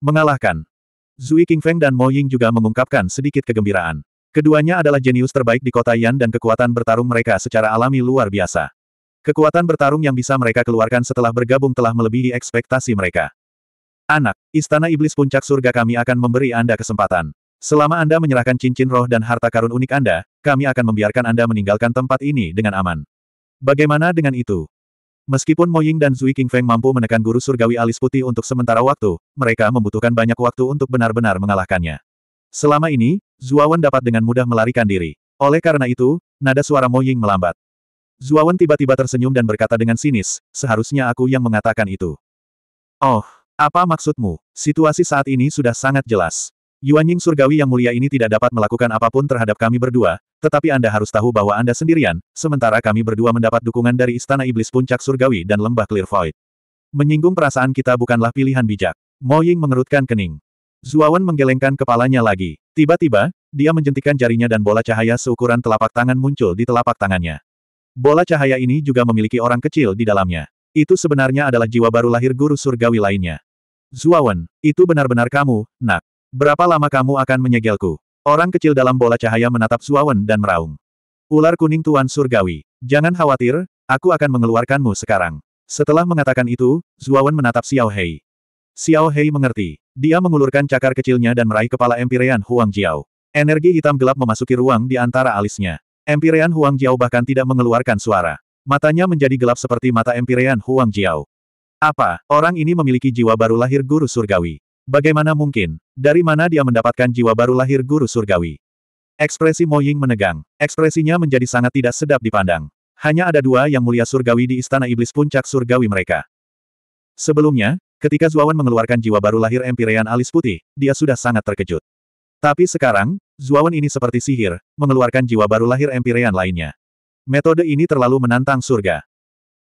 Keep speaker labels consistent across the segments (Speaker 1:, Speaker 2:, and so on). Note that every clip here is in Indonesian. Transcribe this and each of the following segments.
Speaker 1: Mengalahkan. Zui Qingfeng dan Mo Ying juga mengungkapkan sedikit kegembiraan. Keduanya adalah jenius terbaik di kota Yan dan kekuatan bertarung mereka secara alami luar biasa. Kekuatan bertarung yang bisa mereka keluarkan setelah bergabung telah melebihi ekspektasi mereka. Anak, Istana Iblis Puncak Surga kami akan memberi Anda kesempatan. Selama Anda menyerahkan cincin roh dan harta karun unik Anda, kami akan membiarkan Anda meninggalkan tempat ini dengan aman. Bagaimana dengan itu? Meskipun Moying dan Zui King Feng mampu menekan guru surgawi alis putih untuk sementara waktu, mereka membutuhkan banyak waktu untuk benar-benar mengalahkannya. Selama ini, Zuawan dapat dengan mudah melarikan diri. Oleh karena itu, nada suara Moying melambat. Zuawan tiba-tiba tersenyum dan berkata dengan sinis, seharusnya aku yang mengatakan itu. Oh, apa maksudmu? Situasi saat ini sudah sangat jelas. Yuan Ying surgawi yang mulia ini tidak dapat melakukan apapun terhadap kami berdua, tetapi Anda harus tahu bahwa Anda sendirian, sementara kami berdua mendapat dukungan dari Istana Iblis Puncak Surgawi dan Lembah Clear Void. Menyinggung perasaan kita bukanlah pilihan bijak. Mo Ying mengerutkan kening. Zuawan menggelengkan kepalanya lagi. Tiba-tiba, dia menjentikan jarinya dan bola cahaya seukuran telapak tangan muncul di telapak tangannya. Bola cahaya ini juga memiliki orang kecil di dalamnya. Itu sebenarnya adalah jiwa baru lahir guru surgawi lainnya. Zuawan, itu benar-benar kamu, nak. Berapa lama kamu akan menyegelku? Orang kecil dalam bola cahaya menatap Suawen dan meraung. Ular kuning Tuan Surgawi. Jangan khawatir, aku akan mengeluarkanmu sekarang. Setelah mengatakan itu, Zuawan menatap Xiao Hei. Xiao Hei mengerti. Dia mengulurkan cakar kecilnya dan meraih kepala Empirean Huang Jiao. Energi hitam gelap memasuki ruang di antara alisnya. Empirean Huang Jiao bahkan tidak mengeluarkan suara. Matanya menjadi gelap seperti mata Empirean Huang Jiao. Apa, orang ini memiliki jiwa baru lahir guru surgawi? Bagaimana mungkin? Dari mana dia mendapatkan jiwa baru lahir guru surgawi? Ekspresi Mo Ying menegang. Ekspresinya menjadi sangat tidak sedap dipandang. Hanya ada dua yang mulia surgawi di Istana Iblis Puncak Surgawi mereka. Sebelumnya, ketika Zuawan mengeluarkan jiwa baru lahir Empirean alis putih, dia sudah sangat terkejut. Tapi sekarang, Zuawan ini seperti sihir, mengeluarkan jiwa baru lahir Empirean lainnya. Metode ini terlalu menantang surga.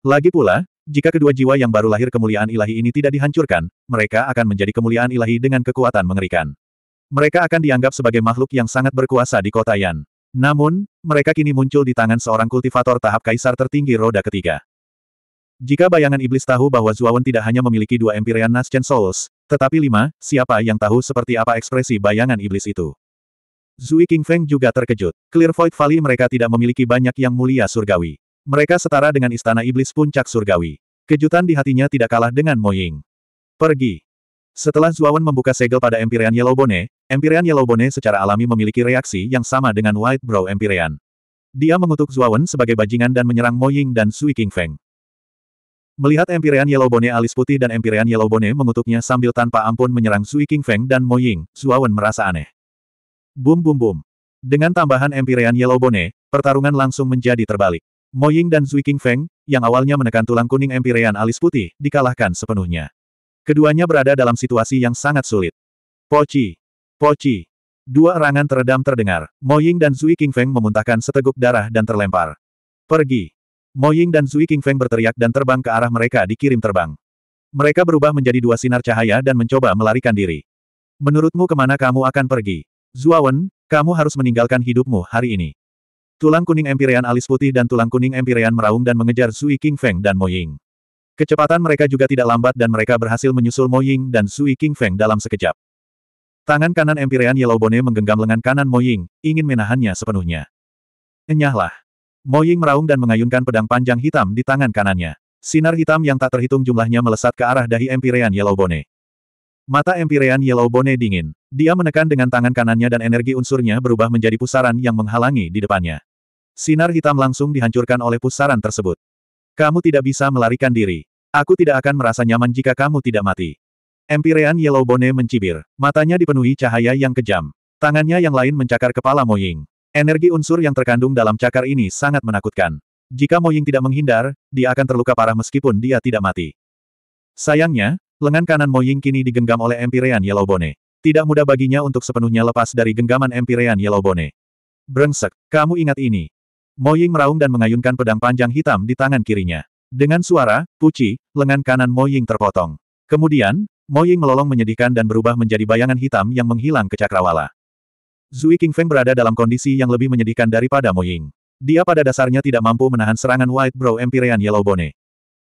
Speaker 1: Lagi pula, jika kedua jiwa yang baru lahir kemuliaan ilahi ini tidak dihancurkan, mereka akan menjadi kemuliaan ilahi dengan kekuatan mengerikan. Mereka akan dianggap sebagai makhluk yang sangat berkuasa di kota Yan. Namun, mereka kini muncul di tangan seorang kultivator tahap kaisar tertinggi roda ketiga. Jika bayangan iblis tahu bahwa Zuawan tidak hanya memiliki dua Empyrean Nascent Souls, tetapi lima, siapa yang tahu seperti apa ekspresi bayangan iblis itu? Zui King Feng juga terkejut. Clear Void Valley mereka tidak memiliki banyak yang mulia surgawi. Mereka setara dengan istana iblis puncak surgawi. Kejutan di hatinya tidak kalah dengan Moying. Pergi. Setelah Zuawan membuka segel pada Empyrean Yellowbone, Empyrean Yellowbone secara alami memiliki reaksi yang sama dengan White Brow Empyrean. Dia mengutuk Zuawan sebagai bajingan dan menyerang Moying dan Sui King Feng. Melihat Empyrean Yellowbone alis putih dan Empyrean Yellowbone mengutuknya sambil tanpa ampun menyerang Sui King Feng dan Mo Ying, Zuawan merasa aneh. Bum bum bum. Dengan tambahan Empyrean Yellowbone, pertarungan langsung menjadi terbalik. Mo Ying dan Zui King Feng, yang awalnya menekan tulang kuning Empyrean alis putih, dikalahkan sepenuhnya. Keduanya berada dalam situasi yang sangat sulit. Poci! Poci! Dua erangan teredam terdengar. Mo Ying dan Zui King Feng memuntahkan seteguk darah dan terlempar. Pergi. Mo Ying dan Zui King Feng berteriak dan terbang ke arah mereka dikirim terbang. Mereka berubah menjadi dua sinar cahaya dan mencoba melarikan diri. Menurutmu kemana kamu akan pergi? Zuawan, kamu harus meninggalkan hidupmu hari ini. Tulang kuning Empyrean alis putih dan tulang kuning Empyrean meraung dan mengejar Sui King Feng dan Mo Ying. Kecepatan mereka juga tidak lambat dan mereka berhasil menyusul Mo Ying dan Sui King Feng dalam sekejap. Tangan kanan Empyrean Bone menggenggam lengan kanan Mo Ying, ingin menahannya sepenuhnya. Enyahlah. Mo Ying meraung dan mengayunkan pedang panjang hitam di tangan kanannya. Sinar hitam yang tak terhitung jumlahnya melesat ke arah dahi Empyrean Bone. Mata Empyrean Yellow Bone dingin. Dia menekan dengan tangan kanannya dan energi unsurnya berubah menjadi pusaran yang menghalangi di depannya. Sinar hitam langsung dihancurkan oleh pusaran tersebut. Kamu tidak bisa melarikan diri. Aku tidak akan merasa nyaman jika kamu tidak mati. Empirean Yellow Bone mencibir. Matanya dipenuhi cahaya yang kejam. Tangannya yang lain mencakar kepala Moying. Energi unsur yang terkandung dalam cakar ini sangat menakutkan. Jika Moying tidak menghindar, dia akan terluka parah meskipun dia tidak mati. Sayangnya, Lengan kanan Moying kini digenggam oleh Empirean Yellowbone. Tidak mudah baginya untuk sepenuhnya lepas dari genggaman Empirean Yellowbone. Brengsek, kamu ingat ini. Moying meraung dan mengayunkan pedang panjang hitam di tangan kirinya. Dengan suara, puci, lengan kanan Moying terpotong. Kemudian, Moying melolong menyedihkan dan berubah menjadi bayangan hitam yang menghilang ke cakrawala. Zui Qingfeng berada dalam kondisi yang lebih menyedihkan daripada Moying. Dia pada dasarnya tidak mampu menahan serangan White Brow Empyrean Yellowbone.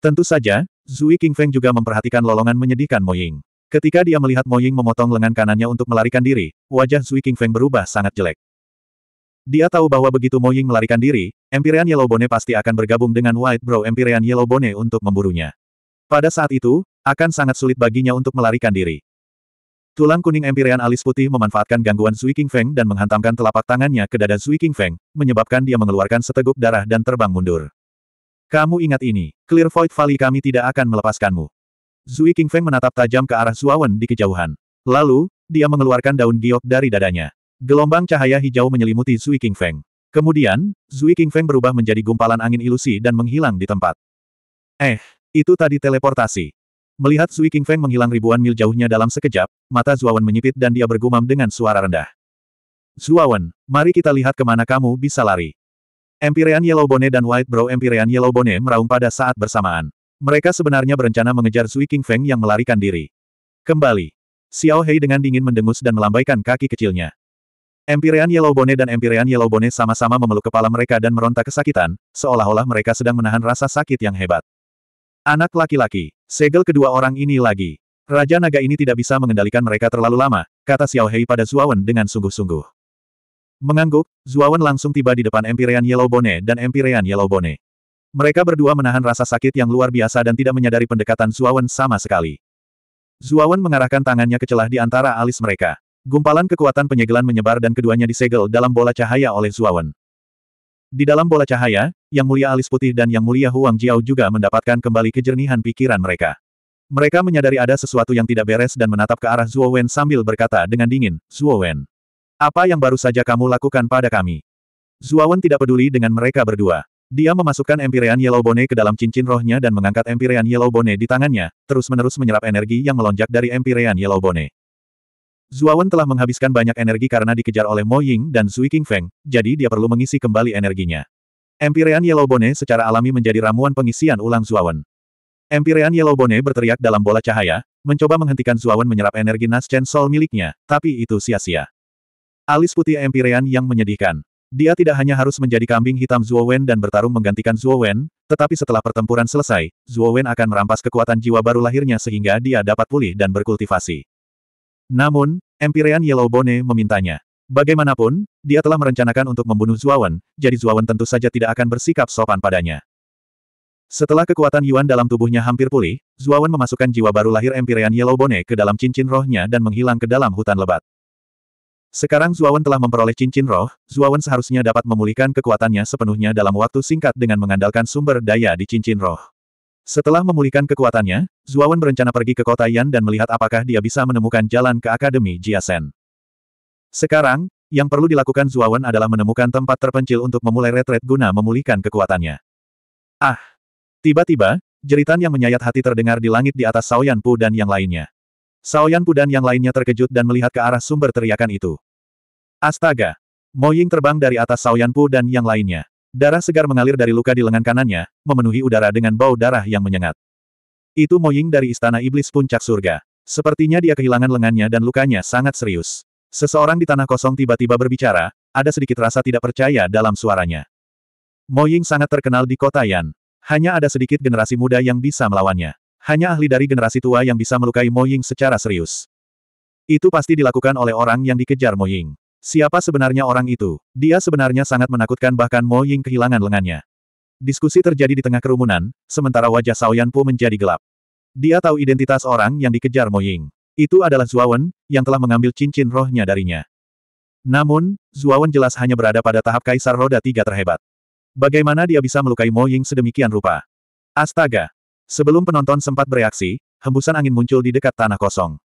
Speaker 1: Tentu saja, Zui Qingfeng juga memperhatikan lolongan menyedihkan Ying. Ketika dia melihat Ying memotong lengan kanannya untuk melarikan diri, wajah Zui Qingfeng berubah sangat jelek. Dia tahu bahwa begitu Ying melarikan diri, Empyrean Yellowbone pasti akan bergabung dengan White Bro Empyrean Yellowbone untuk memburunya. Pada saat itu, akan sangat sulit baginya untuk melarikan diri. Tulang kuning Empyrean alis putih memanfaatkan gangguan Zui Qingfeng dan menghantamkan telapak tangannya ke dada Zui Qingfeng, menyebabkan dia mengeluarkan seteguk darah dan terbang mundur. Kamu ingat ini, Clear Void Valley kami tidak akan melepaskanmu. Zui King Feng menatap tajam ke arah Zuawan di kejauhan. Lalu, dia mengeluarkan daun giok dari dadanya. Gelombang cahaya hijau menyelimuti Zui King Feng. Kemudian, Zui King Feng berubah menjadi gumpalan angin ilusi dan menghilang di tempat. Eh, itu tadi teleportasi. Melihat Zui King Feng menghilang ribuan mil jauhnya dalam sekejap, mata Zuawan menyipit dan dia bergumam dengan suara rendah. Zuawan, mari kita lihat kemana kamu bisa lari. Empyrean Bone dan White Brow Empyrean Bone meraung pada saat bersamaan. Mereka sebenarnya berencana mengejar Zui Feng yang melarikan diri. Kembali. Xiao Hei dengan dingin mendengus dan melambaikan kaki kecilnya. Empyrean Bone dan Empyrean Bone sama-sama memeluk kepala mereka dan meronta kesakitan, seolah-olah mereka sedang menahan rasa sakit yang hebat. Anak laki-laki, segel kedua orang ini lagi. Raja naga ini tidak bisa mengendalikan mereka terlalu lama, kata Xiao Hei pada Zuawan dengan sungguh-sungguh. Mengangguk, Zuawan langsung tiba di depan Empyrean Yellow Bone dan Empyrean Yellow Bone. Mereka berdua menahan rasa sakit yang luar biasa dan tidak menyadari pendekatan Zuawan sama sekali. Zuawan mengarahkan tangannya ke celah di antara alis mereka. Gumpalan kekuatan penyegelan menyebar dan keduanya disegel dalam bola cahaya oleh Zuawan. Di dalam bola cahaya, Yang Mulia Alis Putih dan Yang Mulia Huang Jiao juga mendapatkan kembali kejernihan pikiran mereka. Mereka menyadari ada sesuatu yang tidak beres dan menatap ke arah Zuowen sambil berkata dengan dingin, Zuowen. Apa yang baru saja kamu lakukan pada kami? Zuawan tidak peduli dengan mereka berdua. Dia memasukkan Empyrean Yellow Bone ke dalam cincin rohnya dan mengangkat Empyrean Yellow Bone di tangannya, terus-menerus menyerap energi yang melonjak dari Empyrean Yellow Bone. Zuawan telah menghabiskan banyak energi karena dikejar oleh Mo Ying dan Zui King Feng, jadi dia perlu mengisi kembali energinya. Empyrean Yellow Bone secara alami menjadi ramuan pengisian ulang Zuawan. Empyrean Yellow Bone berteriak dalam bola cahaya, mencoba menghentikan Zuawan menyerap energi Nas Chen Sol miliknya, tapi itu sia-sia. Alis putih Empyrean yang menyedihkan. Dia tidak hanya harus menjadi kambing hitam Zuo Wen dan bertarung menggantikan Zuo Wen, tetapi setelah pertempuran selesai, Zuo Wen akan merampas kekuatan jiwa baru lahirnya sehingga dia dapat pulih dan berkultivasi. Namun, Empyrean Yellow Bone memintanya. Bagaimanapun, dia telah merencanakan untuk membunuh Wen, jadi Wen tentu saja tidak akan bersikap sopan padanya. Setelah kekuatan Yuan dalam tubuhnya hampir pulih, Wen memasukkan jiwa baru lahir Empyrean Yellow Bone ke dalam cincin rohnya dan menghilang ke dalam hutan lebat. Sekarang Zuawan telah memperoleh cincin roh, Zuawan seharusnya dapat memulihkan kekuatannya sepenuhnya dalam waktu singkat dengan mengandalkan sumber daya di cincin roh. Setelah memulihkan kekuatannya, Zuawan berencana pergi ke kota Yan dan melihat apakah dia bisa menemukan jalan ke Akademi Jiasen. Sekarang, yang perlu dilakukan Zuawan adalah menemukan tempat terpencil untuk memulai retret guna memulihkan kekuatannya. Ah! Tiba-tiba, jeritan yang menyayat hati terdengar di langit di atas Saoyan Pu dan yang lainnya. Saoyan Pu dan yang lainnya terkejut dan melihat ke arah sumber teriakan itu. Astaga! Moying terbang dari atas Pu dan yang lainnya. Darah segar mengalir dari luka di lengan kanannya, memenuhi udara dengan bau darah yang menyengat. Itu Moying dari Istana Iblis Puncak Surga. Sepertinya dia kehilangan lengannya dan lukanya sangat serius. Seseorang di tanah kosong tiba-tiba berbicara, ada sedikit rasa tidak percaya dalam suaranya. Moying sangat terkenal di kota Yan. Hanya ada sedikit generasi muda yang bisa melawannya. Hanya ahli dari generasi tua yang bisa melukai Moying secara serius. Itu pasti dilakukan oleh orang yang dikejar Moying. Siapa sebenarnya orang itu? Dia sebenarnya sangat menakutkan bahkan Mo Ying kehilangan lengannya. Diskusi terjadi di tengah kerumunan, sementara wajah Sao Po menjadi gelap. Dia tahu identitas orang yang dikejar Mo Ying. Itu adalah Zuawan, yang telah mengambil cincin rohnya darinya. Namun, Zuawan jelas hanya berada pada tahap kaisar roda tiga terhebat. Bagaimana dia bisa melukai Mo Ying sedemikian rupa? Astaga! Sebelum penonton sempat bereaksi, hembusan angin muncul di dekat tanah kosong.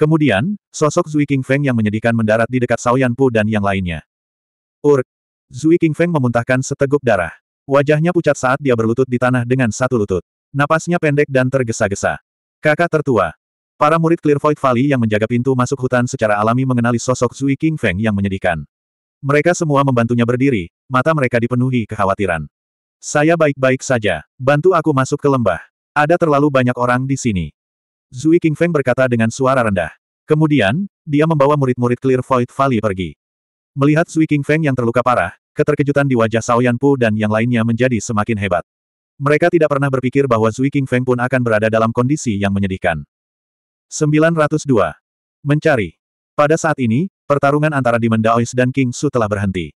Speaker 1: Kemudian, sosok Zui King Feng yang menyedihkan mendarat di dekat Sao Pu dan yang lainnya. Urk! Zui King Feng memuntahkan seteguk darah. Wajahnya pucat saat dia berlutut di tanah dengan satu lutut. Napasnya pendek dan tergesa-gesa. Kakak tertua. Para murid Void Valley yang menjaga pintu masuk hutan secara alami mengenali sosok Zui King Feng yang menyedihkan. Mereka semua membantunya berdiri, mata mereka dipenuhi kekhawatiran. Saya baik-baik saja. Bantu aku masuk ke lembah. Ada terlalu banyak orang di sini. Zui Feng berkata dengan suara rendah. Kemudian, dia membawa murid-murid Clear Void Valley pergi. Melihat Zui Feng yang terluka parah, keterkejutan di wajah Sao Yanpu dan yang lainnya menjadi semakin hebat. Mereka tidak pernah berpikir bahwa Zui Feng pun akan berada dalam kondisi yang menyedihkan. 902. Mencari. Pada saat ini, pertarungan antara Demon Daois dan King Su telah berhenti.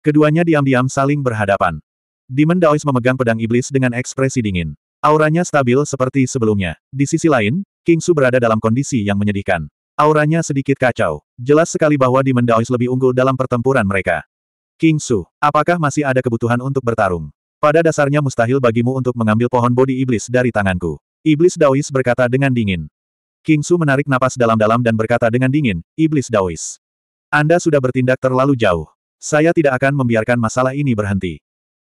Speaker 1: Keduanya diam-diam saling berhadapan. Demon Daois memegang pedang iblis dengan ekspresi dingin. Auranya stabil seperti sebelumnya. Di sisi lain, King Su berada dalam kondisi yang menyedihkan. Auranya sedikit kacau. Jelas sekali bahwa di Daois lebih unggul dalam pertempuran mereka. King Su, apakah masih ada kebutuhan untuk bertarung? Pada dasarnya mustahil bagimu untuk mengambil pohon bodi iblis dari tanganku. Iblis Daois berkata dengan dingin. King Su menarik napas dalam-dalam dan berkata dengan dingin, Iblis Daois. Anda sudah bertindak terlalu jauh. Saya tidak akan membiarkan masalah ini berhenti.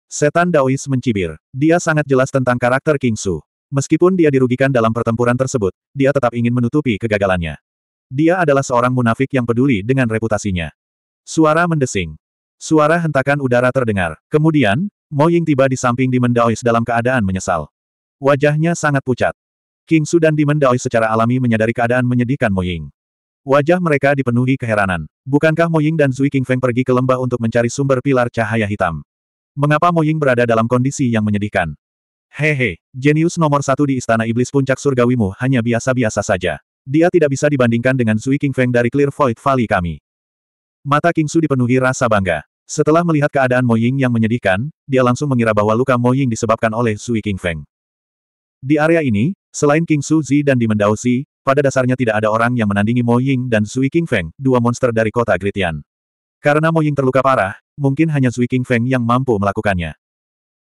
Speaker 1: Setan Daois mencibir. Dia sangat jelas tentang karakter King Su. Meskipun dia dirugikan dalam pertempuran tersebut, dia tetap ingin menutupi kegagalannya. Dia adalah seorang munafik yang peduli dengan reputasinya. Suara mendesing. Suara hentakan udara terdengar. Kemudian, Mo Ying tiba di samping Di Daois dalam keadaan menyesal. Wajahnya sangat pucat. King Su dan Demon Daois secara alami menyadari keadaan menyedihkan Mo Ying. Wajah mereka dipenuhi keheranan. Bukankah Mo Ying dan Zui King Feng pergi ke lembah untuk mencari sumber pilar cahaya hitam? Mengapa Mo Ying berada dalam kondisi yang menyedihkan? Hehe, jenius nomor satu di Istana Iblis Puncak Surgawimu hanya biasa-biasa saja. Dia tidak bisa dibandingkan dengan Zui King Feng dari Clear Void Valley kami. Mata King Su dipenuhi rasa bangga. Setelah melihat keadaan Mo Ying yang menyedihkan, dia langsung mengira bahwa luka Mo Ying disebabkan oleh Zui King Feng. Di area ini, selain King Su Zi dan Dao Zi, pada dasarnya tidak ada orang yang menandingi Mo Ying dan Zui King Feng, dua monster dari kota Gritian. Karena Mo Ying terluka parah, mungkin hanya Zui King Feng yang mampu melakukannya.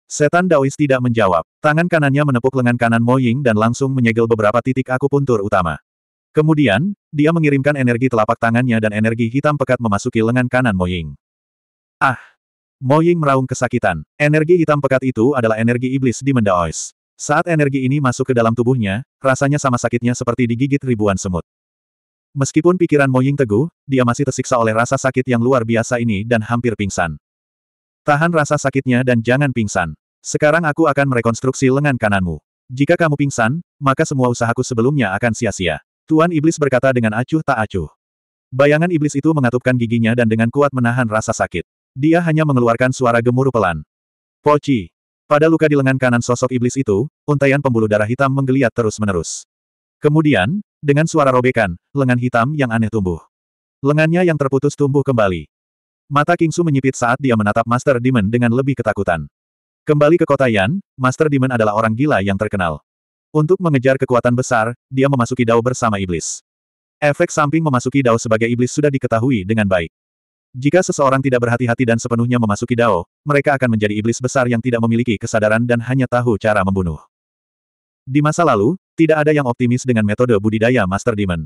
Speaker 1: Setan Daois tidak menjawab. Tangan kanannya menepuk lengan kanan Mo Ying dan langsung menyegel beberapa titik akupuntur utama. Kemudian, dia mengirimkan energi telapak tangannya dan energi hitam pekat memasuki lengan kanan Mo Ying. Ah! Mo Ying meraung kesakitan. Energi hitam pekat itu adalah energi iblis di Mendaois. Saat energi ini masuk ke dalam tubuhnya, rasanya sama sakitnya seperti digigit ribuan semut. Meskipun pikiran Mo Ying teguh, dia masih tersiksa oleh rasa sakit yang luar biasa ini dan hampir pingsan. Tahan rasa sakitnya dan jangan pingsan. Sekarang aku akan merekonstruksi lengan kananmu. Jika kamu pingsan, maka semua usahaku sebelumnya akan sia-sia. Tuan Iblis berkata dengan acuh tak acuh. Bayangan iblis itu mengatupkan giginya dan dengan kuat menahan rasa sakit. Dia hanya mengeluarkan suara gemuruh pelan. Poci. Pada luka di lengan kanan sosok iblis itu, untaian pembuluh darah hitam menggeliat terus-menerus. Kemudian, dengan suara robekan, lengan hitam yang aneh tumbuh. Lengannya yang terputus tumbuh kembali. Mata King Su menyipit saat dia menatap Master Demon dengan lebih ketakutan. Kembali ke kota Yan, Master Demon adalah orang gila yang terkenal. Untuk mengejar kekuatan besar, dia memasuki dao bersama iblis. Efek samping memasuki dao sebagai iblis sudah diketahui dengan baik. Jika seseorang tidak berhati-hati dan sepenuhnya memasuki dao, mereka akan menjadi iblis besar yang tidak memiliki kesadaran dan hanya tahu cara membunuh. Di masa lalu, tidak ada yang optimis dengan metode budidaya Master Demon.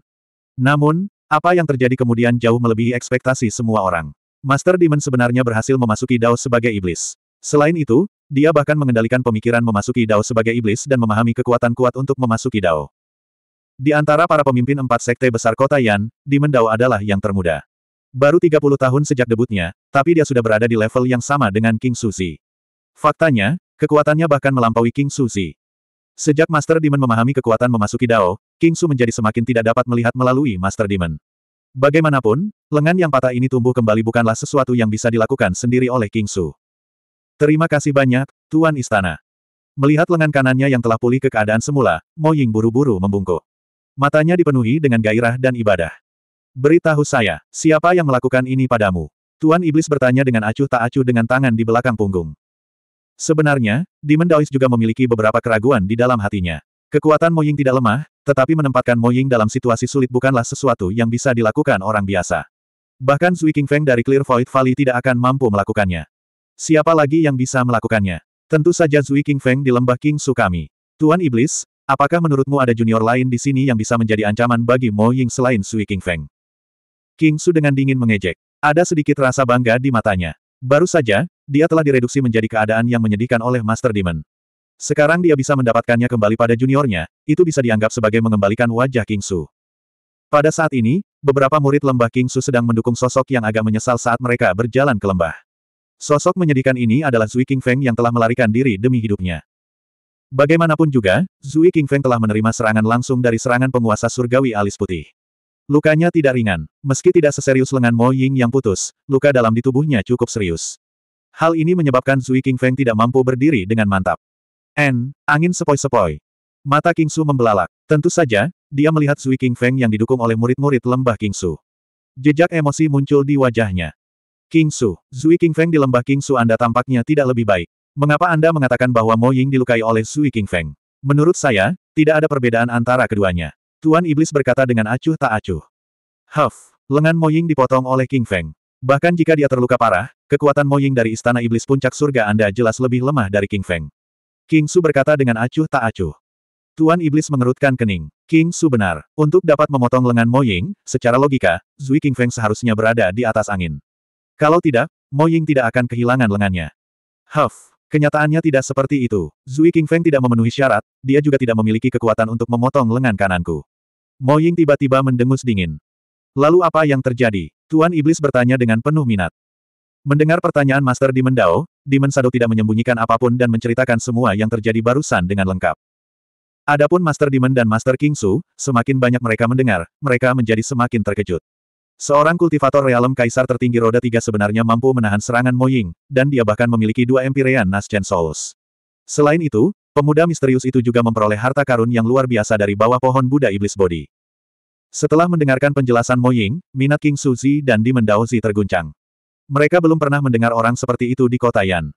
Speaker 1: Namun, apa yang terjadi kemudian jauh melebihi ekspektasi semua orang. Master Demon sebenarnya berhasil memasuki Dao sebagai iblis. Selain itu, dia bahkan mengendalikan pemikiran memasuki Dao sebagai iblis dan memahami kekuatan kuat untuk memasuki Dao. Di antara para pemimpin empat sekte besar kota Yan, Demon Dao adalah yang termuda. Baru 30 tahun sejak debutnya, tapi dia sudah berada di level yang sama dengan King Suzi. Faktanya, kekuatannya bahkan melampaui King Suzi. Sejak Master Demon memahami kekuatan memasuki Dao, King Su menjadi semakin tidak dapat melihat melalui Master Demon. Bagaimanapun, lengan yang patah ini tumbuh kembali bukanlah sesuatu yang bisa dilakukan sendiri oleh King Su. Terima kasih banyak, Tuan Istana. Melihat lengan kanannya yang telah pulih ke keadaan semula, Mo Ying buru-buru membungkuk. Matanya dipenuhi dengan gairah dan ibadah. Beritahu saya, siapa yang melakukan ini padamu? Tuan Iblis bertanya dengan acuh tak acuh dengan tangan di belakang punggung. Sebenarnya, Demon Daois juga memiliki beberapa keraguan di dalam hatinya. Kekuatan Moying tidak lemah, tetapi menempatkan Moying dalam situasi sulit bukanlah sesuatu yang bisa dilakukan orang biasa. Bahkan Zui King Feng dari Clear Void Valley tidak akan mampu melakukannya. Siapa lagi yang bisa melakukannya? Tentu saja Zui King Feng di lembah King Su kami. Tuan Iblis, apakah menurutmu ada junior lain di sini yang bisa menjadi ancaman bagi Mo Ying selain King Feng? King Su dengan dingin mengejek. Ada sedikit rasa bangga di matanya. Baru saja, dia telah direduksi menjadi keadaan yang menyedihkan oleh Master Demon. Sekarang dia bisa mendapatkannya kembali pada juniornya, itu bisa dianggap sebagai mengembalikan wajah King Su. Pada saat ini, beberapa murid lembah King Su sedang mendukung sosok yang agak menyesal saat mereka berjalan ke lembah. Sosok menyedihkan ini adalah Zui King Feng yang telah melarikan diri demi hidupnya. Bagaimanapun juga, Zui King Feng telah menerima serangan langsung dari serangan penguasa surgawi alis putih. Lukanya tidak ringan, meski tidak seserius lengan Mo Ying yang putus, luka dalam di tubuhnya cukup serius. Hal ini menyebabkan Zui King Feng tidak mampu berdiri dengan mantap. N, angin sepoi-sepoi. Mata King Su membelalak. Tentu saja, dia melihat Sui King Feng yang didukung oleh murid-murid lembah King Su. Jejak emosi muncul di wajahnya. King Su, Sui King Feng di lembah King Su Anda tampaknya tidak lebih baik. Mengapa Anda mengatakan bahwa Mo Ying dilukai oleh Sui King Feng? Menurut saya, tidak ada perbedaan antara keduanya. Tuan Iblis berkata dengan acuh tak acuh. Huff, lengan Mo Ying dipotong oleh King Feng. Bahkan jika dia terluka parah, kekuatan Mo Ying dari Istana Iblis Puncak Surga Anda jelas lebih lemah dari King Feng. King Su berkata dengan acuh tak acuh. Tuan Iblis mengerutkan kening. King Su benar. Untuk dapat memotong lengan Mo Ying, secara logika, Zui King Feng seharusnya berada di atas angin. Kalau tidak, Mo Ying tidak akan kehilangan lengannya. Huff, kenyataannya tidak seperti itu. Zui King Feng tidak memenuhi syarat, dia juga tidak memiliki kekuatan untuk memotong lengan kananku. Mo Ying tiba-tiba mendengus dingin. Lalu apa yang terjadi? Tuan Iblis bertanya dengan penuh minat. Mendengar pertanyaan Master Di Dao, Demon Sado tidak menyembunyikan apapun dan menceritakan semua yang terjadi barusan dengan lengkap. Adapun Master Demon dan Master King Su, semakin banyak mereka mendengar, mereka menjadi semakin terkejut. Seorang kultivator realem kaisar tertinggi roda tiga sebenarnya mampu menahan serangan Ying, dan dia bahkan memiliki dua Empyrean Nascent Souls. Selain itu, pemuda misterius itu juga memperoleh harta karun yang luar biasa dari bawah pohon Buddha Iblis Bodhi. Setelah mendengarkan penjelasan Moying, minat King Suzi dan Demon Daozi terguncang. Mereka belum pernah mendengar orang seperti itu di kota Yan.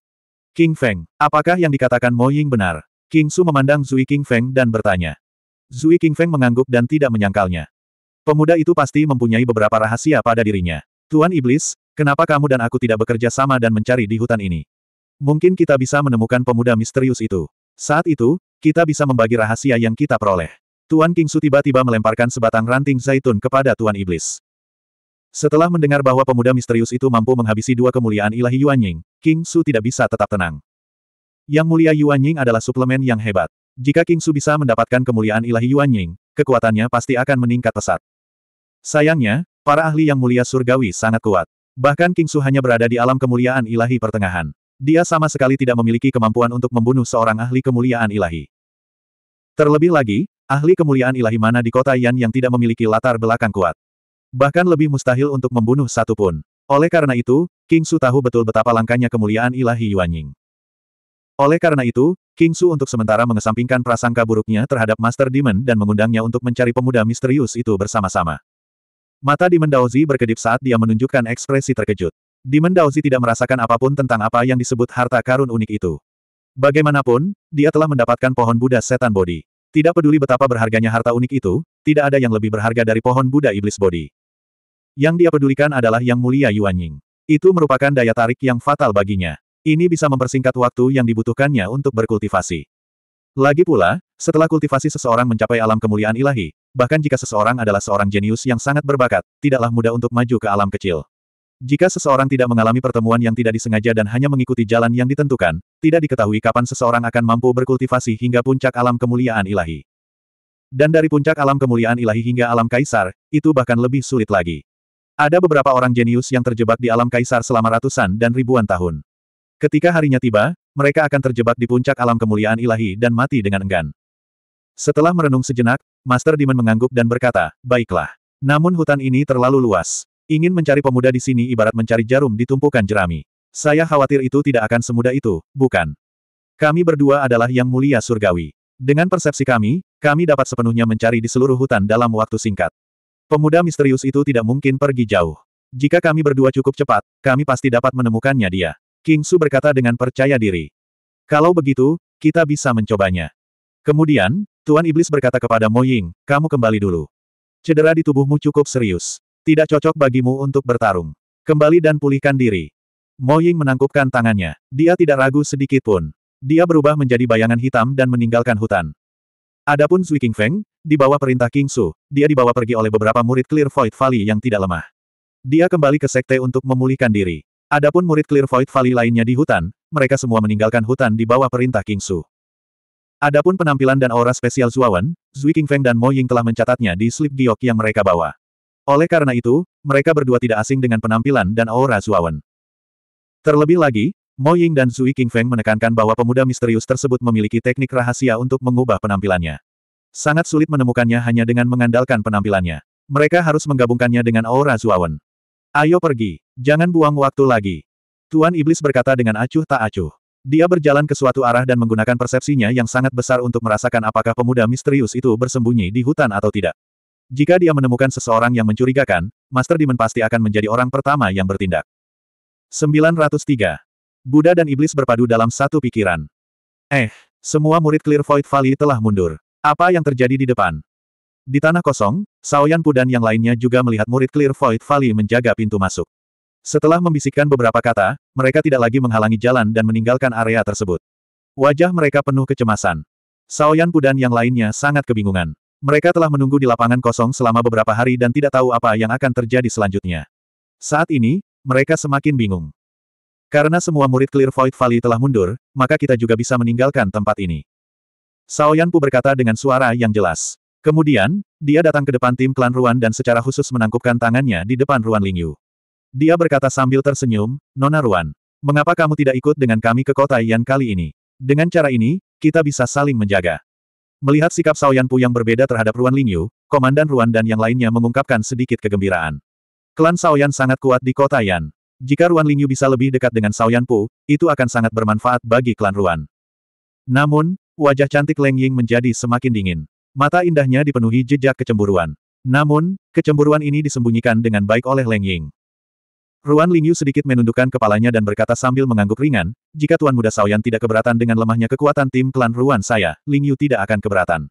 Speaker 1: King Feng, apakah yang dikatakan Mo Ying benar? King Su memandang Zui King Feng dan bertanya. Zui King Feng mengangguk dan tidak menyangkalnya. Pemuda itu pasti mempunyai beberapa rahasia pada dirinya. Tuan Iblis, kenapa kamu dan aku tidak bekerja sama dan mencari di hutan ini? Mungkin kita bisa menemukan pemuda misterius itu. Saat itu, kita bisa membagi rahasia yang kita peroleh. Tuan King Su tiba-tiba melemparkan sebatang ranting zaitun kepada Tuan Iblis. Setelah mendengar bahwa pemuda misterius itu mampu menghabisi dua kemuliaan ilahi Yuan Ying, King Su tidak bisa tetap tenang. Yang mulia Yuan Ying adalah suplemen yang hebat. Jika King Su bisa mendapatkan kemuliaan ilahi Yuan Ying, kekuatannya pasti akan meningkat pesat. Sayangnya, para ahli yang mulia surgawi sangat kuat. Bahkan King Su hanya berada di alam kemuliaan ilahi pertengahan. Dia sama sekali tidak memiliki kemampuan untuk membunuh seorang ahli kemuliaan ilahi. Terlebih lagi, ahli kemuliaan ilahi mana di kota Yan yang tidak memiliki latar belakang kuat. Bahkan lebih mustahil untuk membunuh satu pun. Oleh karena itu, King Su tahu betul betapa langkahnya kemuliaan ilahi Yuan Yuanying. Oleh karena itu, King Su untuk sementara mengesampingkan prasangka buruknya terhadap Master Demon dan mengundangnya untuk mencari pemuda misterius itu bersama-sama. Mata Demon Daozi berkedip saat dia menunjukkan ekspresi terkejut. Demon Daozi tidak merasakan apapun tentang apa yang disebut harta karun unik itu. Bagaimanapun, dia telah mendapatkan pohon Buddha setan Body. Tidak peduli betapa berharganya harta unik itu, tidak ada yang lebih berharga dari pohon Buddha Iblis Body. Yang dia pedulikan adalah Yang Mulia Yuan Ying. Itu merupakan daya tarik yang fatal baginya. Ini bisa mempersingkat waktu yang dibutuhkannya untuk berkultivasi. Lagi pula, setelah kultivasi seseorang mencapai alam kemuliaan ilahi, bahkan jika seseorang adalah seorang jenius yang sangat berbakat, tidaklah mudah untuk maju ke alam kecil. Jika seseorang tidak mengalami pertemuan yang tidak disengaja dan hanya mengikuti jalan yang ditentukan, tidak diketahui kapan seseorang akan mampu berkultivasi hingga puncak alam kemuliaan ilahi. Dan dari puncak alam kemuliaan ilahi hingga alam kaisar, itu bahkan lebih sulit lagi. Ada beberapa orang jenius yang terjebak di alam kaisar selama ratusan dan ribuan tahun. Ketika harinya tiba, mereka akan terjebak di puncak alam kemuliaan ilahi dan mati dengan enggan. Setelah merenung sejenak, Master Demon mengangguk dan berkata, baiklah. Namun hutan ini terlalu luas. Ingin mencari pemuda di sini ibarat mencari jarum di tumpukan jerami. Saya khawatir itu tidak akan semudah itu, bukan? Kami berdua adalah yang mulia surgawi. Dengan persepsi kami, kami dapat sepenuhnya mencari di seluruh hutan dalam waktu singkat. Pemuda misterius itu tidak mungkin pergi jauh. Jika kami berdua cukup cepat, kami pasti dapat menemukannya dia. King Su berkata dengan percaya diri. Kalau begitu, kita bisa mencobanya. Kemudian, Tuan Iblis berkata kepada Mo Ying, kamu kembali dulu. Cedera di tubuhmu cukup serius. Tidak cocok bagimu untuk bertarung. Kembali dan pulihkan diri. Mo Ying menangkupkan tangannya. Dia tidak ragu sedikit pun. Dia berubah menjadi bayangan hitam dan meninggalkan hutan. Adapun Zui King Feng, di bawah perintah King Su, dia dibawa pergi oleh beberapa murid Clear Void Valley yang tidak lemah. Dia kembali ke sekte untuk memulihkan diri. Adapun murid Clear Void Valley lainnya di hutan, mereka semua meninggalkan hutan di bawah perintah King Su. Adapun penampilan dan aura spesial Zuawan, Zui Feng dan Mo Ying telah mencatatnya di slip giok yang mereka bawa. Oleh karena itu, mereka berdua tidak asing dengan penampilan dan aura Zuawan. Terlebih lagi, Mo Ying dan Zui Feng menekankan bahwa pemuda misterius tersebut memiliki teknik rahasia untuk mengubah penampilannya. Sangat sulit menemukannya hanya dengan mengandalkan penampilannya. Mereka harus menggabungkannya dengan aura Zuawan. Ayo pergi, jangan buang waktu lagi. Tuan Iblis berkata dengan acuh tak acuh. Dia berjalan ke suatu arah dan menggunakan persepsinya yang sangat besar untuk merasakan apakah pemuda misterius itu bersembunyi di hutan atau tidak. Jika dia menemukan seseorang yang mencurigakan, Master Demon pasti akan menjadi orang pertama yang bertindak. 903. Buddha dan Iblis berpadu dalam satu pikiran. Eh, semua murid Clear Void Valley telah mundur. Apa yang terjadi di depan? Di tanah kosong, Saoyan pudan yang lainnya juga melihat murid Clear Void Valley menjaga pintu masuk. Setelah membisikkan beberapa kata, mereka tidak lagi menghalangi jalan dan meninggalkan area tersebut. Wajah mereka penuh kecemasan. Saoyan pudan yang lainnya sangat kebingungan. Mereka telah menunggu di lapangan kosong selama beberapa hari dan tidak tahu apa yang akan terjadi selanjutnya. Saat ini, mereka semakin bingung. Karena semua murid Clear Void Valley telah mundur, maka kita juga bisa meninggalkan tempat ini. Sao Yanpu berkata dengan suara yang jelas. Kemudian, dia datang ke depan tim klan Ruan dan secara khusus menangkupkan tangannya di depan Ruan Lingyu. Dia berkata sambil tersenyum, Nona Ruan, mengapa kamu tidak ikut dengan kami ke kota Yan kali ini? Dengan cara ini, kita bisa saling menjaga. Melihat sikap Sao Yanpu yang berbeda terhadap Ruan Lingyu, Komandan Ruan dan yang lainnya mengungkapkan sedikit kegembiraan. Klan Sao Yan sangat kuat di kota Yan. Jika Ruan Lingyu bisa lebih dekat dengan Sao Yanpu, itu akan sangat bermanfaat bagi klan Ruan. Namun, Wajah cantik Leng Ying menjadi semakin dingin. Mata indahnya dipenuhi jejak kecemburuan. Namun, kecemburuan ini disembunyikan dengan baik oleh Leng Ying. Ruan Lingyu sedikit menundukkan kepalanya dan berkata sambil mengangguk ringan, jika Tuan Muda Saoyan tidak keberatan dengan lemahnya kekuatan tim klan Ruan saya, Lingyu tidak akan keberatan.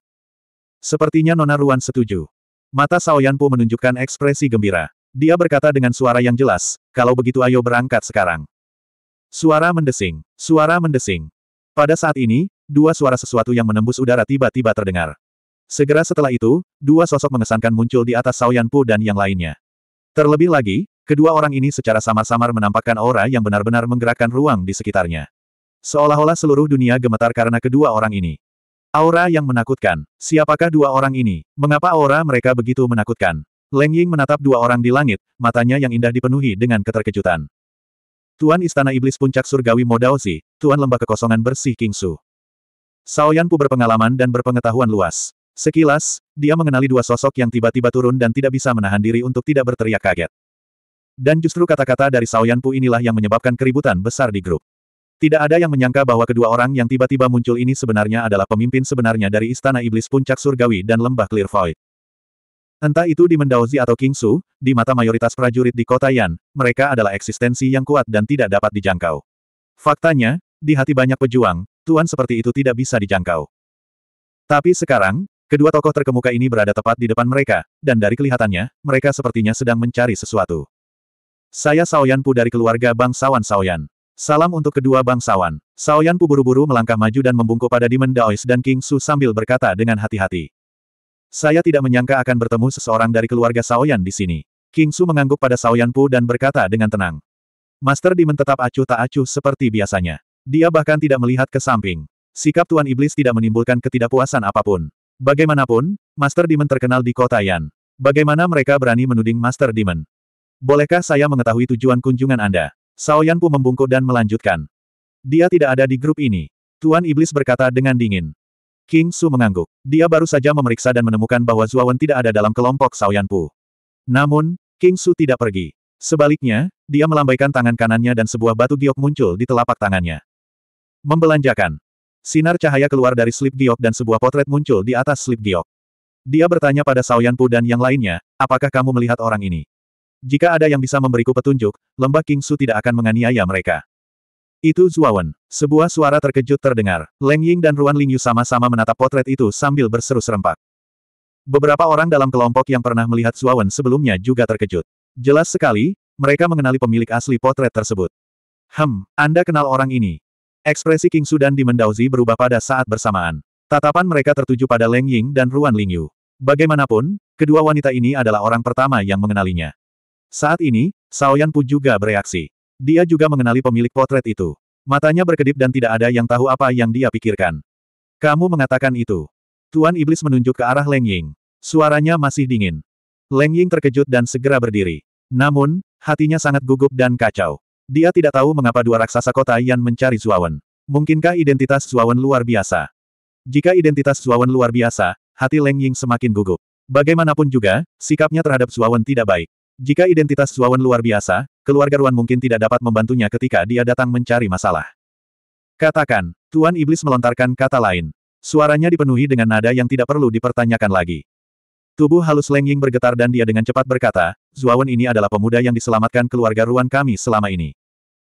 Speaker 1: Sepertinya Nona Ruan setuju. Mata Saoyan Pu menunjukkan ekspresi gembira. Dia berkata dengan suara yang jelas, kalau begitu ayo berangkat sekarang. Suara mendesing, suara mendesing. Pada saat ini, dua suara sesuatu yang menembus udara tiba-tiba terdengar. Segera setelah itu, dua sosok mengesankan muncul di atas Xiaoyan dan yang lainnya. Terlebih lagi, kedua orang ini secara samar-samar menampakkan aura yang benar-benar menggerakkan ruang di sekitarnya. Seolah-olah seluruh dunia gemetar karena kedua orang ini. Aura yang menakutkan. Siapakah dua orang ini? Mengapa aura mereka begitu menakutkan? Leng Ying menatap dua orang di langit, matanya yang indah dipenuhi dengan keterkejutan. Tuan Istana Iblis Puncak Surgawi Modaozi, Tuan Lembah Kekosongan Bersih King Su. Sao Yanpu berpengalaman dan berpengetahuan luas. Sekilas, dia mengenali dua sosok yang tiba-tiba turun dan tidak bisa menahan diri untuk tidak berteriak kaget. Dan justru kata-kata dari Sao Yanpu inilah yang menyebabkan keributan besar di grup. Tidak ada yang menyangka bahwa kedua orang yang tiba-tiba muncul ini sebenarnya adalah pemimpin sebenarnya dari Istana Iblis Puncak Surgawi dan Lembah Clear Void. Entah itu di Mendaozi atau Kingsu, di mata mayoritas prajurit di kota Yan, mereka adalah eksistensi yang kuat dan tidak dapat dijangkau. Faktanya, di hati banyak pejuang, Tuan seperti itu tidak bisa dijangkau. Tapi sekarang, kedua tokoh terkemuka ini berada tepat di depan mereka, dan dari kelihatannya, mereka sepertinya sedang mencari sesuatu. Saya Saoyan Pu dari keluarga bangsawan Saoyan. Salam untuk kedua bangsawan. Saoyan Pu buru-buru melangkah maju dan membungkuk pada Demon Daois dan King Su sambil berkata dengan hati-hati. Saya tidak menyangka akan bertemu seseorang dari keluarga Saoyan di sini. King Su mengangguk pada Saoyan Pu dan berkata dengan tenang. Master Demon tetap acuh tak acuh seperti biasanya. Dia bahkan tidak melihat ke samping. Sikap Tuan Iblis tidak menimbulkan ketidakpuasan apapun. Bagaimanapun, Master Demon terkenal di kota Yan. Bagaimana mereka berani menuding Master Demon? Bolehkah saya mengetahui tujuan kunjungan Anda? Sao Pu membungkuk dan melanjutkan. Dia tidak ada di grup ini. Tuan Iblis berkata dengan dingin. King Su mengangguk. Dia baru saja memeriksa dan menemukan bahwa Zuawan tidak ada dalam kelompok Sao Pu. Namun, King Su tidak pergi. Sebaliknya, dia melambaikan tangan kanannya dan sebuah batu giok muncul di telapak tangannya. Membelanjakan. Sinar cahaya keluar dari slip diok dan sebuah potret muncul di atas slip diok Dia bertanya pada Sao Yanpu dan yang lainnya, apakah kamu melihat orang ini? Jika ada yang bisa memberiku petunjuk, lembah King Su tidak akan menganiaya mereka. Itu Zuawan. Sebuah suara terkejut terdengar. Leng Ying dan Ruan Lingyu sama-sama menatap potret itu sambil berseru serempak. Beberapa orang dalam kelompok yang pernah melihat Zuawan sebelumnya juga terkejut. Jelas sekali, mereka mengenali pemilik asli potret tersebut. Hem, Anda kenal orang ini. Ekspresi King Sudan di Mendauzi berubah pada saat bersamaan. Tatapan mereka tertuju pada Leng Ying dan Ruan Lingyu. Bagaimanapun, kedua wanita ini adalah orang pertama yang mengenalinya. Saat ini, Yan Pu juga bereaksi. Dia juga mengenali pemilik potret itu. Matanya berkedip dan tidak ada yang tahu apa yang dia pikirkan. Kamu mengatakan itu. Tuan Iblis menunjuk ke arah Leng Ying. Suaranya masih dingin. Leng Ying terkejut dan segera berdiri. Namun, hatinya sangat gugup dan kacau. Dia tidak tahu mengapa dua raksasa kota Yan mencari Zuawan. Mungkinkah identitas Zuawan luar biasa? Jika identitas Zuawan luar biasa, hati Leng Ying semakin gugup. Bagaimanapun juga, sikapnya terhadap Zuawan tidak baik. Jika identitas Zuawan luar biasa, keluarga Ruan mungkin tidak dapat membantunya ketika dia datang mencari masalah. Katakan, Tuan Iblis melontarkan kata lain. Suaranya dipenuhi dengan nada yang tidak perlu dipertanyakan lagi. Tubuh halus Leng Ying bergetar dan dia dengan cepat berkata, Zuawan ini adalah pemuda yang diselamatkan keluarga Ruan kami selama ini.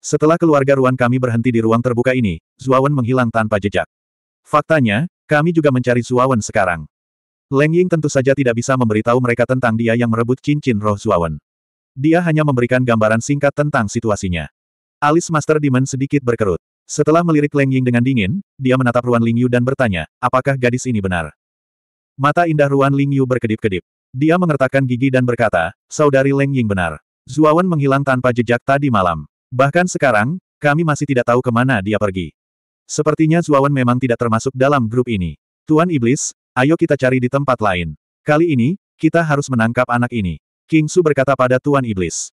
Speaker 1: Setelah keluarga Ruan kami berhenti di ruang terbuka ini, Zuawan menghilang tanpa jejak. Faktanya, kami juga mencari Zuawan sekarang. Leng Ying tentu saja tidak bisa memberitahu mereka tentang dia yang merebut cincin roh Zuawan. Dia hanya memberikan gambaran singkat tentang situasinya. Alis Master Demon sedikit berkerut. Setelah melirik Leng Ying dengan dingin, dia menatap Ruan Lingyu dan bertanya, apakah gadis ini benar? Mata indah Ruan Lingyu berkedip-kedip. Dia mengertakkan gigi dan berkata, Saudari Leng Ying benar. Zuawan menghilang tanpa jejak tadi malam. Bahkan sekarang, kami masih tidak tahu kemana dia pergi. Sepertinya Zuawan memang tidak termasuk dalam grup ini. Tuan Iblis, ayo kita cari di tempat lain. Kali ini, kita harus menangkap anak ini. King Su berkata pada Tuan Iblis.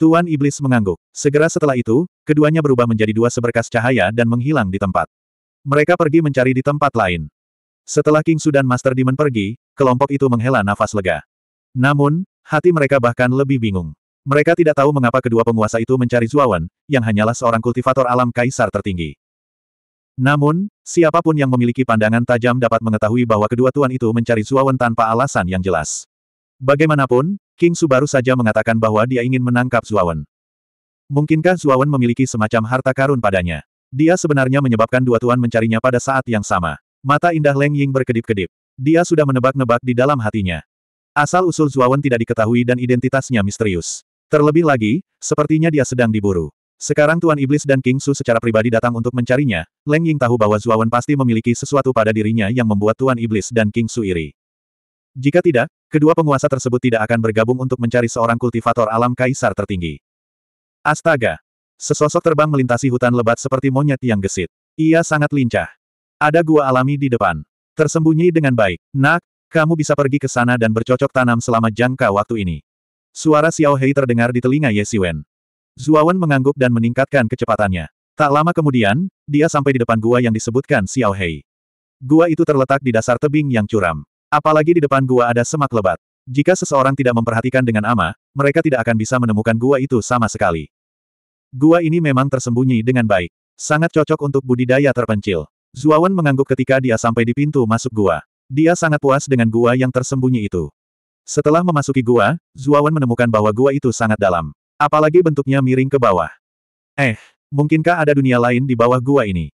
Speaker 1: Tuan Iblis mengangguk. Segera setelah itu, keduanya berubah menjadi dua seberkas cahaya dan menghilang di tempat. Mereka pergi mencari di tempat lain. Setelah King Sudan Master Demon pergi, kelompok itu menghela nafas lega. Namun, hati mereka bahkan lebih bingung. Mereka tidak tahu mengapa kedua penguasa itu mencari Zuawan, yang hanyalah seorang kultivator alam kaisar tertinggi. Namun, siapapun yang memiliki pandangan tajam dapat mengetahui bahwa kedua tuan itu mencari Zuawan tanpa alasan yang jelas. Bagaimanapun, King Su baru saja mengatakan bahwa dia ingin menangkap Zuawan. Mungkinkah Zuawan memiliki semacam harta karun padanya? Dia sebenarnya menyebabkan dua tuan mencarinya pada saat yang sama. Mata indah Leng Ying berkedip-kedip. Dia sudah menebak-nebak di dalam hatinya. Asal-usul Zuawan tidak diketahui dan identitasnya misterius. Terlebih lagi, sepertinya dia sedang diburu. Sekarang Tuan Iblis dan King Su secara pribadi datang untuk mencarinya, Leng Ying tahu bahwa Zuawan pasti memiliki sesuatu pada dirinya yang membuat Tuan Iblis dan King Su iri. Jika tidak, kedua penguasa tersebut tidak akan bergabung untuk mencari seorang kultivator alam kaisar tertinggi. Astaga! Sesosok terbang melintasi hutan lebat seperti monyet yang gesit. Ia sangat lincah. Ada gua alami di depan. Tersembunyi dengan baik. Nak, kamu bisa pergi ke sana dan bercocok tanam selama jangka waktu ini. Suara Xiao Hei terdengar di telinga Ye Siwen. Zuawan mengangguk dan meningkatkan kecepatannya. Tak lama kemudian, dia sampai di depan gua yang disebutkan Xiao Hei. Gua itu terletak di dasar tebing yang curam. Apalagi di depan gua ada semak lebat. Jika seseorang tidak memperhatikan dengan ama, mereka tidak akan bisa menemukan gua itu sama sekali. Gua ini memang tersembunyi dengan baik. Sangat cocok untuk budidaya terpencil. Zuawan mengangguk ketika dia sampai di pintu masuk gua. Dia sangat puas dengan gua yang tersembunyi itu. Setelah memasuki gua, Zuawan menemukan bahwa gua itu sangat dalam. Apalagi bentuknya miring ke bawah. Eh, mungkinkah ada dunia lain di bawah gua ini?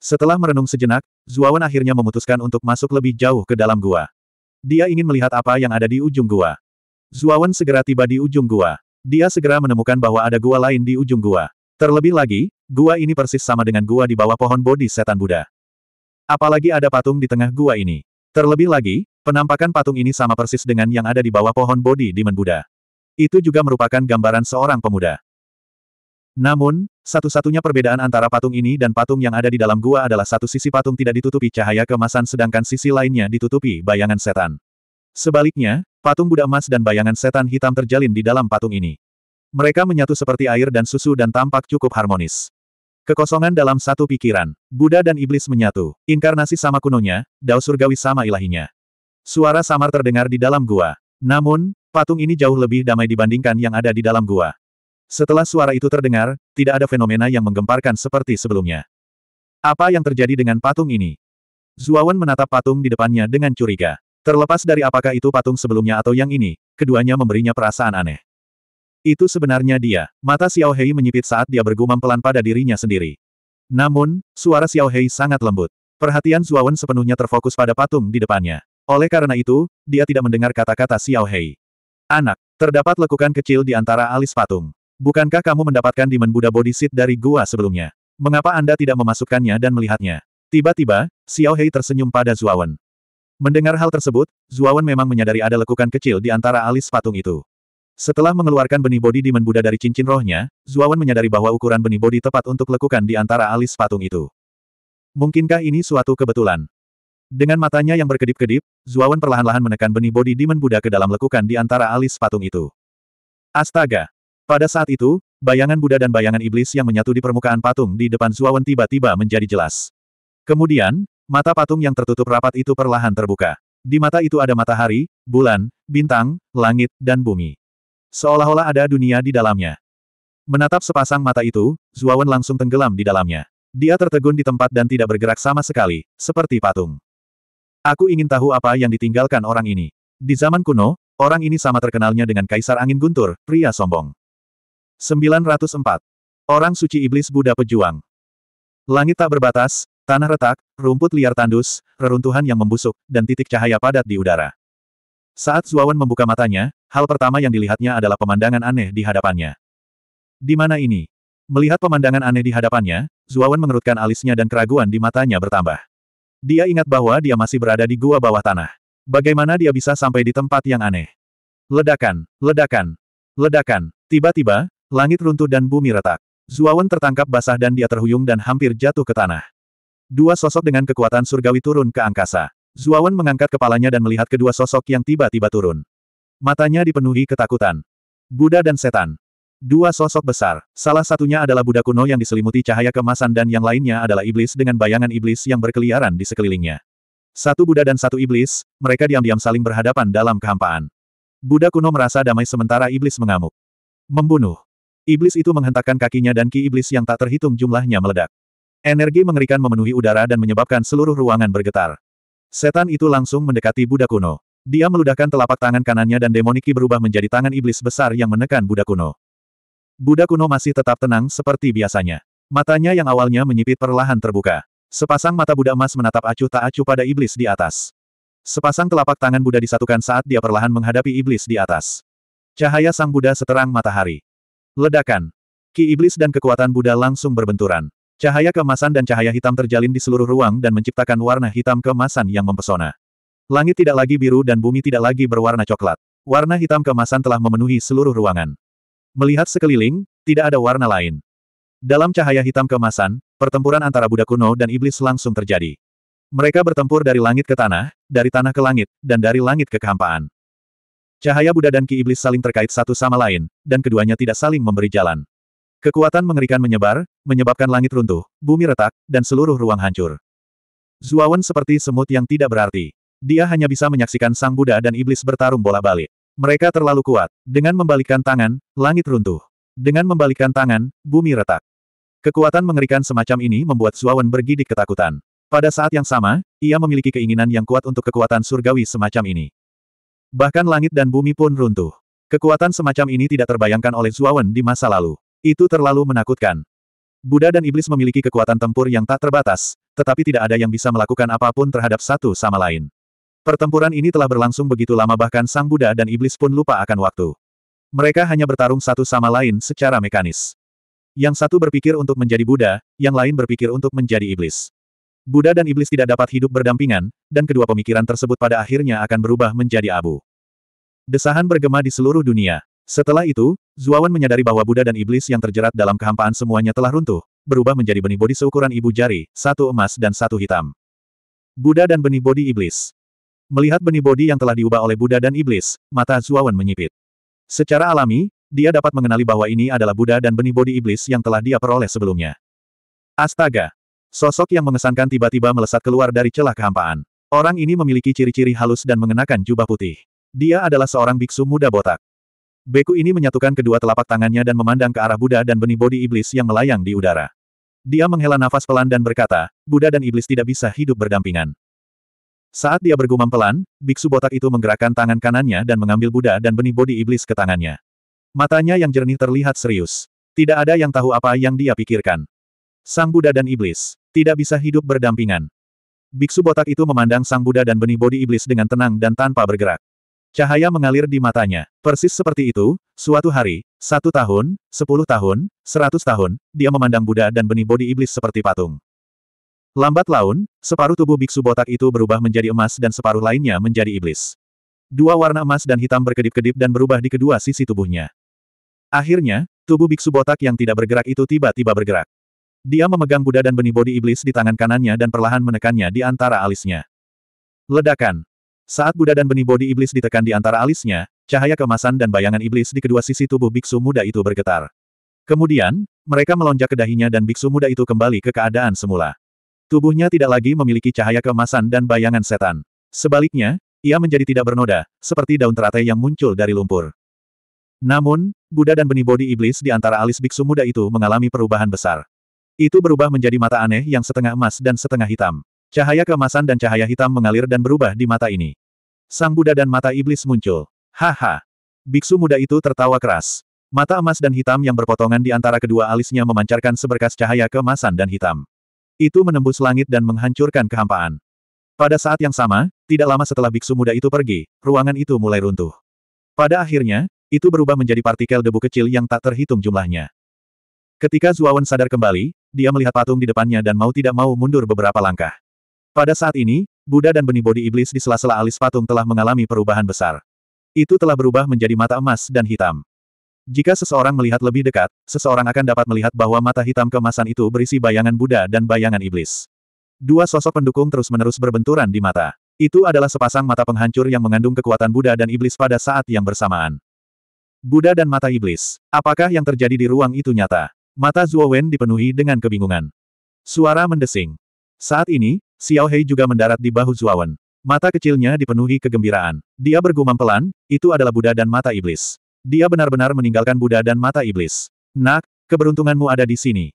Speaker 1: Setelah merenung sejenak, Zuawan akhirnya memutuskan untuk masuk lebih jauh ke dalam gua. Dia ingin melihat apa yang ada di ujung gua. Zuawan segera tiba di ujung gua. Dia segera menemukan bahwa ada gua lain di ujung gua. Terlebih lagi, gua ini persis sama dengan gua di bawah pohon bodi setan Buddha. Apalagi ada patung di tengah gua ini. Terlebih lagi, penampakan patung ini sama persis dengan yang ada di bawah pohon bodi di Buddha. Itu juga merupakan gambaran seorang pemuda. Namun, satu-satunya perbedaan antara patung ini dan patung yang ada di dalam gua adalah satu sisi patung tidak ditutupi cahaya kemasan sedangkan sisi lainnya ditutupi bayangan setan. Sebaliknya, patung Buddha emas dan bayangan setan hitam terjalin di dalam patung ini. Mereka menyatu seperti air dan susu dan tampak cukup harmonis. Kekosongan dalam satu pikiran. Buddha dan iblis menyatu. Inkarnasi sama kunonya, dao surgawi sama ilahinya. Suara samar terdengar di dalam gua. Namun, patung ini jauh lebih damai dibandingkan yang ada di dalam gua. Setelah suara itu terdengar, tidak ada fenomena yang menggemparkan seperti sebelumnya. Apa yang terjadi dengan patung ini? Zuawan menatap patung di depannya dengan curiga. Terlepas dari apakah itu patung sebelumnya atau yang ini, keduanya memberinya perasaan aneh. Itu sebenarnya dia. Mata Xiao Hei menyipit saat dia bergumam pelan pada dirinya sendiri. Namun, suara Xiao Hei sangat lembut. Perhatian Zuawan sepenuhnya terfokus pada patung di depannya. Oleh karena itu, dia tidak mendengar kata-kata Xiao Hei. Anak, terdapat lekukan kecil di antara alis patung. Bukankah kamu mendapatkan dimen Buddha Bodhisit dari gua sebelumnya? Mengapa Anda tidak memasukkannya dan melihatnya? Tiba-tiba, Xiao Hei tersenyum pada Zuawan. Mendengar hal tersebut, Zuawan memang menyadari ada lekukan kecil di antara alis patung itu. Setelah mengeluarkan benih bodi di Buddha dari cincin rohnya, Zuawan menyadari bahwa ukuran benih bodi tepat untuk lekukan di antara alis patung itu. Mungkinkah ini suatu kebetulan? Dengan matanya yang berkedip-kedip, Zuawan perlahan-lahan menekan benih bodi di Buddha ke dalam lekukan di antara alis patung itu. Astaga! Pada saat itu, bayangan Buddha dan bayangan iblis yang menyatu di permukaan patung di depan Zuawan tiba-tiba menjadi jelas. Kemudian, mata patung yang tertutup rapat itu perlahan terbuka. Di mata itu ada matahari, bulan, bintang, langit, dan bumi. Seolah-olah ada dunia di dalamnya. Menatap sepasang mata itu, Zuawan langsung tenggelam di dalamnya. Dia tertegun di tempat dan tidak bergerak sama sekali, seperti patung. Aku ingin tahu apa yang ditinggalkan orang ini. Di zaman kuno, orang ini sama terkenalnya dengan Kaisar Angin Guntur, pria sombong. 904. Orang suci iblis Buddha pejuang. Langit tak berbatas, tanah retak, rumput liar tandus, reruntuhan yang membusuk, dan titik cahaya padat di udara. Saat Zuawan membuka matanya, hal pertama yang dilihatnya adalah pemandangan aneh di hadapannya. Di mana ini? Melihat pemandangan aneh di hadapannya, Zuawan mengerutkan alisnya dan keraguan di matanya bertambah. Dia ingat bahwa dia masih berada di gua bawah tanah. Bagaimana dia bisa sampai di tempat yang aneh? Ledakan, ledakan, ledakan. Tiba-tiba, langit runtuh dan bumi retak. Zuawan tertangkap basah dan dia terhuyung dan hampir jatuh ke tanah. Dua sosok dengan kekuatan surgawi turun ke angkasa. Zuawan mengangkat kepalanya dan melihat kedua sosok yang tiba-tiba turun. Matanya dipenuhi ketakutan. Buddha dan setan. Dua sosok besar, salah satunya adalah Buddha kuno yang diselimuti cahaya kemasan dan yang lainnya adalah iblis dengan bayangan iblis yang berkeliaran di sekelilingnya. Satu Buddha dan satu iblis, mereka diam-diam saling berhadapan dalam kehampaan. Buddha kuno merasa damai sementara iblis mengamuk. Membunuh. Iblis itu menghentakkan kakinya dan ki iblis yang tak terhitung jumlahnya meledak. Energi mengerikan memenuhi udara dan menyebabkan seluruh ruangan bergetar. Setan itu langsung mendekati Buddha kuno. Dia meludahkan telapak tangan kanannya dan demoniki berubah menjadi tangan iblis besar yang menekan Buddha kuno. Buddha kuno masih tetap tenang seperti biasanya. Matanya yang awalnya menyipit perlahan terbuka. Sepasang mata Buddha emas menatap acuh tak acuh pada iblis di atas. Sepasang telapak tangan Buddha disatukan saat dia perlahan menghadapi iblis di atas. Cahaya sang Buddha seterang matahari. Ledakan. Ki iblis dan kekuatan Buddha langsung berbenturan. Cahaya kemasan dan cahaya hitam terjalin di seluruh ruang dan menciptakan warna hitam kemasan yang mempesona. Langit tidak lagi biru dan bumi tidak lagi berwarna coklat. Warna hitam kemasan telah memenuhi seluruh ruangan. Melihat sekeliling, tidak ada warna lain. Dalam cahaya hitam kemasan, pertempuran antara Buddha kuno dan iblis langsung terjadi. Mereka bertempur dari langit ke tanah, dari tanah ke langit, dan dari langit ke kehampaan. Cahaya Buddha dan Ki Iblis saling terkait satu sama lain, dan keduanya tidak saling memberi jalan. Kekuatan mengerikan menyebar, menyebabkan langit runtuh, bumi retak, dan seluruh ruang hancur. Zuawan seperti semut yang tidak berarti. Dia hanya bisa menyaksikan Sang Buddha dan Iblis bertarung bola balik. Mereka terlalu kuat. Dengan membalikkan tangan, langit runtuh. Dengan membalikkan tangan, bumi retak. Kekuatan mengerikan semacam ini membuat Suawan bergidik ketakutan. Pada saat yang sama, ia memiliki keinginan yang kuat untuk kekuatan surgawi semacam ini. Bahkan langit dan bumi pun runtuh. Kekuatan semacam ini tidak terbayangkan oleh Zuawan di masa lalu. Itu terlalu menakutkan. Buddha dan Iblis memiliki kekuatan tempur yang tak terbatas, tetapi tidak ada yang bisa melakukan apapun terhadap satu sama lain. Pertempuran ini telah berlangsung begitu lama bahkan Sang Buddha dan Iblis pun lupa akan waktu. Mereka hanya bertarung satu sama lain secara mekanis. Yang satu berpikir untuk menjadi Buddha, yang lain berpikir untuk menjadi Iblis. Buddha dan Iblis tidak dapat hidup berdampingan, dan kedua pemikiran tersebut pada akhirnya akan berubah menjadi abu. Desahan bergema di seluruh dunia. Setelah itu, Zuawan menyadari bahwa Buddha dan Iblis yang terjerat dalam kehampaan semuanya telah runtuh, berubah menjadi benih bodi seukuran ibu jari, satu emas dan satu hitam. Buddha dan benih bodi Iblis. Melihat benih bodi yang telah diubah oleh Buddha dan Iblis, mata Zuawan menyipit. Secara alami, dia dapat mengenali bahwa ini adalah Buddha dan benih bodi Iblis yang telah dia peroleh sebelumnya. Astaga! Sosok yang mengesankan tiba-tiba melesat keluar dari celah kehampaan. Orang ini memiliki ciri-ciri halus dan mengenakan jubah putih. Dia adalah seorang biksu muda botak. Beku ini menyatukan kedua telapak tangannya dan memandang ke arah Buddha dan benih bodi Iblis yang melayang di udara. Dia menghela nafas pelan dan berkata, Buddha dan Iblis tidak bisa hidup berdampingan. Saat dia bergumam pelan, biksu botak itu menggerakkan tangan kanannya dan mengambil Buddha dan benih bodi iblis ke tangannya. Matanya yang jernih terlihat serius. Tidak ada yang tahu apa yang dia pikirkan. Sang Buddha dan iblis tidak bisa hidup berdampingan. Biksu botak itu memandang sang Buddha dan benih bodi iblis dengan tenang dan tanpa bergerak. Cahaya mengalir di matanya. Persis seperti itu, suatu hari, satu tahun, sepuluh tahun, seratus tahun, dia memandang Buddha dan benih bodi iblis seperti patung. Lambat laun, separuh tubuh biksu botak itu berubah menjadi emas dan separuh lainnya menjadi iblis. Dua warna emas dan hitam berkedip-kedip dan berubah di kedua sisi tubuhnya. Akhirnya, tubuh biksu botak yang tidak bergerak itu tiba-tiba bergerak. Dia memegang Buddha dan benih bodi iblis di tangan kanannya dan perlahan menekannya di antara alisnya. Ledakan. Saat Buddha dan benih bodi iblis ditekan di antara alisnya, cahaya kemasan dan bayangan iblis di kedua sisi tubuh biksu muda itu bergetar. Kemudian, mereka melonjak ke dahinya dan biksu muda itu kembali ke keadaan semula. Tubuhnya tidak lagi memiliki cahaya kemasan dan bayangan setan. Sebaliknya, ia menjadi tidak bernoda, seperti daun teratai yang muncul dari lumpur. Namun, Buddha dan benih bodi iblis di antara alis biksu muda itu mengalami perubahan besar. Itu berubah menjadi mata aneh yang setengah emas dan setengah hitam. Cahaya kemasan dan cahaya hitam mengalir dan berubah di mata ini. Sang Buddha dan mata iblis muncul. Haha. Biksu muda itu tertawa keras. Mata emas dan hitam yang berpotongan di antara kedua alisnya memancarkan seberkas cahaya kemasan dan hitam. Itu menembus langit dan menghancurkan kehampaan. Pada saat yang sama, tidak lama setelah biksu muda itu pergi, ruangan itu mulai runtuh. Pada akhirnya, itu berubah menjadi partikel debu kecil yang tak terhitung jumlahnya. Ketika Zuawan sadar kembali, dia melihat patung di depannya dan mau tidak mau mundur beberapa langkah. Pada saat ini, Buddha dan benih bodi iblis di sela-sela alis patung telah mengalami perubahan besar. Itu telah berubah menjadi mata emas dan hitam. Jika seseorang melihat lebih dekat, seseorang akan dapat melihat bahwa mata hitam kemasan itu berisi bayangan Buddha dan bayangan iblis. Dua sosok pendukung terus-menerus berbenturan di mata. Itu adalah sepasang mata penghancur yang mengandung kekuatan Buddha dan iblis pada saat yang bersamaan. Buddha dan mata iblis. Apakah yang terjadi di ruang itu nyata? Mata Zuo Wen dipenuhi dengan kebingungan. Suara mendesing. Saat ini, Xiao Hei juga mendarat di bahu Zuo Wen. Mata kecilnya dipenuhi kegembiraan. Dia bergumam pelan, itu adalah Buddha dan mata iblis. Dia benar-benar meninggalkan Buddha dan mata iblis. Nak, keberuntunganmu ada di sini.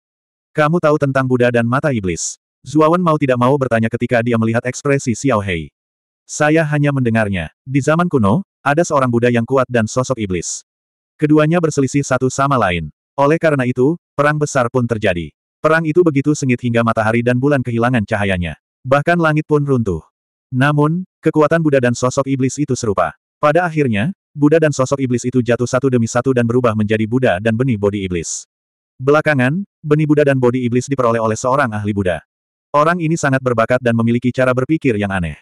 Speaker 1: Kamu tahu tentang Buddha dan mata iblis. Zuawan mau tidak mau bertanya ketika dia melihat ekspresi Xiao Hei. Saya hanya mendengarnya. Di zaman kuno, ada seorang Buddha yang kuat dan sosok iblis. Keduanya berselisih satu sama lain. Oleh karena itu, perang besar pun terjadi. Perang itu begitu sengit hingga matahari dan bulan kehilangan cahayanya. Bahkan langit pun runtuh. Namun, kekuatan Buddha dan sosok iblis itu serupa. Pada akhirnya, Buddha dan sosok iblis itu jatuh satu demi satu dan berubah menjadi Buddha dan benih bodi iblis. Belakangan, benih Buddha dan bodi iblis diperoleh oleh seorang ahli Buddha. Orang ini sangat berbakat dan memiliki cara berpikir yang aneh.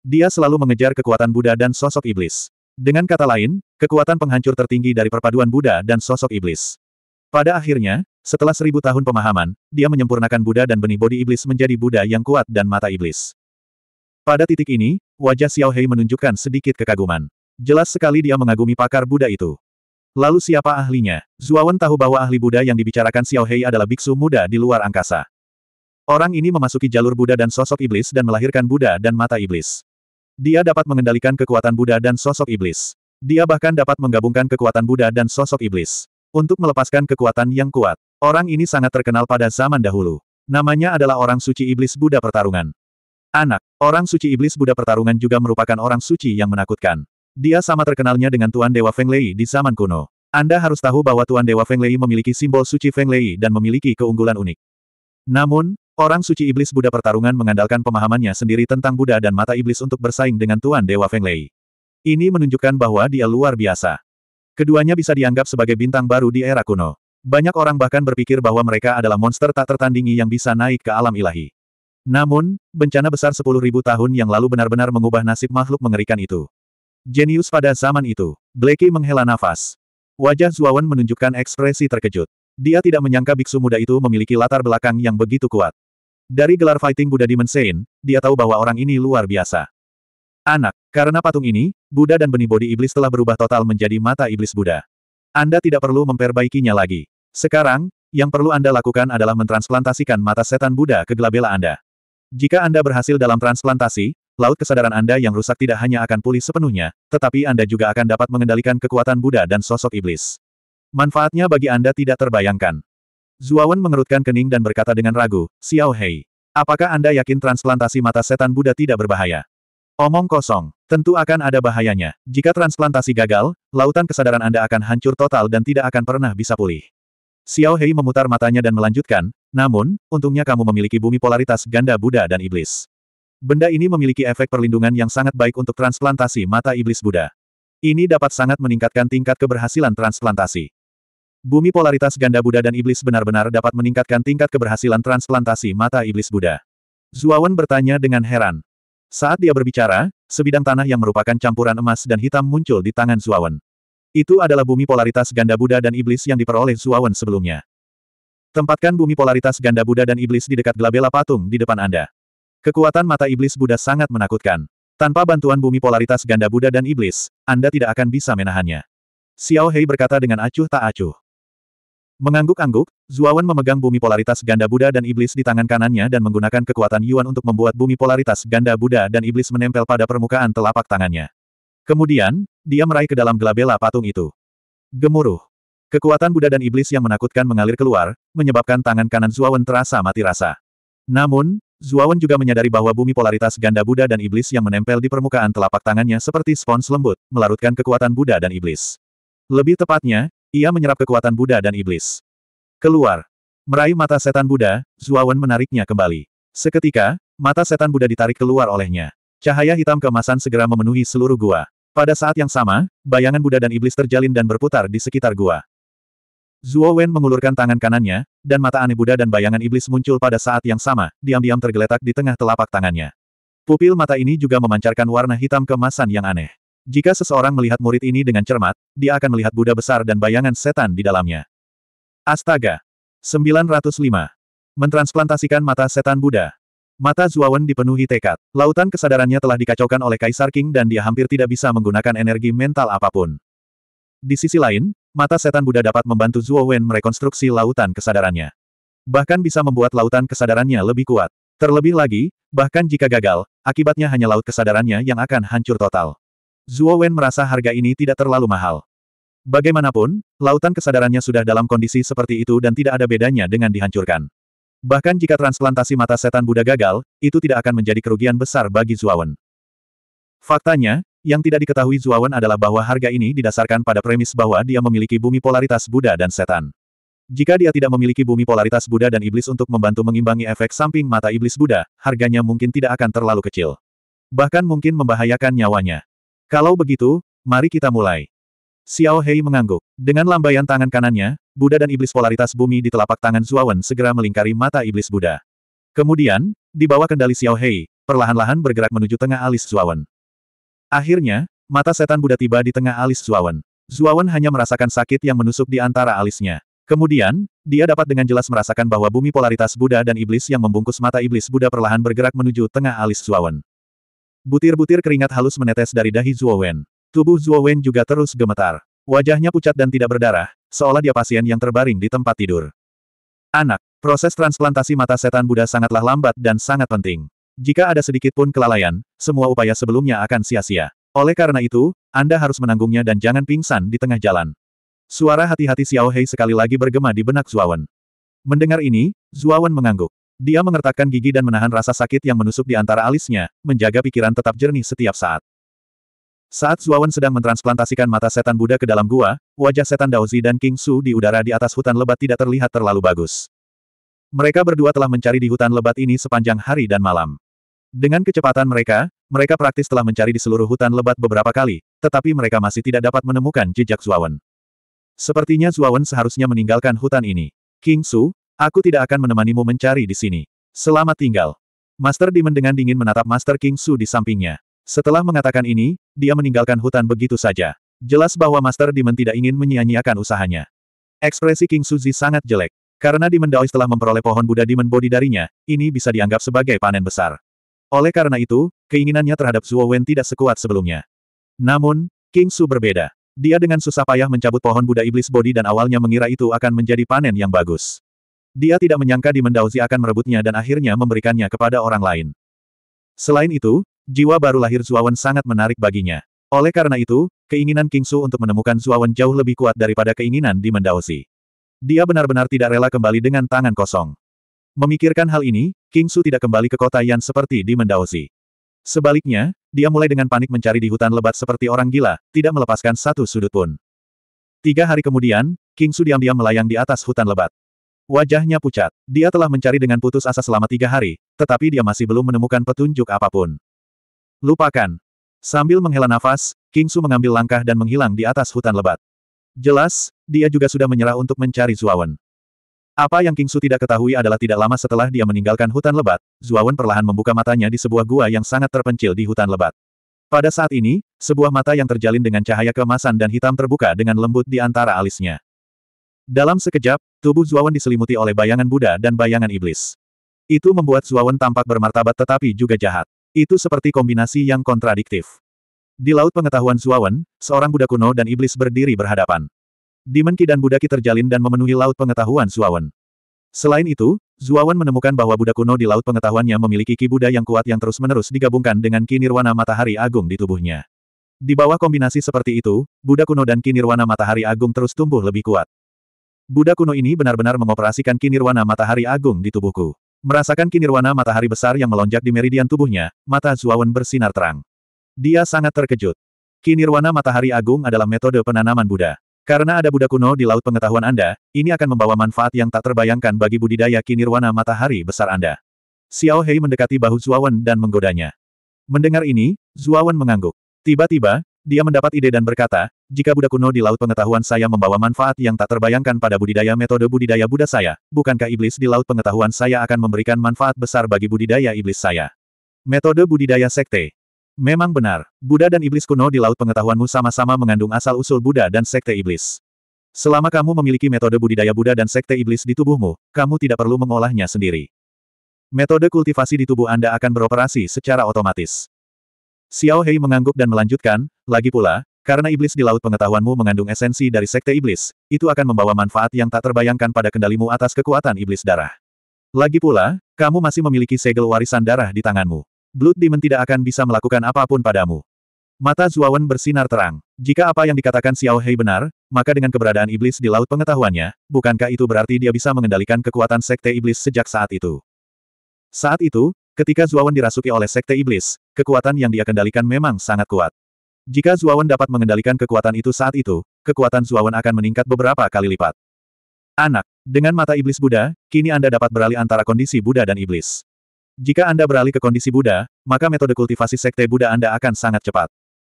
Speaker 1: Dia selalu mengejar kekuatan Buddha dan sosok iblis. Dengan kata lain, kekuatan penghancur tertinggi dari perpaduan Buddha dan sosok iblis. Pada akhirnya, setelah seribu tahun pemahaman, dia menyempurnakan Buddha dan benih bodi iblis menjadi Buddha yang kuat dan mata iblis. Pada titik ini, wajah Xiao Hei menunjukkan sedikit kekaguman. Jelas sekali dia mengagumi pakar Buddha itu. Lalu siapa ahlinya? Zuawan tahu bahwa ahli Buddha yang dibicarakan Xiao Hei adalah biksu muda di luar angkasa. Orang ini memasuki jalur Buddha dan sosok iblis dan melahirkan Buddha dan mata iblis. Dia dapat mengendalikan kekuatan Buddha dan sosok iblis. Dia bahkan dapat menggabungkan kekuatan Buddha dan sosok iblis. Untuk melepaskan kekuatan yang kuat, orang ini sangat terkenal pada zaman dahulu. Namanya adalah orang suci iblis Buddha pertarungan. Anak, orang suci iblis Buddha pertarungan juga merupakan orang suci yang menakutkan. Dia sama terkenalnya dengan Tuan Dewa Feng Lei di zaman kuno. Anda harus tahu bahwa Tuan Dewa Feng Lei memiliki simbol suci Feng Lei dan memiliki keunggulan unik. Namun, orang suci iblis Buddha pertarungan mengandalkan pemahamannya sendiri tentang Buddha dan mata iblis untuk bersaing dengan Tuan Dewa Feng Lei. Ini menunjukkan bahwa dia luar biasa. Keduanya bisa dianggap sebagai bintang baru di era kuno. Banyak orang bahkan berpikir bahwa mereka adalah monster tak tertandingi yang bisa naik ke alam ilahi. Namun, bencana besar 10.000 tahun yang lalu benar-benar mengubah nasib makhluk mengerikan itu. Jenius pada zaman itu. Blakey menghela nafas. Wajah Zuawan menunjukkan ekspresi terkejut. Dia tidak menyangka biksu muda itu memiliki latar belakang yang begitu kuat. Dari gelar fighting Buddha Demon Sein, dia tahu bahwa orang ini luar biasa. Anak, karena patung ini, Buddha dan benih bodi iblis telah berubah total menjadi mata iblis Buddha. Anda tidak perlu memperbaikinya lagi. Sekarang, yang perlu Anda lakukan adalah mentransplantasikan mata setan Buddha ke gelabela Anda. Jika Anda berhasil dalam transplantasi, laut kesadaran Anda yang rusak tidak hanya akan pulih sepenuhnya, tetapi Anda juga akan dapat mengendalikan kekuatan Buddha dan sosok iblis. Manfaatnya bagi Anda tidak terbayangkan. Zuawan mengerutkan kening dan berkata dengan ragu, Xiao Hei, apakah Anda yakin transplantasi mata setan Buddha tidak berbahaya? Omong kosong, tentu akan ada bahayanya. Jika transplantasi gagal, lautan kesadaran Anda akan hancur total dan tidak akan pernah bisa pulih. Xiao Hei memutar matanya dan melanjutkan, namun, untungnya kamu memiliki bumi polaritas ganda Buddha dan Iblis. Benda ini memiliki efek perlindungan yang sangat baik untuk transplantasi mata iblis Buddha. Ini dapat sangat meningkatkan tingkat keberhasilan transplantasi. Bumi polaritas ganda Buddha dan iblis benar-benar dapat meningkatkan tingkat keberhasilan transplantasi mata iblis Buddha. Zuawan bertanya dengan heran. Saat dia berbicara, sebidang tanah yang merupakan campuran emas dan hitam muncul di tangan Zuawan. Itu adalah bumi polaritas ganda Buddha dan iblis yang diperoleh Zuawan sebelumnya. Tempatkan bumi polaritas ganda Buddha dan iblis di dekat Glabella patung di depan Anda. Kekuatan mata iblis Buddha sangat menakutkan. Tanpa bantuan bumi polaritas ganda Buddha dan iblis, Anda tidak akan bisa menahannya. Xiao Hei berkata dengan acuh tak acuh. Mengangguk-angguk, Zuawan memegang bumi polaritas ganda Buddha dan iblis di tangan kanannya dan menggunakan kekuatan Yuan untuk membuat bumi polaritas ganda Buddha dan iblis menempel pada permukaan telapak tangannya. Kemudian, dia meraih ke dalam gelabela patung itu. Gemuruh. Kekuatan Buddha dan iblis yang menakutkan mengalir keluar, menyebabkan tangan kanan Zuawan terasa mati rasa. Namun, Zuawan juga menyadari bahwa bumi polaritas ganda Buddha dan Iblis yang menempel di permukaan telapak tangannya seperti spons lembut, melarutkan kekuatan Buddha dan Iblis. Lebih tepatnya, ia menyerap kekuatan Buddha dan Iblis. Keluar. Meraih mata setan Buddha, Zuawan menariknya kembali. Seketika, mata setan Buddha ditarik keluar olehnya. Cahaya hitam keemasan segera memenuhi seluruh gua. Pada saat yang sama, bayangan Buddha dan Iblis terjalin dan berputar di sekitar gua. Zuo Wen mengulurkan tangan kanannya, dan mata aneh Buddha dan bayangan iblis muncul pada saat yang sama, diam-diam tergeletak di tengah telapak tangannya. Pupil mata ini juga memancarkan warna hitam kemasan yang aneh. Jika seseorang melihat murid ini dengan cermat, dia akan melihat Buddha besar dan bayangan setan di dalamnya. Astaga! 905. Mentransplantasikan mata setan Buddha. Mata Zuawan dipenuhi tekad. Lautan kesadarannya telah dikacaukan oleh Kaisar King dan dia hampir tidak bisa menggunakan energi mental apapun. Di sisi lain, mata setan Buddha dapat membantu Zuo Wen merekonstruksi lautan kesadarannya. Bahkan bisa membuat lautan kesadarannya lebih kuat. Terlebih lagi, bahkan jika gagal, akibatnya hanya laut kesadarannya yang akan hancur total. Zuo Wen merasa harga ini tidak terlalu mahal. Bagaimanapun, lautan kesadarannya sudah dalam kondisi seperti itu dan tidak ada bedanya dengan dihancurkan. Bahkan jika transplantasi mata setan Buddha gagal, itu tidak akan menjadi kerugian besar bagi Wen. Faktanya, yang tidak diketahui Zuawan adalah bahwa harga ini didasarkan pada premis bahwa dia memiliki bumi polaritas Buddha dan setan. Jika dia tidak memiliki bumi polaritas Buddha dan iblis untuk membantu mengimbangi efek samping mata iblis Buddha, harganya mungkin tidak akan terlalu kecil. Bahkan mungkin membahayakan nyawanya. Kalau begitu, mari kita mulai. Xiao Hei mengangguk. Dengan lambaian tangan kanannya, Buddha dan iblis polaritas bumi di telapak tangan Zuawan segera melingkari mata iblis Buddha. Kemudian, di bawah kendali Xiao Hei, perlahan-lahan bergerak menuju tengah alis Zuawan. Akhirnya, mata setan Buddha tiba di tengah alis Zuawan. Zuawan hanya merasakan sakit yang menusuk di antara alisnya. Kemudian, dia dapat dengan jelas merasakan bahwa bumi polaritas Buddha dan iblis yang membungkus mata iblis Buddha perlahan bergerak menuju tengah alis Zuawan. Butir-butir keringat halus menetes dari dahi Zuawan. Tubuh Zuawan juga terus gemetar. Wajahnya pucat dan tidak berdarah, seolah dia pasien yang terbaring di tempat tidur. Anak, proses transplantasi mata setan Buddha sangatlah lambat dan sangat penting. Jika ada sedikit pun kelalaian, semua upaya sebelumnya akan sia-sia. Oleh karena itu, Anda harus menanggungnya dan jangan pingsan di tengah jalan. Suara hati-hati Xiao Hei sekali lagi bergema di benak Zuawan. Mendengar ini, Zuawan mengangguk. Dia mengertakkan gigi dan menahan rasa sakit yang menusuk di antara alisnya, menjaga pikiran tetap jernih setiap saat. Saat Zuawan sedang mentransplantasikan mata setan Buddha ke dalam gua, wajah setan Daozi dan King Su di udara di atas hutan lebat tidak terlihat terlalu bagus. Mereka berdua telah mencari di hutan lebat ini sepanjang hari dan malam. Dengan kecepatan mereka, mereka praktis telah mencari di seluruh hutan lebat beberapa kali, tetapi mereka masih tidak dapat menemukan jejak Zuawan. Sepertinya Zuawan seharusnya meninggalkan hutan ini. King Su, aku tidak akan menemanimu mencari di sini. Selamat tinggal. Master Demon dengan dingin menatap Master King Su di sampingnya. Setelah mengatakan ini, dia meninggalkan hutan begitu saja. Jelas bahwa Master Demon tidak ingin menyia-nyiakan usahanya. Ekspresi King Suzi sangat jelek. Karena Demon Daois telah memperoleh pohon Buddha Demon Body darinya, ini bisa dianggap sebagai panen besar. Oleh karena itu, keinginannya terhadap Zuo Wen tidak sekuat sebelumnya. Namun, King Su berbeda. Dia dengan susah payah mencabut pohon Buddha Iblis Bodi dan awalnya mengira itu akan menjadi panen yang bagus. Dia tidak menyangka di Mendauzi akan merebutnya dan akhirnya memberikannya kepada orang lain. Selain itu, jiwa baru lahir Zuawan sangat menarik baginya. Oleh karena itu, keinginan King Su untuk menemukan Zuawan jauh lebih kuat daripada keinginan di Mendauzi. Dia benar-benar tidak rela kembali dengan tangan kosong. Memikirkan hal ini, King Su tidak kembali ke kota Yan seperti di Mendaozi. Sebaliknya, dia mulai dengan panik mencari di hutan lebat seperti orang gila, tidak melepaskan satu sudut pun. Tiga hari kemudian, King Su diam-diam melayang di atas hutan lebat. Wajahnya pucat. Dia telah mencari dengan putus asa selama tiga hari, tetapi dia masih belum menemukan petunjuk apapun. Lupakan. Sambil menghela nafas, King Su mengambil langkah dan menghilang di atas hutan lebat. Jelas, dia juga sudah menyerah untuk mencari Zuawan. Apa yang King Su tidak ketahui adalah tidak lama setelah dia meninggalkan hutan lebat, Zuawan perlahan membuka matanya di sebuah gua yang sangat terpencil di hutan lebat. Pada saat ini, sebuah mata yang terjalin dengan cahaya kemasan dan hitam terbuka dengan lembut di antara alisnya. Dalam sekejap, tubuh Zuawan diselimuti oleh bayangan Buddha dan bayangan iblis. Itu membuat Zuawan tampak bermartabat tetapi juga jahat. Itu seperti kombinasi yang kontradiktif. Di Laut Pengetahuan Zuawan, seorang Buddha kuno dan iblis berdiri berhadapan. Dimenki dan Budaki terjalin dan memenuhi laut pengetahuan Zuawan. Selain itu, Zuawan menemukan bahwa Buddha kuno di laut pengetahuannya memiliki ki Buddha yang kuat yang terus-menerus digabungkan dengan ki nirwana matahari agung di tubuhnya. Di bawah kombinasi seperti itu, Buddha kuno dan ki nirwana matahari agung terus tumbuh lebih kuat. Buddha kuno ini benar-benar mengoperasikan ki nirwana matahari agung di tubuhku. Merasakan ki nirwana matahari besar yang melonjak di meridian tubuhnya, mata Zuawan bersinar terang. Dia sangat terkejut. Ki nirwana matahari agung adalah metode penanaman Buddha. Karena ada Buddha kuno di Laut Pengetahuan Anda, ini akan membawa manfaat yang tak terbayangkan bagi budidaya kinirwana matahari besar Anda. Xiao Hei mendekati bahu Zuawan dan menggodanya. Mendengar ini, Zuawan mengangguk. Tiba-tiba, dia mendapat ide dan berkata, jika Buddha kuno di Laut Pengetahuan saya membawa manfaat yang tak terbayangkan pada budidaya metode budidaya Buddha saya, bukankah iblis di Laut Pengetahuan saya akan memberikan manfaat besar bagi budidaya iblis saya? Metode budidaya sekte. Memang benar, Buddha dan Iblis kuno di Laut Pengetahuanmu sama-sama mengandung asal-usul Buddha dan Sekte Iblis. Selama kamu memiliki metode budidaya Buddha dan Sekte Iblis di tubuhmu, kamu tidak perlu mengolahnya sendiri. Metode kultivasi di tubuh Anda akan beroperasi secara otomatis. Xiao Hei mengangguk dan melanjutkan, lagi pula, karena iblis di laut pengetahuanmu mengandung esensi dari sekte iblis, itu akan membawa manfaat yang tak terbayangkan pada kendalimu atas kekuatan iblis darah. Lagi pula, kamu masih memiliki segel warisan darah di tanganmu. Blood Demon tidak akan bisa melakukan apapun padamu. Mata Zuawan bersinar terang. Jika apa yang dikatakan Xiao Hei benar, maka dengan keberadaan iblis di laut pengetahuannya, bukankah itu berarti dia bisa mengendalikan kekuatan sekte iblis sejak saat itu? Saat itu, ketika Zuawan dirasuki oleh sekte iblis, kekuatan yang dia kendalikan memang sangat kuat. Jika Zuawan dapat mengendalikan kekuatan itu saat itu, kekuatan Zuawan akan meningkat beberapa kali lipat. Anak, dengan mata iblis Buddha, kini Anda dapat beralih antara kondisi Buddha dan iblis. Jika Anda beralih ke kondisi Buddha, maka metode kultivasi sekte Buddha Anda akan sangat cepat.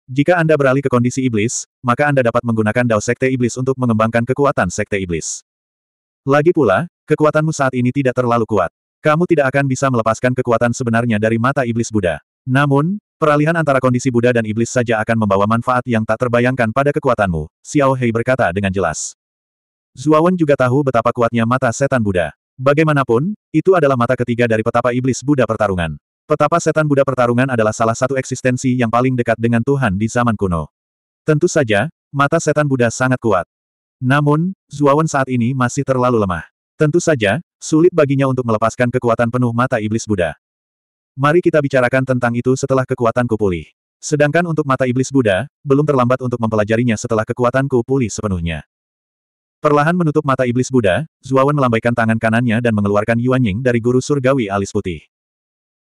Speaker 1: Jika Anda beralih ke kondisi iblis, maka Anda dapat menggunakan dao sekte iblis untuk mengembangkan kekuatan sekte iblis. Lagi pula, kekuatanmu saat ini tidak terlalu kuat. Kamu tidak akan bisa melepaskan kekuatan sebenarnya dari mata iblis Buddha. Namun, peralihan antara kondisi Buddha dan iblis saja akan membawa manfaat yang tak terbayangkan pada kekuatanmu, Xiao Hei berkata dengan jelas. Zuawan juga tahu betapa kuatnya mata setan Buddha. Bagaimanapun, itu adalah mata ketiga dari petapa iblis Buddha pertarungan. Petapa setan Buddha pertarungan adalah salah satu eksistensi yang paling dekat dengan Tuhan di zaman kuno. Tentu saja, mata setan Buddha sangat kuat. Namun, Zuawan saat ini masih terlalu lemah. Tentu saja, sulit baginya untuk melepaskan kekuatan penuh mata iblis Buddha. Mari kita bicarakan tentang itu setelah kekuatanku pulih. Sedangkan untuk mata iblis Buddha, belum terlambat untuk mempelajarinya setelah kekuatanku pulih sepenuhnya. Perlahan menutup mata iblis Buddha, Zuawan melambaikan tangan kanannya dan mengeluarkan Yuan Ying dari guru surgawi alis putih.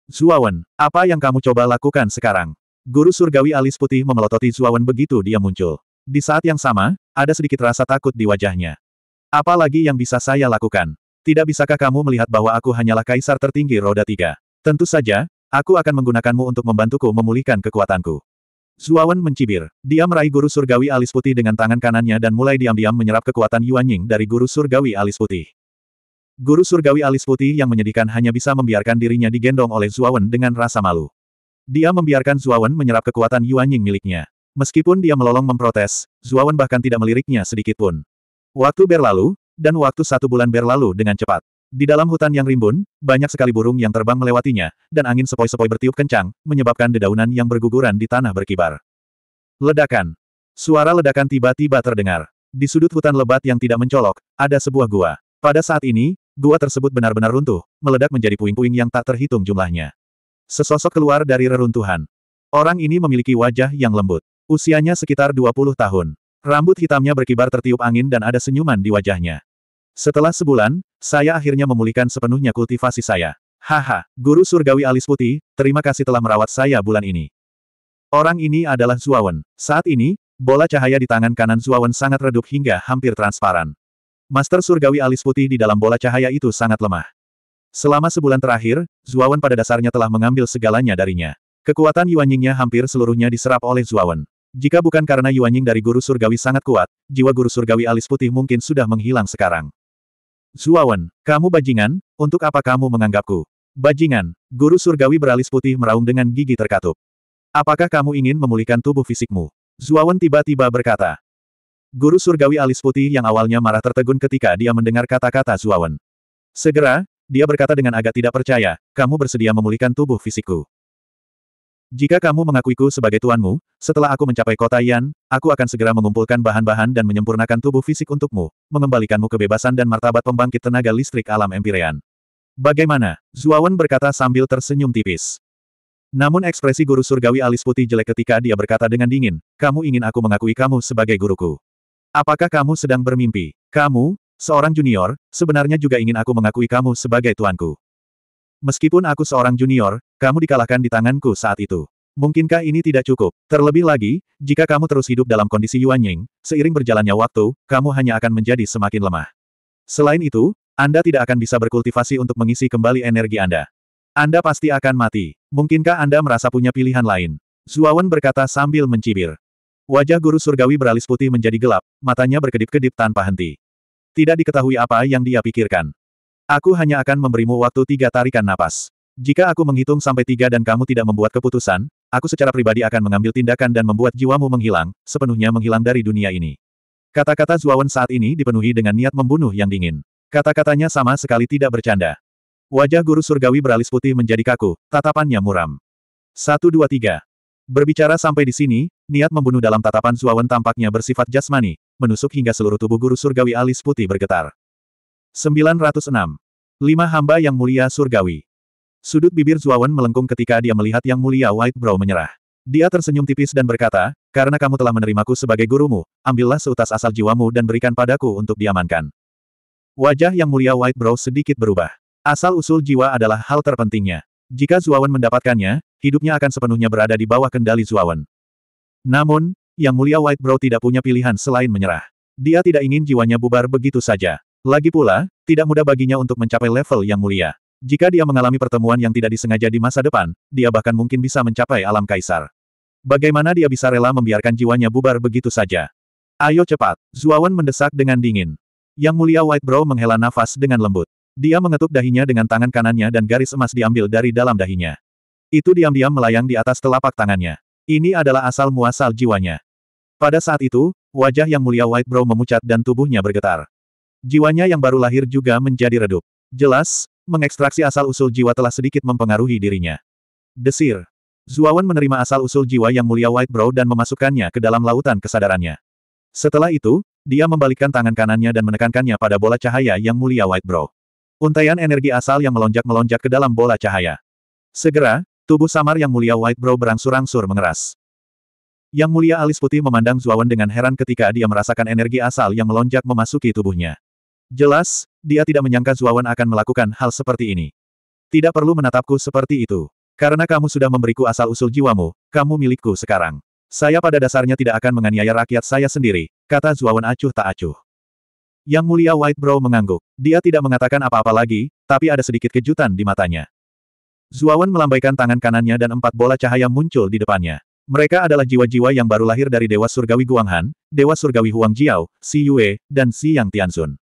Speaker 1: Zuawan, apa yang kamu coba lakukan sekarang? Guru surgawi alis putih memelototi Zuawan begitu dia muncul. Di saat yang sama, ada sedikit rasa takut di wajahnya. Apa lagi yang bisa saya lakukan? Tidak bisakah kamu melihat bahwa aku hanyalah kaisar tertinggi roda tiga? Tentu saja, aku akan menggunakanmu untuk membantuku memulihkan kekuatanku. Zuawan mencibir. Dia meraih guru surgawi alis putih dengan tangan kanannya dan mulai diam-diam menyerap kekuatan Yuan Ying dari guru surgawi alis putih. Guru surgawi alis putih yang menyedihkan hanya bisa membiarkan dirinya digendong oleh Zuawan dengan rasa malu. Dia membiarkan Zuawan menyerap kekuatan Yuan Ying miliknya. Meskipun dia melolong memprotes, Zuawan bahkan tidak meliriknya sedikitpun. Waktu berlalu, dan waktu satu bulan berlalu dengan cepat. Di dalam hutan yang rimbun, banyak sekali burung yang terbang melewatinya, dan angin sepoi-sepoi bertiup kencang, menyebabkan dedaunan yang berguguran di tanah berkibar. Ledakan. Suara ledakan tiba-tiba terdengar. Di sudut hutan lebat yang tidak mencolok, ada sebuah gua. Pada saat ini, gua tersebut benar-benar runtuh, meledak menjadi puing-puing yang tak terhitung jumlahnya. Sesosok keluar dari reruntuhan. Orang ini memiliki wajah yang lembut. Usianya sekitar 20 tahun. Rambut hitamnya berkibar tertiup angin dan ada senyuman di wajahnya. Setelah sebulan, saya akhirnya memulihkan sepenuhnya kultivasi saya. Haha, Guru Surgawi Alis Putih, terima kasih telah merawat saya bulan ini. Orang ini adalah Zuawan. Saat ini, bola cahaya di tangan kanan Zuawan sangat redup hingga hampir transparan. Master Surgawi Alis Putih di dalam bola cahaya itu sangat lemah. Selama sebulan terakhir, Zuawan pada dasarnya telah mengambil segalanya darinya. Kekuatan Yuanyingnya hampir seluruhnya diserap oleh Zuawan. Jika bukan karena Yuanying dari Guru Surgawi sangat kuat, jiwa Guru Surgawi Alis Putih mungkin sudah menghilang sekarang. Zuawan, kamu bajingan, untuk apa kamu menganggapku? Bajingan, guru surgawi beralis putih meraung dengan gigi terkatup. Apakah kamu ingin memulihkan tubuh fisikmu? Zuawan tiba-tiba berkata. Guru surgawi alis putih yang awalnya marah tertegun ketika dia mendengar kata-kata Zuawan. Segera, dia berkata dengan agak tidak percaya, kamu bersedia memulihkan tubuh fisikku. Jika kamu mengakuiku sebagai tuanmu, setelah aku mencapai kota Yan, aku akan segera mengumpulkan bahan-bahan dan menyempurnakan tubuh fisik untukmu, mengembalikanmu kebebasan dan martabat pembangkit tenaga listrik alam empirean. Bagaimana? Zuawan berkata sambil tersenyum tipis. Namun ekspresi guru surgawi alis putih jelek ketika dia berkata dengan dingin, kamu ingin aku mengakui kamu sebagai guruku. Apakah kamu sedang bermimpi? Kamu, seorang junior, sebenarnya juga ingin aku mengakui kamu sebagai tuanku. Meskipun aku seorang junior, kamu dikalahkan di tanganku saat itu. Mungkinkah ini tidak cukup? Terlebih lagi, jika kamu terus hidup dalam kondisi Yuan Ying, seiring berjalannya waktu, kamu hanya akan menjadi semakin lemah. Selain itu, Anda tidak akan bisa berkultivasi untuk mengisi kembali energi Anda. Anda pasti akan mati. Mungkinkah Anda merasa punya pilihan lain? Zuawan berkata sambil mencibir. Wajah guru surgawi beralis putih menjadi gelap, matanya berkedip-kedip tanpa henti. Tidak diketahui apa yang dia pikirkan. Aku hanya akan memberimu waktu tiga tarikan napas. Jika aku menghitung sampai tiga dan kamu tidak membuat keputusan, aku secara pribadi akan mengambil tindakan dan membuat jiwamu menghilang, sepenuhnya menghilang dari dunia ini. Kata-kata Zuawan saat ini dipenuhi dengan niat membunuh yang dingin. Kata-katanya sama sekali tidak bercanda. Wajah guru surgawi beralis putih menjadi kaku, tatapannya muram. Satu dua tiga. Berbicara sampai di sini, niat membunuh dalam tatapan Zuawan tampaknya bersifat jasmani, menusuk hingga seluruh tubuh guru surgawi alis putih bergetar. 906. Lima hamba yang mulia surgawi. Sudut bibir Zuawan melengkung ketika dia melihat yang mulia White Brow menyerah. Dia tersenyum tipis dan berkata, karena kamu telah menerimaku sebagai gurumu, ambillah seutas asal jiwamu dan berikan padaku untuk diamankan. Wajah yang mulia White Brow sedikit berubah. Asal-usul jiwa adalah hal terpentingnya. Jika Zuawan mendapatkannya, hidupnya akan sepenuhnya berada di bawah kendali Zuawan. Namun, yang mulia White Brow tidak punya pilihan selain menyerah. Dia tidak ingin jiwanya bubar begitu saja. Lagi pula, tidak mudah baginya untuk mencapai level yang mulia. Jika dia mengalami pertemuan yang tidak disengaja di masa depan, dia bahkan mungkin bisa mencapai alam kaisar. Bagaimana dia bisa rela membiarkan jiwanya bubar begitu saja? Ayo cepat! Zuawan mendesak dengan dingin. Yang mulia White Brow menghela nafas dengan lembut. Dia mengetuk dahinya dengan tangan kanannya dan garis emas diambil dari dalam dahinya. Itu diam-diam melayang di atas telapak tangannya. Ini adalah asal-muasal jiwanya. Pada saat itu, wajah yang mulia White Brow memucat dan tubuhnya bergetar. Jiwanya yang baru lahir juga menjadi redup. Jelas, mengekstraksi asal-usul jiwa telah sedikit mempengaruhi dirinya. Desir. Zuawan menerima asal-usul jiwa yang mulia White Brow dan memasukkannya ke dalam lautan kesadarannya. Setelah itu, dia membalikkan tangan kanannya dan menekankannya pada bola cahaya yang mulia White Brow. Untaian energi asal yang melonjak-melonjak ke dalam bola cahaya. Segera, tubuh samar yang mulia White Brow berangsur-angsur mengeras. Yang mulia alis putih memandang Zuawan dengan heran ketika dia merasakan energi asal yang melonjak memasuki tubuhnya. Jelas, dia tidak menyangka Zuawan akan melakukan hal seperti ini. Tidak perlu menatapku seperti itu. Karena kamu sudah memberiku asal-usul jiwamu, kamu milikku sekarang. Saya pada dasarnya tidak akan menganiaya rakyat saya sendiri, kata Zuawan acuh tak acuh. Yang mulia White Brow mengangguk. Dia tidak mengatakan apa-apa lagi, tapi ada sedikit kejutan di matanya. Zuawan melambaikan tangan kanannya dan empat bola cahaya muncul di depannya. Mereka adalah jiwa-jiwa yang baru lahir dari Dewa Surgawi Guanghan, Dewa Surgawi Huang Jiao, Si Yue, dan Si Yang Tianzun.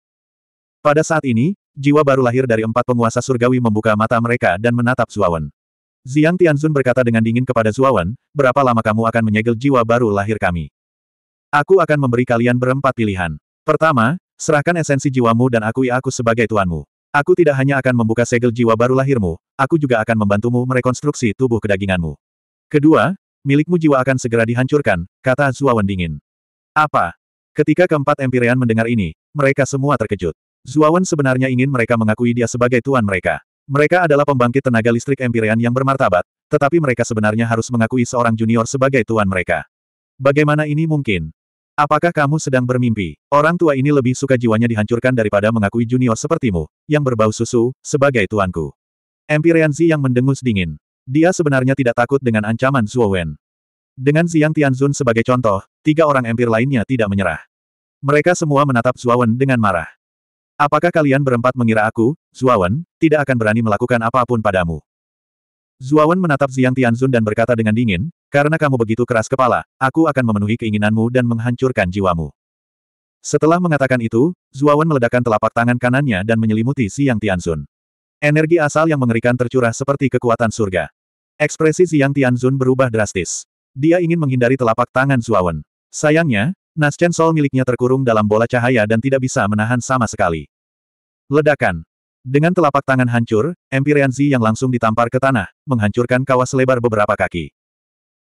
Speaker 1: Pada saat ini, jiwa baru lahir dari empat penguasa surgawi membuka mata mereka dan menatap Zuawan. Ziang Tianzun berkata dengan dingin kepada Zuawan, berapa lama kamu akan menyegel jiwa baru lahir kami? Aku akan memberi kalian berempat pilihan. Pertama, serahkan esensi jiwamu dan akui aku sebagai tuanmu. Aku tidak hanya akan membuka segel jiwa baru lahirmu, aku juga akan membantumu merekonstruksi tubuh kedaginganmu. Kedua, milikmu jiwa akan segera dihancurkan, kata Zuawan dingin. Apa? Ketika keempat Empyrean mendengar ini, mereka semua terkejut. Zuawan sebenarnya ingin mereka mengakui dia sebagai tuan mereka. Mereka adalah pembangkit tenaga listrik Empyrean yang bermartabat, tetapi mereka sebenarnya harus mengakui seorang junior sebagai tuan mereka. Bagaimana ini mungkin? Apakah kamu sedang bermimpi? Orang tua ini lebih suka jiwanya dihancurkan daripada mengakui junior sepertimu, yang berbau susu, sebagai tuanku. Empyrean Zi yang mendengus dingin. Dia sebenarnya tidak takut dengan ancaman Zuowen. Dengan Ziang Tianzun sebagai contoh, tiga orang empir lainnya tidak menyerah. Mereka semua menatap Zuowen dengan marah. Apakah kalian berempat mengira aku, Zuawan, tidak akan berani melakukan apapun padamu? Zuawan menatap Ziang Tianzun dan berkata dengan dingin, karena kamu begitu keras kepala, aku akan memenuhi keinginanmu dan menghancurkan jiwamu. Setelah mengatakan itu, Zuawan meledakkan telapak tangan kanannya dan menyelimuti Ziang Tianzun. Energi asal yang mengerikan tercurah seperti kekuatan surga. Ekspresi Ziang Tianzun berubah drastis. Dia ingin menghindari telapak tangan Zuawan. Sayangnya, Nasten Sol miliknya terkurung dalam bola cahaya dan tidak bisa menahan sama sekali. Ledakan. Dengan telapak tangan hancur, Empyrean Zi yang langsung ditampar ke tanah, menghancurkan kawah selebar beberapa kaki.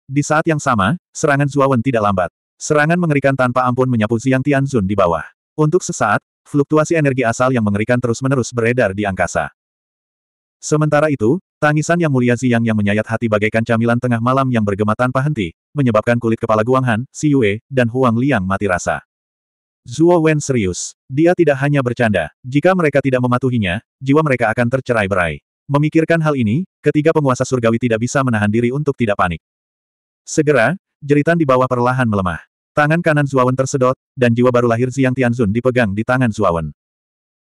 Speaker 1: Di saat yang sama, serangan Zuawan tidak lambat. Serangan mengerikan tanpa ampun menyapu Ziyang Tianzun di bawah. Untuk sesaat, fluktuasi energi asal yang mengerikan terus-menerus beredar di angkasa. Sementara itu, Tangisan yang mulia Ziyang yang menyayat hati bagaikan camilan tengah malam yang bergema tanpa henti, menyebabkan kulit kepala Guang Han, Si Yue, dan Huang Liang mati rasa. Zuo Wen serius. Dia tidak hanya bercanda. Jika mereka tidak mematuhinya, jiwa mereka akan tercerai-berai. Memikirkan hal ini, ketiga penguasa surgawi tidak bisa menahan diri untuk tidak panik. Segera, jeritan di bawah perlahan melemah. Tangan kanan Wen tersedot, dan jiwa baru lahir Ziang Tianzun dipegang di tangan Wen.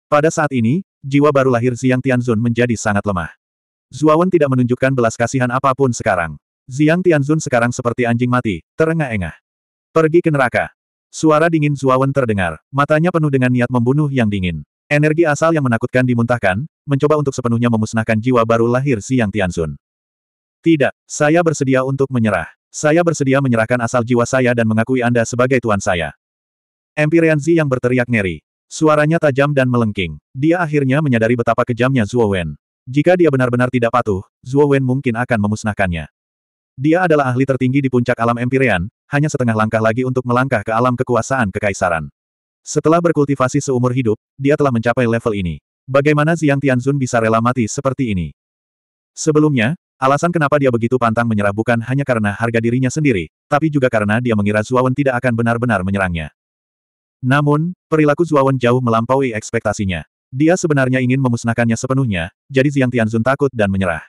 Speaker 1: Pada saat ini, jiwa baru lahir Ziang Tianzun menjadi sangat lemah. Zuawan tidak menunjukkan belas kasihan apapun sekarang. Ziang Tianzun sekarang seperti anjing mati, terengah-engah. Pergi ke neraka. Suara dingin Zuawan terdengar, matanya penuh dengan niat membunuh yang dingin. Energi asal yang menakutkan dimuntahkan, mencoba untuk sepenuhnya memusnahkan jiwa baru lahir Ziang Tianzun. Tidak, saya bersedia untuk menyerah. Saya bersedia menyerahkan asal jiwa saya dan mengakui Anda sebagai tuan saya. Empirianzi yang berteriak ngeri. Suaranya tajam dan melengking. Dia akhirnya menyadari betapa kejamnya Zhuo jika dia benar-benar tidak patuh, Zuo Wen mungkin akan memusnahkannya. Dia adalah ahli tertinggi di puncak alam Empyrean, hanya setengah langkah lagi untuk melangkah ke alam kekuasaan kekaisaran. Setelah berkultivasi seumur hidup, dia telah mencapai level ini. Bagaimana Ziyang Tianzun bisa rela mati seperti ini? Sebelumnya, alasan kenapa dia begitu pantang menyerah bukan hanya karena harga dirinya sendiri, tapi juga karena dia mengira Zuawan tidak akan benar-benar menyerangnya. Namun, perilaku Zuawan jauh melampaui ekspektasinya. Dia sebenarnya ingin memusnahkannya sepenuhnya, jadi Ziang Tianzun takut dan menyerah.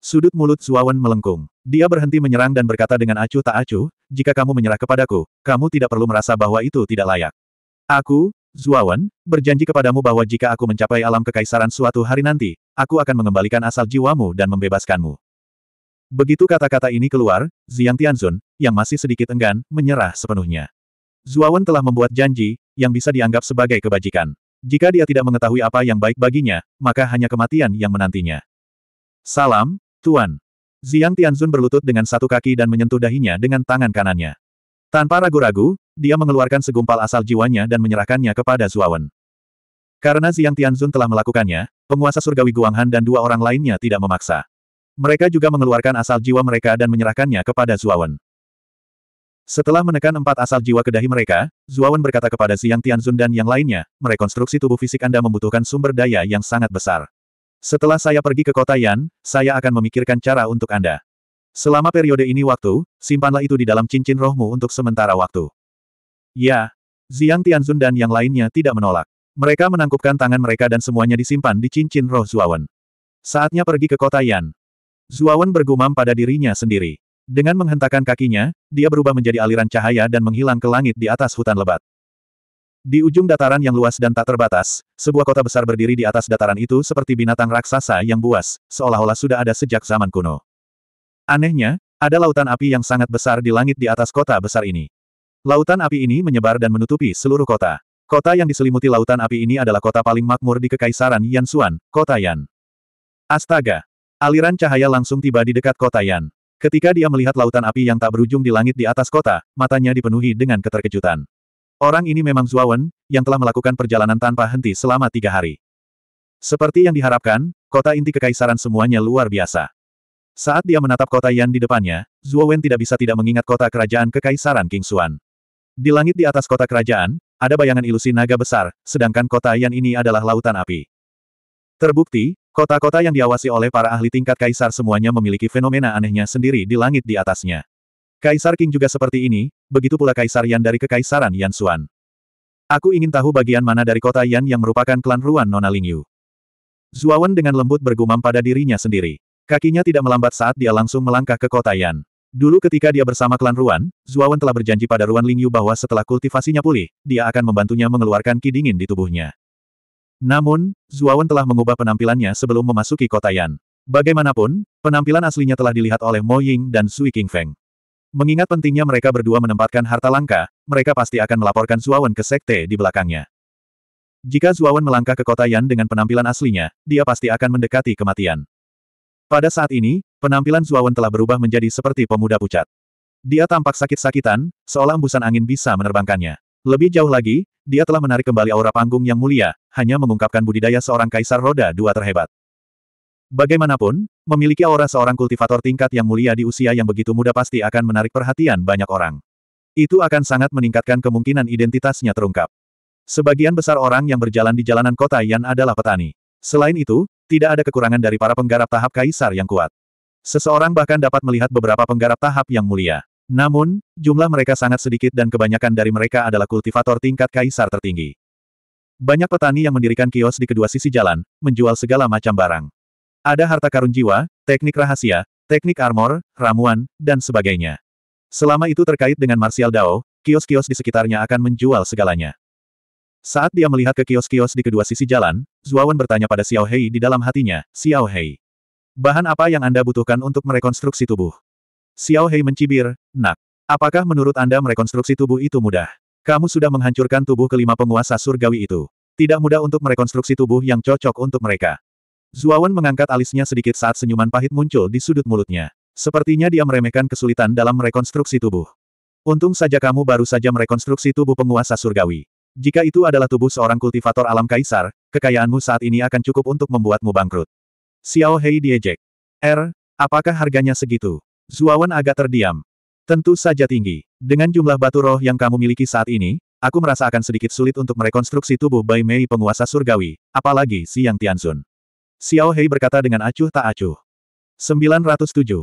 Speaker 1: Sudut mulut Suawan melengkung. Dia berhenti menyerang dan berkata dengan acuh tak acuh, jika kamu menyerah kepadaku, kamu tidak perlu merasa bahwa itu tidak layak. Aku, Zuawan, berjanji kepadamu bahwa jika aku mencapai alam kekaisaran suatu hari nanti, aku akan mengembalikan asal jiwamu dan membebaskanmu. Begitu kata-kata ini keluar, Ziang Tianzun, yang masih sedikit enggan, menyerah sepenuhnya. Zuawan telah membuat janji, yang bisa dianggap sebagai kebajikan. Jika dia tidak mengetahui apa yang baik baginya, maka hanya kematian yang menantinya. Salam, Tuan. Ziang Tianzun berlutut dengan satu kaki dan menyentuh dahinya dengan tangan kanannya. Tanpa ragu-ragu, dia mengeluarkan segumpal asal jiwanya dan menyerahkannya kepada Zuawan. Karena Ziang Tianzun telah melakukannya, penguasa surgawi Guanghan dan dua orang lainnya tidak memaksa. Mereka juga mengeluarkan asal jiwa mereka dan menyerahkannya kepada Zuawan. Setelah menekan empat asal jiwa ke dahi mereka, Zuawan berkata kepada Siang Tianzun dan yang lainnya, merekonstruksi tubuh fisik Anda membutuhkan sumber daya yang sangat besar. Setelah saya pergi ke kota Yan, saya akan memikirkan cara untuk Anda. Selama periode ini waktu, simpanlah itu di dalam cincin rohmu untuk sementara waktu. Ya. Ziyang Tianzun dan yang lainnya tidak menolak. Mereka menangkupkan tangan mereka dan semuanya disimpan di cincin roh Zuawan. Saatnya pergi ke kota Yan. Zuawan bergumam pada dirinya sendiri. Dengan menghentakkan kakinya, dia berubah menjadi aliran cahaya dan menghilang ke langit di atas hutan lebat. Di ujung dataran yang luas dan tak terbatas, sebuah kota besar berdiri di atas dataran itu seperti binatang raksasa yang buas, seolah-olah sudah ada sejak zaman kuno. Anehnya, ada lautan api yang sangat besar di langit di atas kota besar ini. Lautan api ini menyebar dan menutupi seluruh kota. Kota yang diselimuti lautan api ini adalah kota paling makmur di Kekaisaran Yan Yansuan, kota Yan. Astaga! Aliran cahaya langsung tiba di dekat kota Yan. Ketika dia melihat lautan api yang tak berujung di langit di atas kota, matanya dipenuhi dengan keterkejutan. Orang ini memang Zuawan, yang telah melakukan perjalanan tanpa henti selama tiga hari. Seperti yang diharapkan, kota inti kekaisaran semuanya luar biasa. Saat dia menatap kota Yan di depannya, Zuawan tidak bisa tidak mengingat kota kerajaan kekaisaran King Xuan. Di langit di atas kota kerajaan, ada bayangan ilusi naga besar, sedangkan kota Yan ini adalah lautan api. Terbukti, kota-kota yang diawasi oleh para ahli tingkat kaisar semuanya memiliki fenomena anehnya sendiri di langit di atasnya. Kaisar King juga seperti ini, begitu pula Kaisar Yan dari Kekaisaran Yan Suan. Aku ingin tahu bagian mana dari kota Yan yang merupakan klan Ruan Nona Lingyu. Zuawan dengan lembut bergumam pada dirinya sendiri. Kakinya tidak melambat saat dia langsung melangkah ke kota Yan. Dulu ketika dia bersama klan Ruan, Zuawan telah berjanji pada Ruan Lingyu bahwa setelah kultivasinya pulih, dia akan membantunya mengeluarkan ki dingin di tubuhnya. Namun, Zuawan telah mengubah penampilannya sebelum memasuki kota Yan. Bagaimanapun, penampilan aslinya telah dilihat oleh Mo Ying dan Sui King Feng. Mengingat pentingnya mereka berdua menempatkan harta langka, mereka pasti akan melaporkan Zuawan ke sekte di belakangnya. Jika Zuawan melangkah ke kota Yan dengan penampilan aslinya, dia pasti akan mendekati kematian. Pada saat ini, penampilan Zuawan telah berubah menjadi seperti pemuda pucat. Dia tampak sakit-sakitan, seolah embusan angin bisa menerbangkannya. Lebih jauh lagi, dia telah menarik kembali aura panggung yang mulia, hanya mengungkapkan budidaya seorang kaisar roda dua terhebat. Bagaimanapun, memiliki aura seorang kultivator tingkat yang mulia di usia yang begitu muda pasti akan menarik perhatian banyak orang. Itu akan sangat meningkatkan kemungkinan identitasnya terungkap. Sebagian besar orang yang berjalan di jalanan kota Yan adalah petani. Selain itu, tidak ada kekurangan dari para penggarap tahap kaisar yang kuat. Seseorang bahkan dapat melihat beberapa penggarap tahap yang mulia. Namun, jumlah mereka sangat sedikit dan kebanyakan dari mereka adalah kultivator tingkat kaisar tertinggi. Banyak petani yang mendirikan kios di kedua sisi jalan, menjual segala macam barang. Ada harta karun jiwa, teknik rahasia, teknik armor, ramuan, dan sebagainya. Selama itu terkait dengan Martial Dao, kios-kios di sekitarnya akan menjual segalanya. Saat dia melihat ke kios-kios di kedua sisi jalan, Zuawan bertanya pada Xiao Hei di dalam hatinya, Xiao Hei, bahan apa yang Anda butuhkan untuk merekonstruksi tubuh? Xiao Hei mencibir, nak. Apakah menurut Anda merekonstruksi tubuh itu mudah? Kamu sudah menghancurkan tubuh kelima penguasa surgawi itu. Tidak mudah untuk merekonstruksi tubuh yang cocok untuk mereka. Zuawan mengangkat alisnya sedikit saat senyuman pahit muncul di sudut mulutnya. Sepertinya dia meremehkan kesulitan dalam merekonstruksi tubuh. Untung saja kamu baru saja merekonstruksi tubuh penguasa surgawi. Jika itu adalah tubuh seorang kultivator alam kaisar, kekayaanmu saat ini akan cukup untuk membuatmu bangkrut. Xiao Hei diejek. R, er, apakah harganya segitu? Zuawan agak terdiam. Tentu saja tinggi. Dengan jumlah batu roh yang kamu miliki saat ini, aku merasa akan sedikit sulit untuk merekonstruksi tubuh Bai Mei penguasa surgawi, apalagi si Yang Tianzun. Xiao Hei berkata dengan acuh tak acuh. 907.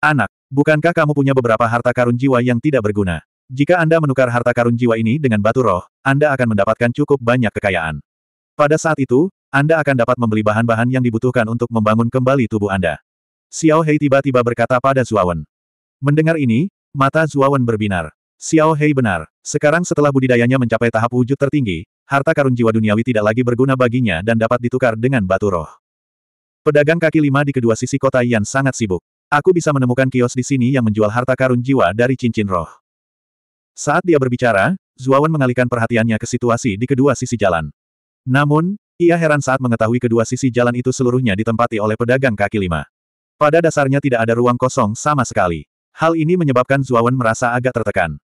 Speaker 1: Anak, bukankah kamu punya beberapa harta karun jiwa yang tidak berguna? Jika Anda menukar harta karun jiwa ini dengan batu roh, Anda akan mendapatkan cukup banyak kekayaan. Pada saat itu, Anda akan dapat membeli bahan-bahan yang dibutuhkan untuk membangun kembali tubuh Anda. Xiao Hei tiba-tiba berkata pada Zuawan. Mendengar ini, mata Zuawan berbinar. Xiao Hei benar. Sekarang setelah budidayanya mencapai tahap wujud tertinggi, harta karun jiwa duniawi tidak lagi berguna baginya dan dapat ditukar dengan batu roh. Pedagang kaki lima di kedua sisi kota Yan sangat sibuk. Aku bisa menemukan kios di sini yang menjual harta karun jiwa dari cincin roh. Saat dia berbicara, Zuawan mengalihkan perhatiannya ke situasi di kedua sisi jalan. Namun, ia heran saat mengetahui kedua sisi jalan itu seluruhnya ditempati oleh pedagang kaki lima. Pada dasarnya tidak ada ruang kosong sama sekali. Hal ini menyebabkan Zuawan merasa agak tertekan.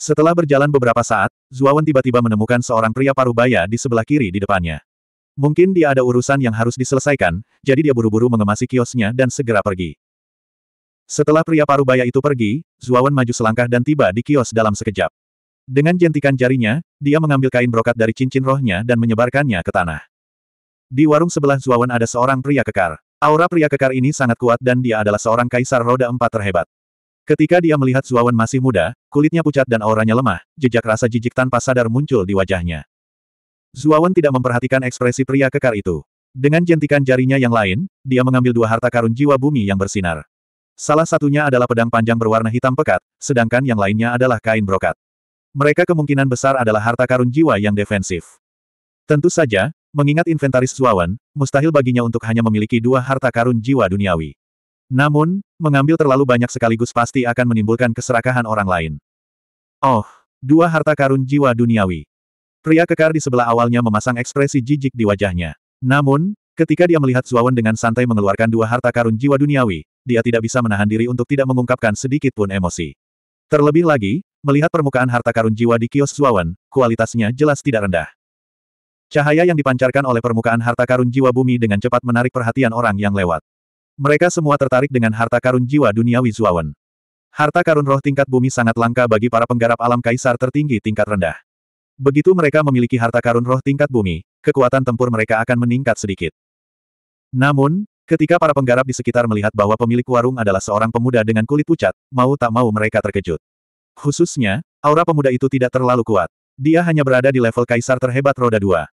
Speaker 1: Setelah berjalan beberapa saat, Zuawan tiba-tiba menemukan seorang pria parubaya di sebelah kiri di depannya. Mungkin dia ada urusan yang harus diselesaikan, jadi dia buru-buru mengemasi kiosnya dan segera pergi. Setelah pria parubaya itu pergi, Zuawan maju selangkah dan tiba di kios dalam sekejap. Dengan jentikan jarinya, dia mengambil kain brokat dari cincin rohnya dan menyebarkannya ke tanah. Di warung sebelah Zuawan ada seorang pria kekar. Aura pria kekar ini sangat kuat dan dia adalah seorang kaisar roda empat terhebat. Ketika dia melihat Zuawan masih muda, kulitnya pucat dan auranya lemah, jejak rasa jijik tanpa sadar muncul di wajahnya. Zuawan tidak memperhatikan ekspresi pria kekar itu. Dengan jentikan jarinya yang lain, dia mengambil dua harta karun jiwa bumi yang bersinar. Salah satunya adalah pedang panjang berwarna hitam pekat, sedangkan yang lainnya adalah kain brokat. Mereka kemungkinan besar adalah harta karun jiwa yang defensif. Tentu saja, Mengingat inventaris Zuawan, mustahil baginya untuk hanya memiliki dua harta karun jiwa duniawi. Namun, mengambil terlalu banyak sekaligus pasti akan menimbulkan keserakahan orang lain. Oh, dua harta karun jiwa duniawi. Pria kekar di sebelah awalnya memasang ekspresi jijik di wajahnya. Namun, ketika dia melihat Zuawan dengan santai mengeluarkan dua harta karun jiwa duniawi, dia tidak bisa menahan diri untuk tidak mengungkapkan sedikit pun emosi. Terlebih lagi, melihat permukaan harta karun jiwa di kios Zuawan, kualitasnya jelas tidak rendah. Cahaya yang dipancarkan oleh permukaan harta karun jiwa bumi dengan cepat menarik perhatian orang yang lewat. Mereka semua tertarik dengan harta karun jiwa Dunia Zuawan. Harta karun roh tingkat bumi sangat langka bagi para penggarap alam kaisar tertinggi tingkat rendah. Begitu mereka memiliki harta karun roh tingkat bumi, kekuatan tempur mereka akan meningkat sedikit. Namun, ketika para penggarap di sekitar melihat bahwa pemilik warung adalah seorang pemuda dengan kulit pucat, mau tak mau mereka terkejut. Khususnya, aura pemuda itu tidak terlalu kuat. Dia hanya berada di level kaisar terhebat roda dua.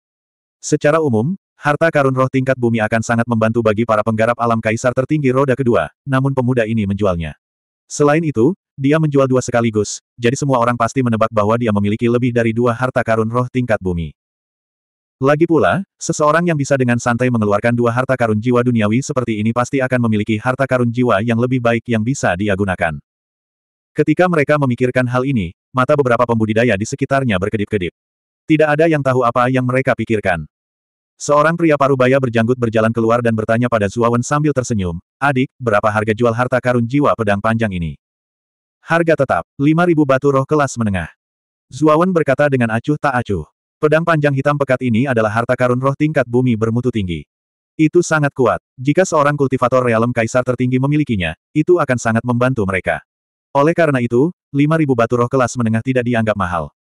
Speaker 1: Secara umum, harta karun roh tingkat bumi akan sangat membantu bagi para penggarap alam kaisar tertinggi roda kedua, namun pemuda ini menjualnya. Selain itu, dia menjual dua sekaligus, jadi semua orang pasti menebak bahwa dia memiliki lebih dari dua harta karun roh tingkat bumi. Lagi pula, seseorang yang bisa dengan santai mengeluarkan dua harta karun jiwa duniawi seperti ini pasti akan memiliki harta karun jiwa yang lebih baik yang bisa dia gunakan. Ketika mereka memikirkan hal ini, mata beberapa pembudidaya di sekitarnya berkedip-kedip. Tidak ada yang tahu apa yang mereka pikirkan. Seorang pria parubaya berjanggut berjalan keluar dan bertanya pada Zuawan sambil tersenyum, adik, berapa harga jual harta karun jiwa pedang panjang ini? Harga tetap, 5.000 batu roh kelas menengah. Zuawan berkata dengan acuh tak acuh. Pedang panjang hitam pekat ini adalah harta karun roh tingkat bumi bermutu tinggi. Itu sangat kuat. Jika seorang kultivator realem kaisar tertinggi memilikinya, itu akan sangat membantu mereka. Oleh karena itu, 5.000 batu roh kelas menengah tidak dianggap mahal.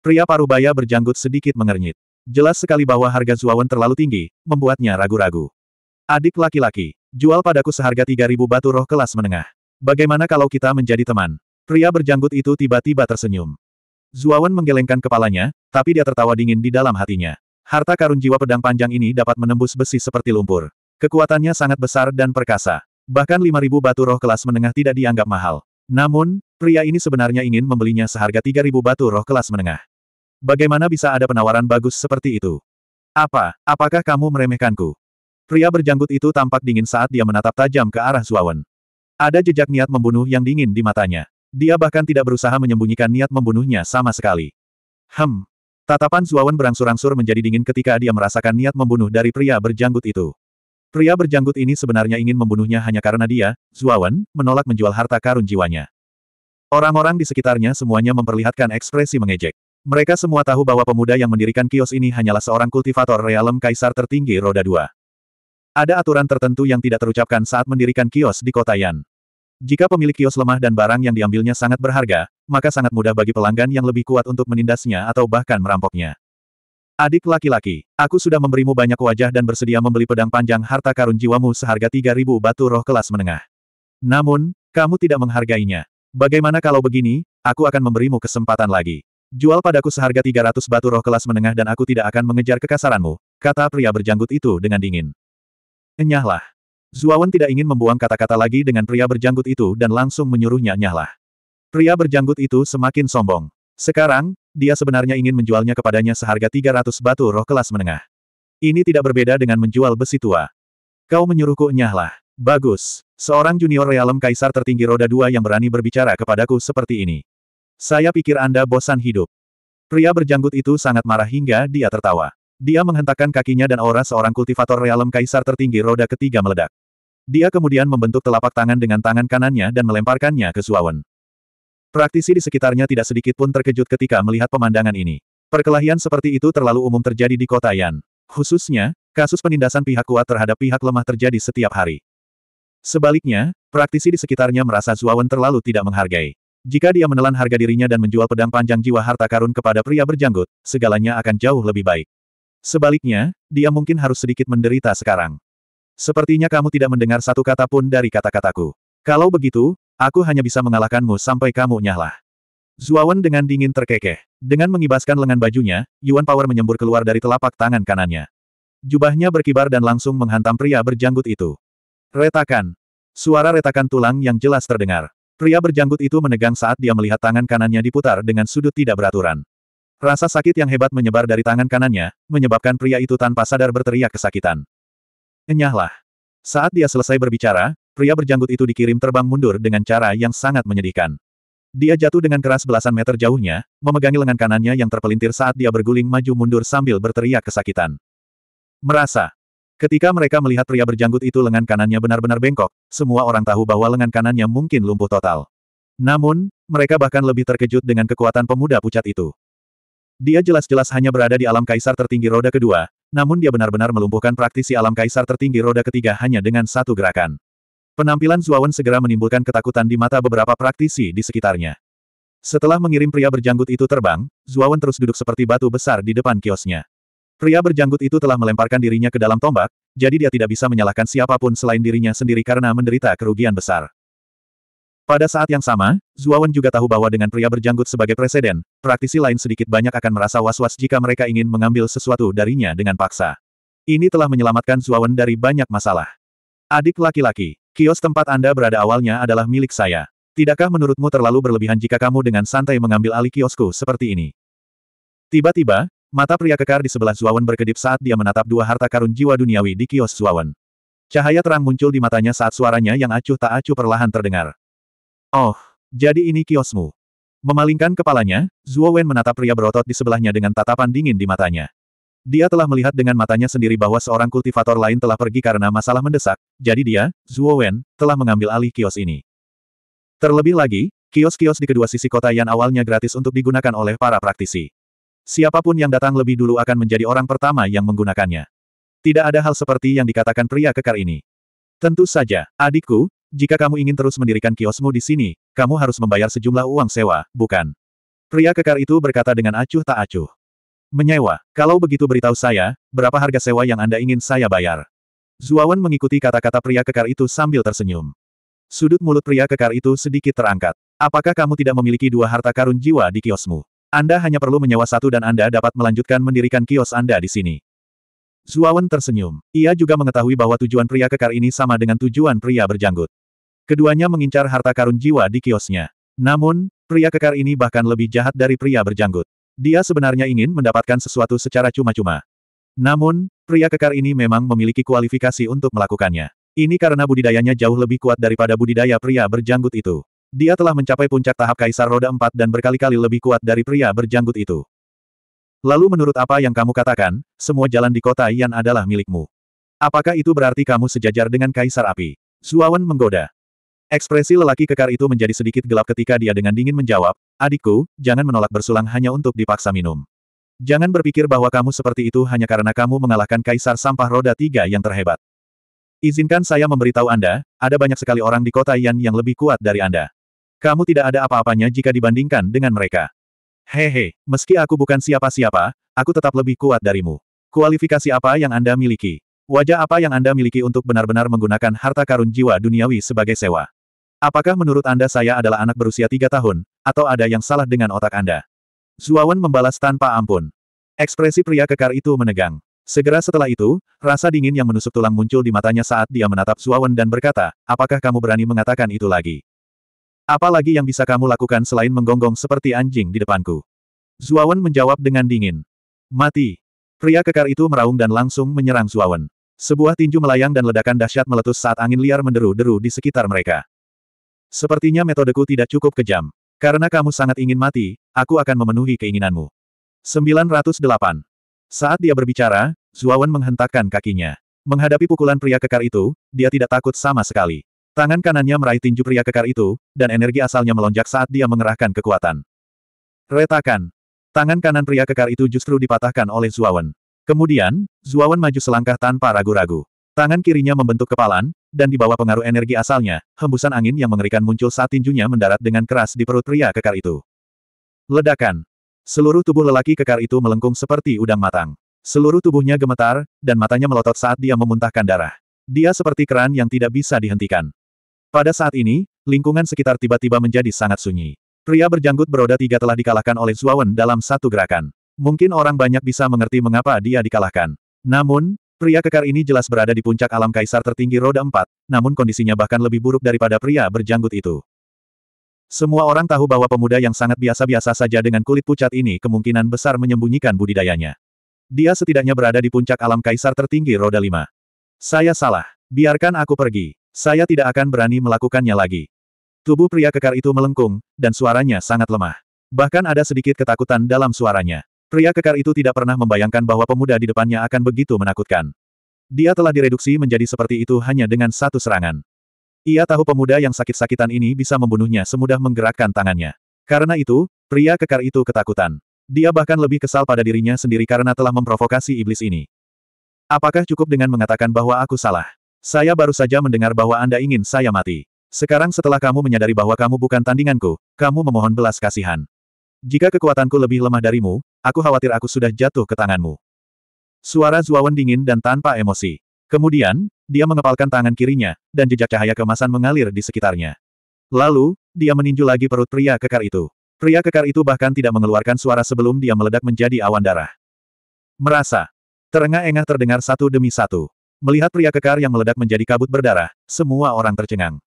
Speaker 1: Pria parubaya berjanggut sedikit mengernyit. Jelas sekali bahwa harga Zuawan terlalu tinggi, membuatnya ragu-ragu. Adik laki-laki, jual padaku seharga 3000 batu roh kelas menengah. Bagaimana kalau kita menjadi teman? Pria berjanggut itu tiba-tiba tersenyum. Zuawan menggelengkan kepalanya, tapi dia tertawa dingin di dalam hatinya. Harta karun jiwa pedang panjang ini dapat menembus besi seperti lumpur. Kekuatannya sangat besar dan perkasa. Bahkan 5000 batu roh kelas menengah tidak dianggap mahal. Namun, pria ini sebenarnya ingin membelinya seharga 3000 batu roh kelas menengah. Bagaimana bisa ada penawaran bagus seperti itu? Apa, apakah kamu meremehkanku? Pria berjanggut itu tampak dingin saat dia menatap tajam ke arah Zuawan. Ada jejak niat membunuh yang dingin di matanya. Dia bahkan tidak berusaha menyembunyikan niat membunuhnya sama sekali. Hem. Tatapan Zuawan berangsur-angsur menjadi dingin ketika dia merasakan niat membunuh dari pria berjanggut itu. Pria berjanggut ini sebenarnya ingin membunuhnya hanya karena dia, Zuawan, menolak menjual harta karun jiwanya. Orang-orang di sekitarnya semuanya memperlihatkan ekspresi mengejek. Mereka semua tahu bahwa pemuda yang mendirikan kios ini hanyalah seorang kultivator realem kaisar tertinggi roda dua. Ada aturan tertentu yang tidak terucapkan saat mendirikan kios di kota Yan. Jika pemilik kios lemah dan barang yang diambilnya sangat berharga, maka sangat mudah bagi pelanggan yang lebih kuat untuk menindasnya atau bahkan merampoknya. Adik laki-laki, aku sudah memberimu banyak wajah dan bersedia membeli pedang panjang harta karun jiwamu seharga 3000 batu roh kelas menengah. Namun, kamu tidak menghargainya. Bagaimana kalau begini, aku akan memberimu kesempatan lagi. Jual padaku seharga 300 batu roh kelas menengah dan aku tidak akan mengejar kekasaranmu, kata pria berjanggut itu dengan dingin. Enyahlah. Zuawan tidak ingin membuang kata-kata lagi dengan pria berjanggut itu dan langsung menyuruhnya nyahlah. Pria berjanggut itu semakin sombong. Sekarang, dia sebenarnya ingin menjualnya kepadanya seharga 300 batu roh kelas menengah. Ini tidak berbeda dengan menjual besi tua. Kau menyuruhku enyahlah. Bagus. Seorang junior realem kaisar tertinggi roda dua yang berani berbicara kepadaku seperti ini. Saya pikir Anda bosan hidup. Pria berjanggut itu sangat marah hingga dia tertawa. Dia menghentakkan kakinya dan aura seorang kultivator realem kaisar tertinggi roda ketiga meledak. Dia kemudian membentuk telapak tangan dengan tangan kanannya dan melemparkannya ke Suawan. Praktisi di sekitarnya tidak sedikit pun terkejut ketika melihat pemandangan ini. Perkelahian seperti itu terlalu umum terjadi di kota Yan. Khususnya, kasus penindasan pihak kuat terhadap pihak lemah terjadi setiap hari. Sebaliknya, praktisi di sekitarnya merasa Zuawan terlalu tidak menghargai. Jika dia menelan harga dirinya dan menjual pedang panjang jiwa harta karun kepada pria berjanggut, segalanya akan jauh lebih baik. Sebaliknya, dia mungkin harus sedikit menderita sekarang. Sepertinya kamu tidak mendengar satu kata pun dari kata-kataku. Kalau begitu, aku hanya bisa mengalahkanmu sampai kamu nyahlah. Zuawan dengan dingin terkekeh. Dengan mengibaskan lengan bajunya, Yuan Power menyembur keluar dari telapak tangan kanannya. Jubahnya berkibar dan langsung menghantam pria berjanggut itu. Retakan. Suara retakan tulang yang jelas terdengar. Pria berjanggut itu menegang saat dia melihat tangan kanannya diputar dengan sudut tidak beraturan. Rasa sakit yang hebat menyebar dari tangan kanannya, menyebabkan pria itu tanpa sadar berteriak kesakitan. Enyahlah. Saat dia selesai berbicara, pria berjanggut itu dikirim terbang mundur dengan cara yang sangat menyedihkan. Dia jatuh dengan keras belasan meter jauhnya, memegangi lengan kanannya yang terpelintir saat dia berguling maju mundur sambil berteriak kesakitan. Merasa. Ketika mereka melihat pria berjanggut itu lengan kanannya benar-benar bengkok, semua orang tahu bahwa lengan kanannya mungkin lumpuh total. Namun, mereka bahkan lebih terkejut dengan kekuatan pemuda pucat itu. Dia jelas-jelas hanya berada di alam kaisar tertinggi roda kedua, namun dia benar-benar melumpuhkan praktisi alam kaisar tertinggi roda ketiga hanya dengan satu gerakan. Penampilan Zuawan segera menimbulkan ketakutan di mata beberapa praktisi di sekitarnya. Setelah mengirim pria berjanggut itu terbang, Zuawan terus duduk seperti batu besar di depan kiosnya. Pria berjanggut itu telah melemparkan dirinya ke dalam tombak, jadi dia tidak bisa menyalahkan siapapun selain dirinya sendiri karena menderita kerugian besar. Pada saat yang sama, Zuawan juga tahu bahwa dengan pria berjanggut sebagai presiden, praktisi lain sedikit banyak akan merasa was-was jika mereka ingin mengambil sesuatu darinya dengan paksa. Ini telah menyelamatkan Zuawan dari banyak masalah. Adik laki-laki, kios tempat Anda berada awalnya adalah milik saya. Tidakkah menurutmu terlalu berlebihan jika kamu dengan santai mengambil alih kiosku seperti ini? Tiba-tiba, Mata pria kekar di sebelah Zuawan berkedip saat dia menatap dua harta karun jiwa duniawi di kios Zuawan. Cahaya terang muncul di matanya saat suaranya yang acuh tak acuh perlahan terdengar. Oh, jadi ini kiosmu. Memalingkan kepalanya, Zuo menatap pria berotot di sebelahnya dengan tatapan dingin di matanya. Dia telah melihat dengan matanya sendiri bahwa seorang kultivator lain telah pergi karena masalah mendesak, jadi dia, Zuo telah mengambil alih kios ini. Terlebih lagi, kios-kios di kedua sisi kota yang awalnya gratis untuk digunakan oleh para praktisi. Siapapun yang datang lebih dulu akan menjadi orang pertama yang menggunakannya. Tidak ada hal seperti yang dikatakan pria kekar ini. Tentu saja, adikku, jika kamu ingin terus mendirikan kiosmu di sini, kamu harus membayar sejumlah uang sewa, bukan? Pria kekar itu berkata dengan acuh tak acuh. Menyewa, kalau begitu beritahu saya, berapa harga sewa yang Anda ingin saya bayar? Zuawan mengikuti kata-kata pria kekar itu sambil tersenyum. Sudut mulut pria kekar itu sedikit terangkat. Apakah kamu tidak memiliki dua harta karun jiwa di kiosmu? Anda hanya perlu menyewa satu dan Anda dapat melanjutkan mendirikan kios Anda di sini. Zuawan tersenyum. Ia juga mengetahui bahwa tujuan pria kekar ini sama dengan tujuan pria berjanggut. Keduanya mengincar harta karun jiwa di kiosnya. Namun, pria kekar ini bahkan lebih jahat dari pria berjanggut. Dia sebenarnya ingin mendapatkan sesuatu secara cuma-cuma. Namun, pria kekar ini memang memiliki kualifikasi untuk melakukannya. Ini karena budidayanya jauh lebih kuat daripada budidaya pria berjanggut itu. Dia telah mencapai puncak tahap Kaisar Roda Empat dan berkali-kali lebih kuat dari pria berjanggut itu. Lalu menurut apa yang kamu katakan, semua jalan di kota Yan adalah milikmu. Apakah itu berarti kamu sejajar dengan Kaisar Api? Zuawan menggoda. Ekspresi lelaki kekar itu menjadi sedikit gelap ketika dia dengan dingin menjawab, adikku, jangan menolak bersulang hanya untuk dipaksa minum. Jangan berpikir bahwa kamu seperti itu hanya karena kamu mengalahkan Kaisar Sampah Roda Tiga yang terhebat. Izinkan saya memberitahu Anda, ada banyak sekali orang di kota Yan yang lebih kuat dari Anda. Kamu tidak ada apa-apanya jika dibandingkan dengan mereka. Hehe, meski aku bukan siapa-siapa, aku tetap lebih kuat darimu. Kualifikasi apa yang Anda miliki? Wajah apa yang Anda miliki untuk benar-benar menggunakan harta karun jiwa duniawi sebagai sewa? Apakah menurut Anda saya adalah anak berusia tiga tahun, atau ada yang salah dengan otak Anda? Zuawan membalas tanpa ampun. Ekspresi pria kekar itu menegang. Segera setelah itu, rasa dingin yang menusuk tulang muncul di matanya saat dia menatap Zuawan dan berkata, apakah kamu berani mengatakan itu lagi? Apa lagi yang bisa kamu lakukan selain menggonggong seperti anjing di depanku? Zuawan menjawab dengan dingin. Mati. Pria kekar itu meraung dan langsung menyerang Zuawan. Sebuah tinju melayang dan ledakan dahsyat meletus saat angin liar menderu-deru di sekitar mereka. Sepertinya metodeku tidak cukup kejam. Karena kamu sangat ingin mati, aku akan memenuhi keinginanmu. 908. Saat dia berbicara, Zuawan menghentakkan kakinya. Menghadapi pukulan pria kekar itu, dia tidak takut sama sekali. Tangan kanannya meraih tinju pria kekar itu, dan energi asalnya melonjak saat dia mengerahkan kekuatan. Retakan. Tangan kanan pria kekar itu justru dipatahkan oleh Zuawan. Kemudian, Zuawan maju selangkah tanpa ragu-ragu. Tangan kirinya membentuk kepalan, dan di bawah pengaruh energi asalnya, hembusan angin yang mengerikan muncul saat tinjunya mendarat dengan keras di perut pria kekar itu. Ledakan. Seluruh tubuh lelaki kekar itu melengkung seperti udang matang. Seluruh tubuhnya gemetar, dan matanya melotot saat dia memuntahkan darah. Dia seperti keran yang tidak bisa dihentikan. Pada saat ini, lingkungan sekitar tiba-tiba menjadi sangat sunyi. Pria berjanggut beroda tiga telah dikalahkan oleh Zuawan dalam satu gerakan. Mungkin orang banyak bisa mengerti mengapa dia dikalahkan. Namun, pria kekar ini jelas berada di puncak alam kaisar tertinggi roda empat, namun kondisinya bahkan lebih buruk daripada pria berjanggut itu. Semua orang tahu bahwa pemuda yang sangat biasa-biasa saja dengan kulit pucat ini kemungkinan besar menyembunyikan budidayanya. Dia setidaknya berada di puncak alam kaisar tertinggi roda lima. Saya salah. Biarkan aku pergi. Saya tidak akan berani melakukannya lagi. Tubuh pria kekar itu melengkung, dan suaranya sangat lemah. Bahkan ada sedikit ketakutan dalam suaranya. Pria kekar itu tidak pernah membayangkan bahwa pemuda di depannya akan begitu menakutkan. Dia telah direduksi menjadi seperti itu hanya dengan satu serangan. Ia tahu pemuda yang sakit-sakitan ini bisa membunuhnya semudah menggerakkan tangannya. Karena itu, pria kekar itu ketakutan. Dia bahkan lebih kesal pada dirinya sendiri karena telah memprovokasi iblis ini. Apakah cukup dengan mengatakan bahwa aku salah? Saya baru saja mendengar bahwa Anda ingin saya mati. Sekarang setelah kamu menyadari bahwa kamu bukan tandinganku, kamu memohon belas kasihan. Jika kekuatanku lebih lemah darimu, aku khawatir aku sudah jatuh ke tanganmu. Suara Zuawan dingin dan tanpa emosi. Kemudian, dia mengepalkan tangan kirinya, dan jejak cahaya kemasan mengalir di sekitarnya. Lalu, dia meninju lagi perut pria kekar itu. Pria kekar itu bahkan tidak mengeluarkan suara sebelum dia meledak menjadi awan darah. Merasa. Terengah-engah terdengar satu demi satu. Melihat pria kekar yang meledak menjadi kabut berdarah, semua orang tercengang.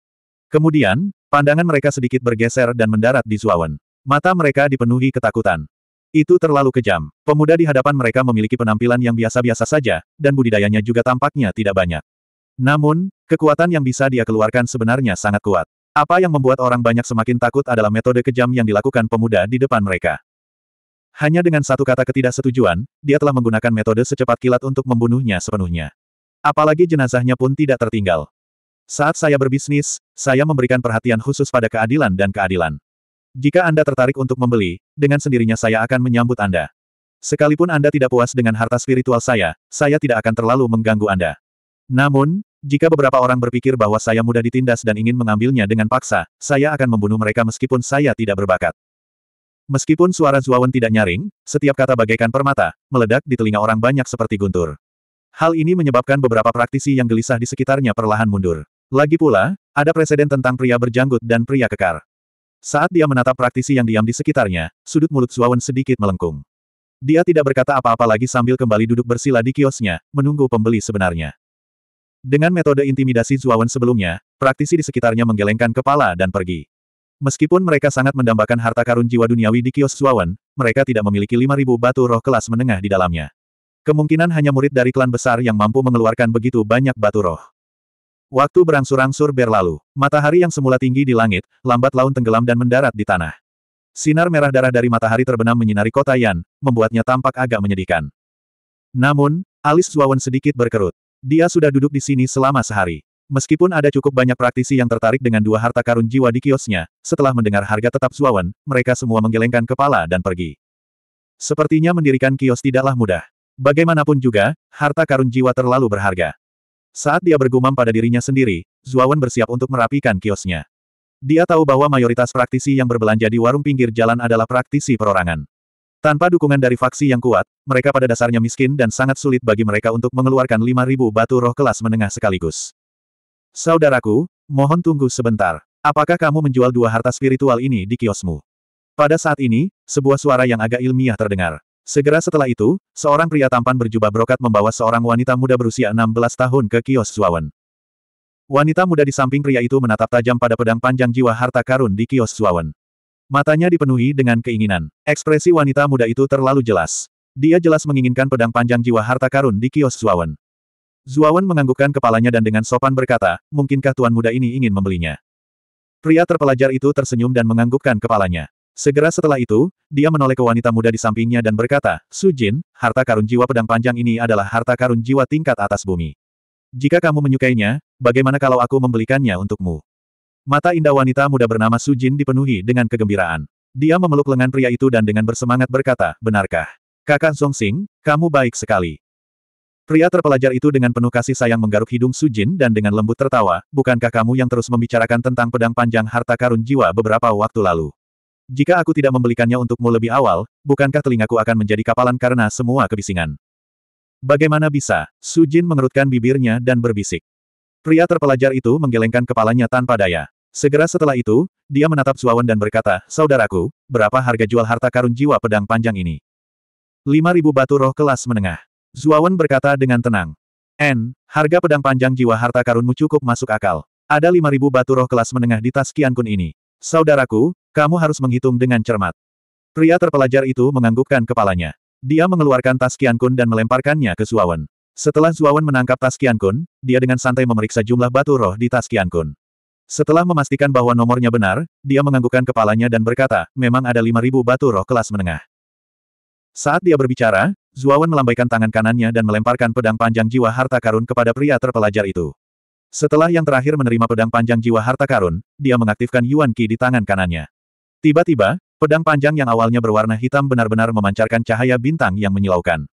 Speaker 1: Kemudian, pandangan mereka sedikit bergeser dan mendarat di Zuawan. Mata mereka dipenuhi ketakutan. Itu terlalu kejam. Pemuda di hadapan mereka memiliki penampilan yang biasa-biasa saja, dan budidayanya juga tampaknya tidak banyak. Namun, kekuatan yang bisa dia keluarkan sebenarnya sangat kuat. Apa yang membuat orang banyak semakin takut adalah metode kejam yang dilakukan pemuda di depan mereka. Hanya dengan satu kata ketidaksetujuan, dia telah menggunakan metode secepat kilat untuk membunuhnya sepenuhnya. Apalagi jenazahnya pun tidak tertinggal. Saat saya berbisnis, saya memberikan perhatian khusus pada keadilan dan keadilan. Jika Anda tertarik untuk membeli, dengan sendirinya saya akan menyambut Anda. Sekalipun Anda tidak puas dengan harta spiritual saya, saya tidak akan terlalu mengganggu Anda. Namun, jika beberapa orang berpikir bahwa saya mudah ditindas dan ingin mengambilnya dengan paksa, saya akan membunuh mereka meskipun saya tidak berbakat. Meskipun suara Zuawan tidak nyaring, setiap kata bagaikan permata, meledak di telinga orang banyak seperti guntur. Hal ini menyebabkan beberapa praktisi yang gelisah di sekitarnya perlahan mundur. Lagi pula, ada presiden tentang pria berjanggut dan pria kekar. Saat dia menatap praktisi yang diam di sekitarnya, sudut mulut Zuawan sedikit melengkung. Dia tidak berkata apa-apa lagi sambil kembali duduk bersila di kiosnya, menunggu pembeli sebenarnya. Dengan metode intimidasi Zuawan sebelumnya, praktisi di sekitarnya menggelengkan kepala dan pergi. Meskipun mereka sangat mendambakan harta karun jiwa duniawi di kios Zuawan, mereka tidak memiliki 5.000 batu roh kelas menengah di dalamnya. Kemungkinan hanya murid dari klan besar yang mampu mengeluarkan begitu banyak batu roh. Waktu berangsur-angsur berlalu, matahari yang semula tinggi di langit, lambat laun tenggelam dan mendarat di tanah. Sinar merah darah dari matahari terbenam menyinari kota Yan, membuatnya tampak agak menyedihkan. Namun, alis Zuawan sedikit berkerut. Dia sudah duduk di sini selama sehari. Meskipun ada cukup banyak praktisi yang tertarik dengan dua harta karun jiwa di kiosnya, setelah mendengar harga tetap Zuawan, mereka semua menggelengkan kepala dan pergi. Sepertinya mendirikan kios tidaklah mudah. Bagaimanapun juga, harta karun jiwa terlalu berharga. Saat dia bergumam pada dirinya sendiri, Zuawan bersiap untuk merapikan kiosnya. Dia tahu bahwa mayoritas praktisi yang berbelanja di warung pinggir jalan adalah praktisi perorangan. Tanpa dukungan dari faksi yang kuat, mereka pada dasarnya miskin dan sangat sulit bagi mereka untuk mengeluarkan 5.000 batu roh kelas menengah sekaligus. Saudaraku, mohon tunggu sebentar. Apakah kamu menjual dua harta spiritual ini di kiosmu? Pada saat ini, sebuah suara yang agak ilmiah terdengar. Segera setelah itu, seorang pria tampan berjubah brokat membawa seorang wanita muda berusia 16 tahun ke kios Zuawan. Wanita muda di samping pria itu menatap tajam pada pedang panjang jiwa harta karun di kios Zuawan. Matanya dipenuhi dengan keinginan. Ekspresi wanita muda itu terlalu jelas. Dia jelas menginginkan pedang panjang jiwa harta karun di kios Zuawan. Zuawan menganggukkan kepalanya dan dengan sopan berkata, mungkinkah tuan muda ini ingin membelinya? Pria terpelajar itu tersenyum dan menganggukkan kepalanya. Segera setelah itu, dia menoleh ke wanita muda di sampingnya dan berkata, Su Jin, harta karun jiwa pedang panjang ini adalah harta karun jiwa tingkat atas bumi. Jika kamu menyukainya, bagaimana kalau aku membelikannya untukmu? Mata indah wanita muda bernama Su Jin dipenuhi dengan kegembiraan. Dia memeluk lengan pria itu dan dengan bersemangat berkata, benarkah? Kakak Song Sing? kamu baik sekali. Pria terpelajar itu dengan penuh kasih sayang menggaruk hidung Su Jin dan dengan lembut tertawa, bukankah kamu yang terus membicarakan tentang pedang panjang harta karun jiwa beberapa waktu lalu? Jika aku tidak membelikannya untukmu lebih awal, bukankah telingaku akan menjadi kapalan karena semua kebisingan? Bagaimana bisa? Su Jin mengerutkan bibirnya dan berbisik. Pria terpelajar itu menggelengkan kepalanya tanpa daya. Segera setelah itu, dia menatap Suawan dan berkata, Saudaraku, berapa harga jual harta karun jiwa pedang panjang ini? 5.000 batu roh kelas menengah. Zuawan berkata dengan tenang. N, harga pedang panjang jiwa harta karunmu cukup masuk akal. Ada 5.000 batu roh kelas menengah di tas Kian Kun ini. Saudaraku, kamu harus menghitung dengan cermat. Pria terpelajar itu menganggukkan kepalanya. Dia mengeluarkan tas kian kun dan melemparkannya ke Suawan. Setelah Suawan menangkap tas kian kun, dia dengan santai memeriksa jumlah batu roh di tas kian kun. Setelah memastikan bahwa nomornya benar, dia menganggukkan kepalanya dan berkata, memang ada 5.000 batu roh kelas menengah. Saat dia berbicara, Zuawan melambaikan tangan kanannya dan melemparkan pedang panjang jiwa harta karun kepada pria terpelajar itu. Setelah yang terakhir menerima pedang panjang jiwa harta karun, dia mengaktifkan Yuan Qi di tangan kanannya. Tiba-tiba, pedang panjang yang awalnya berwarna hitam benar-benar memancarkan cahaya bintang yang menyilaukan.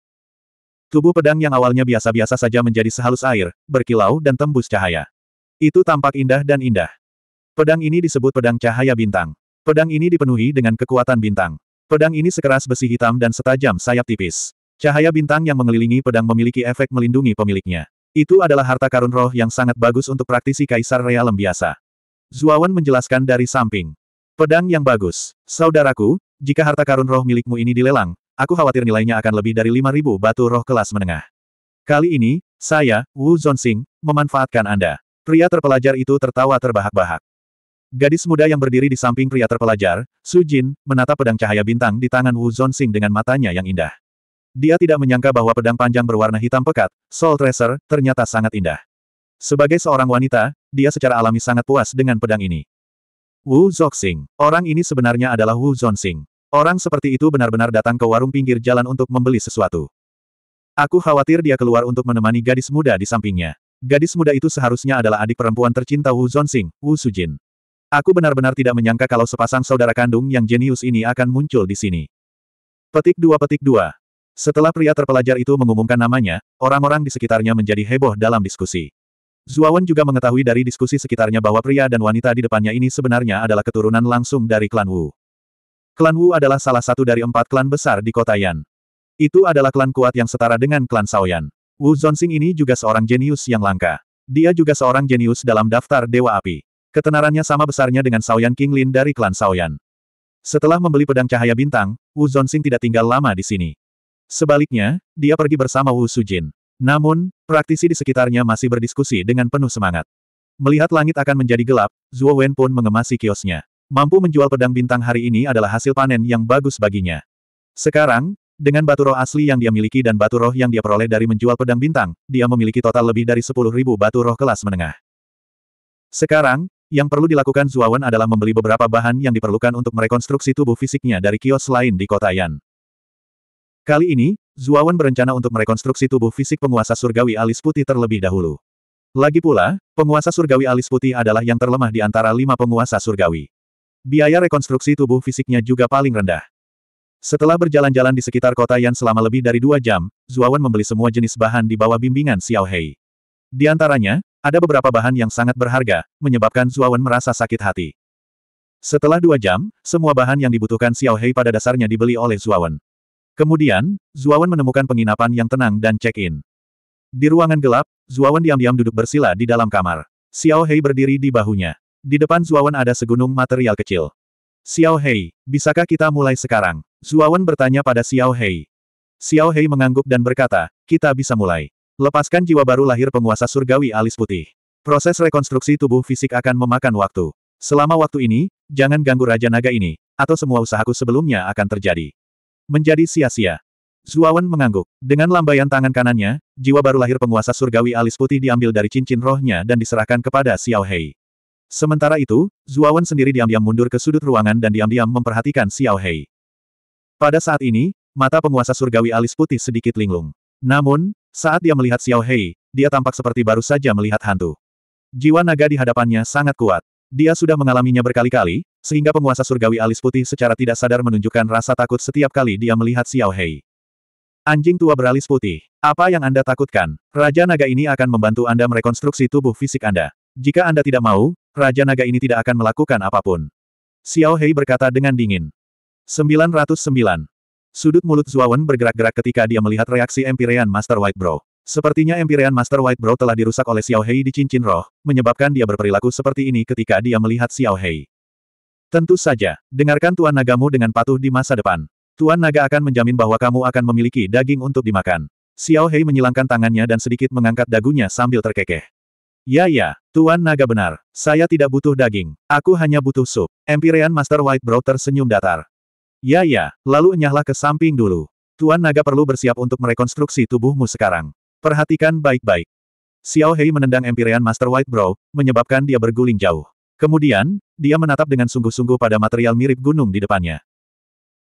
Speaker 1: Tubuh pedang yang awalnya biasa-biasa saja menjadi sehalus air, berkilau dan tembus cahaya. Itu tampak indah dan indah. Pedang ini disebut pedang cahaya bintang. Pedang ini dipenuhi dengan kekuatan bintang. Pedang ini sekeras besi hitam dan setajam sayap tipis. Cahaya bintang yang mengelilingi pedang memiliki efek melindungi pemiliknya. Itu adalah harta karun roh yang sangat bagus untuk praktisi kaisar realem biasa. Zuawan menjelaskan dari samping. Pedang yang bagus. Saudaraku, jika harta karun roh milikmu ini dilelang, aku khawatir nilainya akan lebih dari 5.000 batu roh kelas menengah. Kali ini, saya, Wu Zonsing, memanfaatkan Anda. Pria terpelajar itu tertawa terbahak-bahak. Gadis muda yang berdiri di samping pria terpelajar, Su Jin, menatap pedang cahaya bintang di tangan Wu Zonsing dengan matanya yang indah. Dia tidak menyangka bahwa pedang panjang berwarna hitam pekat, Soul Tracer, ternyata sangat indah. Sebagai seorang wanita, dia secara alami sangat puas dengan pedang ini. Wu Zoxing. Orang ini sebenarnya adalah Wu Zongxing. Orang seperti itu benar-benar datang ke warung pinggir jalan untuk membeli sesuatu. Aku khawatir dia keluar untuk menemani gadis muda di sampingnya. Gadis muda itu seharusnya adalah adik perempuan tercinta Wu Zongxing, Wu Sujin. Aku benar-benar tidak menyangka kalau sepasang saudara kandung yang jenius ini akan muncul di sini. Petik dua petik dua. Setelah pria terpelajar itu mengumumkan namanya, orang-orang di sekitarnya menjadi heboh dalam diskusi. Zuawan juga mengetahui dari diskusi sekitarnya bahwa pria dan wanita di depannya ini sebenarnya adalah keturunan langsung dari klan Wu. Klan Wu adalah salah satu dari empat klan besar di kota Yan. Itu adalah klan kuat yang setara dengan klan Saoyan. Wu Zonsing ini juga seorang jenius yang langka. Dia juga seorang jenius dalam daftar Dewa Api. Ketenarannya sama besarnya dengan King Lin dari klan Saoyan. Setelah membeli pedang cahaya bintang, Wu Zonsing tidak tinggal lama di sini. Sebaliknya, dia pergi bersama Wu Sujin. Namun, praktisi di sekitarnya masih berdiskusi dengan penuh semangat. Melihat langit akan menjadi gelap, Zhuo Wen pun mengemasi kiosnya. Mampu menjual pedang bintang hari ini adalah hasil panen yang bagus baginya. Sekarang, dengan batu roh asli yang dia miliki dan batu roh yang dia peroleh dari menjual pedang bintang, dia memiliki total lebih dari 10.000 batu roh kelas menengah. Sekarang, yang perlu dilakukan Wen adalah membeli beberapa bahan yang diperlukan untuk merekonstruksi tubuh fisiknya dari kios lain di kota Yan. Kali ini, Zuawan berencana untuk merekonstruksi tubuh fisik penguasa surgawi alis putih terlebih dahulu. Lagi pula, penguasa surgawi alis putih adalah yang terlemah di antara lima penguasa surgawi. Biaya rekonstruksi tubuh fisiknya juga paling rendah. Setelah berjalan-jalan di sekitar kota yang selama lebih dari dua jam, Zuawan membeli semua jenis bahan di bawah bimbingan Xiao Hei. Di antaranya, ada beberapa bahan yang sangat berharga, menyebabkan Zuawan merasa sakit hati. Setelah dua jam, semua bahan yang dibutuhkan Xiao Hei pada dasarnya dibeli oleh Zuawan. Kemudian, Zuawan menemukan penginapan yang tenang dan check-in. Di ruangan gelap, Zuawan diam-diam duduk bersila di dalam kamar. Xiao Hei berdiri di bahunya. Di depan Zuawan ada segunung material kecil. Xiao Hei, bisakah kita mulai sekarang? Zuawan bertanya pada Xiao Hei. Xiao Hei mengangguk dan berkata, kita bisa mulai. Lepaskan jiwa baru lahir penguasa surgawi alis putih. Proses rekonstruksi tubuh fisik akan memakan waktu. Selama waktu ini, jangan ganggu Raja Naga ini, atau semua usahaku sebelumnya akan terjadi menjadi sia-sia. Zuawan mengangguk. Dengan lambaian tangan kanannya, jiwa baru lahir penguasa surgawi alis putih diambil dari cincin rohnya dan diserahkan kepada Xiao Hei. Sementara itu, Zuawan sendiri diam-diam mundur ke sudut ruangan dan diam-diam memperhatikan Xiao Hei. Pada saat ini, mata penguasa surgawi alis putih sedikit linglung. Namun, saat dia melihat Xiao Hei, dia tampak seperti baru saja melihat hantu. Jiwa naga di hadapannya sangat kuat. Dia sudah mengalaminya berkali-kali, sehingga penguasa surgawi alis putih secara tidak sadar menunjukkan rasa takut setiap kali dia melihat Xiao Hei. Anjing tua beralis putih, apa yang Anda takutkan? Raja naga ini akan membantu Anda merekonstruksi tubuh fisik Anda. Jika Anda tidak mau, Raja naga ini tidak akan melakukan apapun. Xiao Hei berkata dengan dingin. 909. Sudut mulut Zuawan bergerak-gerak ketika dia melihat reaksi Empyrean Master White Bro. Sepertinya Empyrean Master White Brow telah dirusak oleh Xiao Hei di cincin roh, menyebabkan dia berperilaku seperti ini ketika dia melihat Xiao Hei. Tentu saja, dengarkan Tuan Nagamu dengan patuh di masa depan. Tuan Naga akan menjamin bahwa kamu akan memiliki daging untuk dimakan. Xiao Hei menyilangkan tangannya dan sedikit mengangkat dagunya sambil terkekeh. Ya ya, Tuan Naga benar. Saya tidak butuh daging. Aku hanya butuh sup. Empyrean Master White Brow tersenyum datar. Ya ya, lalu enyahlah ke samping dulu. Tuan Naga perlu bersiap untuk merekonstruksi tubuhmu sekarang. Perhatikan baik-baik. Xiao Hei menendang Empyrean Master White Brow, menyebabkan dia berguling jauh. Kemudian, dia menatap dengan sungguh-sungguh pada material mirip gunung di depannya.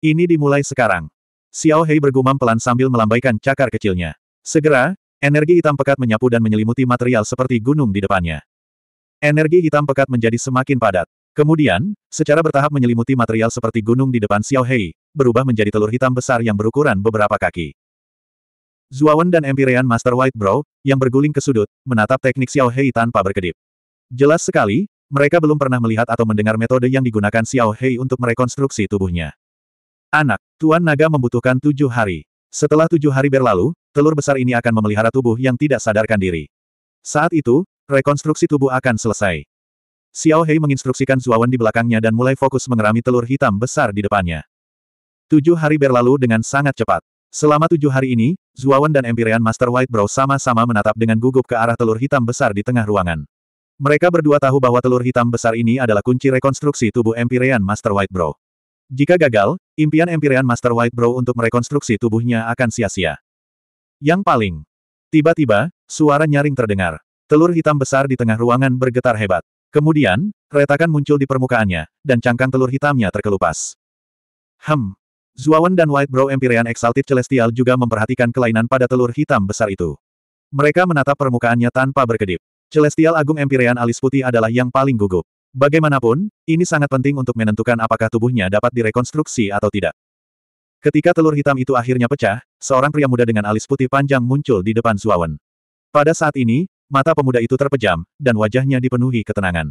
Speaker 1: Ini dimulai sekarang. Xiao Hei bergumam pelan sambil melambaikan cakar kecilnya. Segera, energi hitam pekat menyapu dan menyelimuti material seperti gunung di depannya. Energi hitam pekat menjadi semakin padat. Kemudian, secara bertahap menyelimuti material seperti gunung di depan Xiao Hei, berubah menjadi telur hitam besar yang berukuran beberapa kaki. Zuawan dan Empyrean Master White Brow, yang berguling ke sudut, menatap teknik Xiao Hei tanpa berkedip. Jelas sekali, mereka belum pernah melihat atau mendengar metode yang digunakan Xiao Hei untuk merekonstruksi tubuhnya. Anak, Tuan Naga membutuhkan tujuh hari. Setelah tujuh hari berlalu, telur besar ini akan memelihara tubuh yang tidak sadarkan diri. Saat itu, rekonstruksi tubuh akan selesai. Xiao Hei menginstruksikan Zuawan di belakangnya dan mulai fokus mengerami telur hitam besar di depannya. Tujuh hari berlalu dengan sangat cepat. Selama tujuh hari ini, Zuawan dan Empyrean Master White Brow sama-sama menatap dengan gugup ke arah telur hitam besar di tengah ruangan. Mereka berdua tahu bahwa telur hitam besar ini adalah kunci rekonstruksi tubuh Empyrean Master White Brow. Jika gagal, impian Empyrean Master White Brow untuk merekonstruksi tubuhnya akan sia-sia. Yang paling. Tiba-tiba, suara nyaring terdengar. Telur hitam besar di tengah ruangan bergetar hebat. Kemudian, retakan muncul di permukaannya, dan cangkang telur hitamnya terkelupas. Hem, Zuawan dan White Brow Empyrean Exalted Celestial juga memperhatikan kelainan pada telur hitam besar itu. Mereka menatap permukaannya tanpa berkedip. Celestial Agung Empyrean alis putih adalah yang paling gugup. Bagaimanapun, ini sangat penting untuk menentukan apakah tubuhnya dapat direkonstruksi atau tidak. Ketika telur hitam itu akhirnya pecah, seorang pria muda dengan alis putih panjang muncul di depan Zuawan. Pada saat ini, mata pemuda itu terpejam, dan wajahnya dipenuhi ketenangan.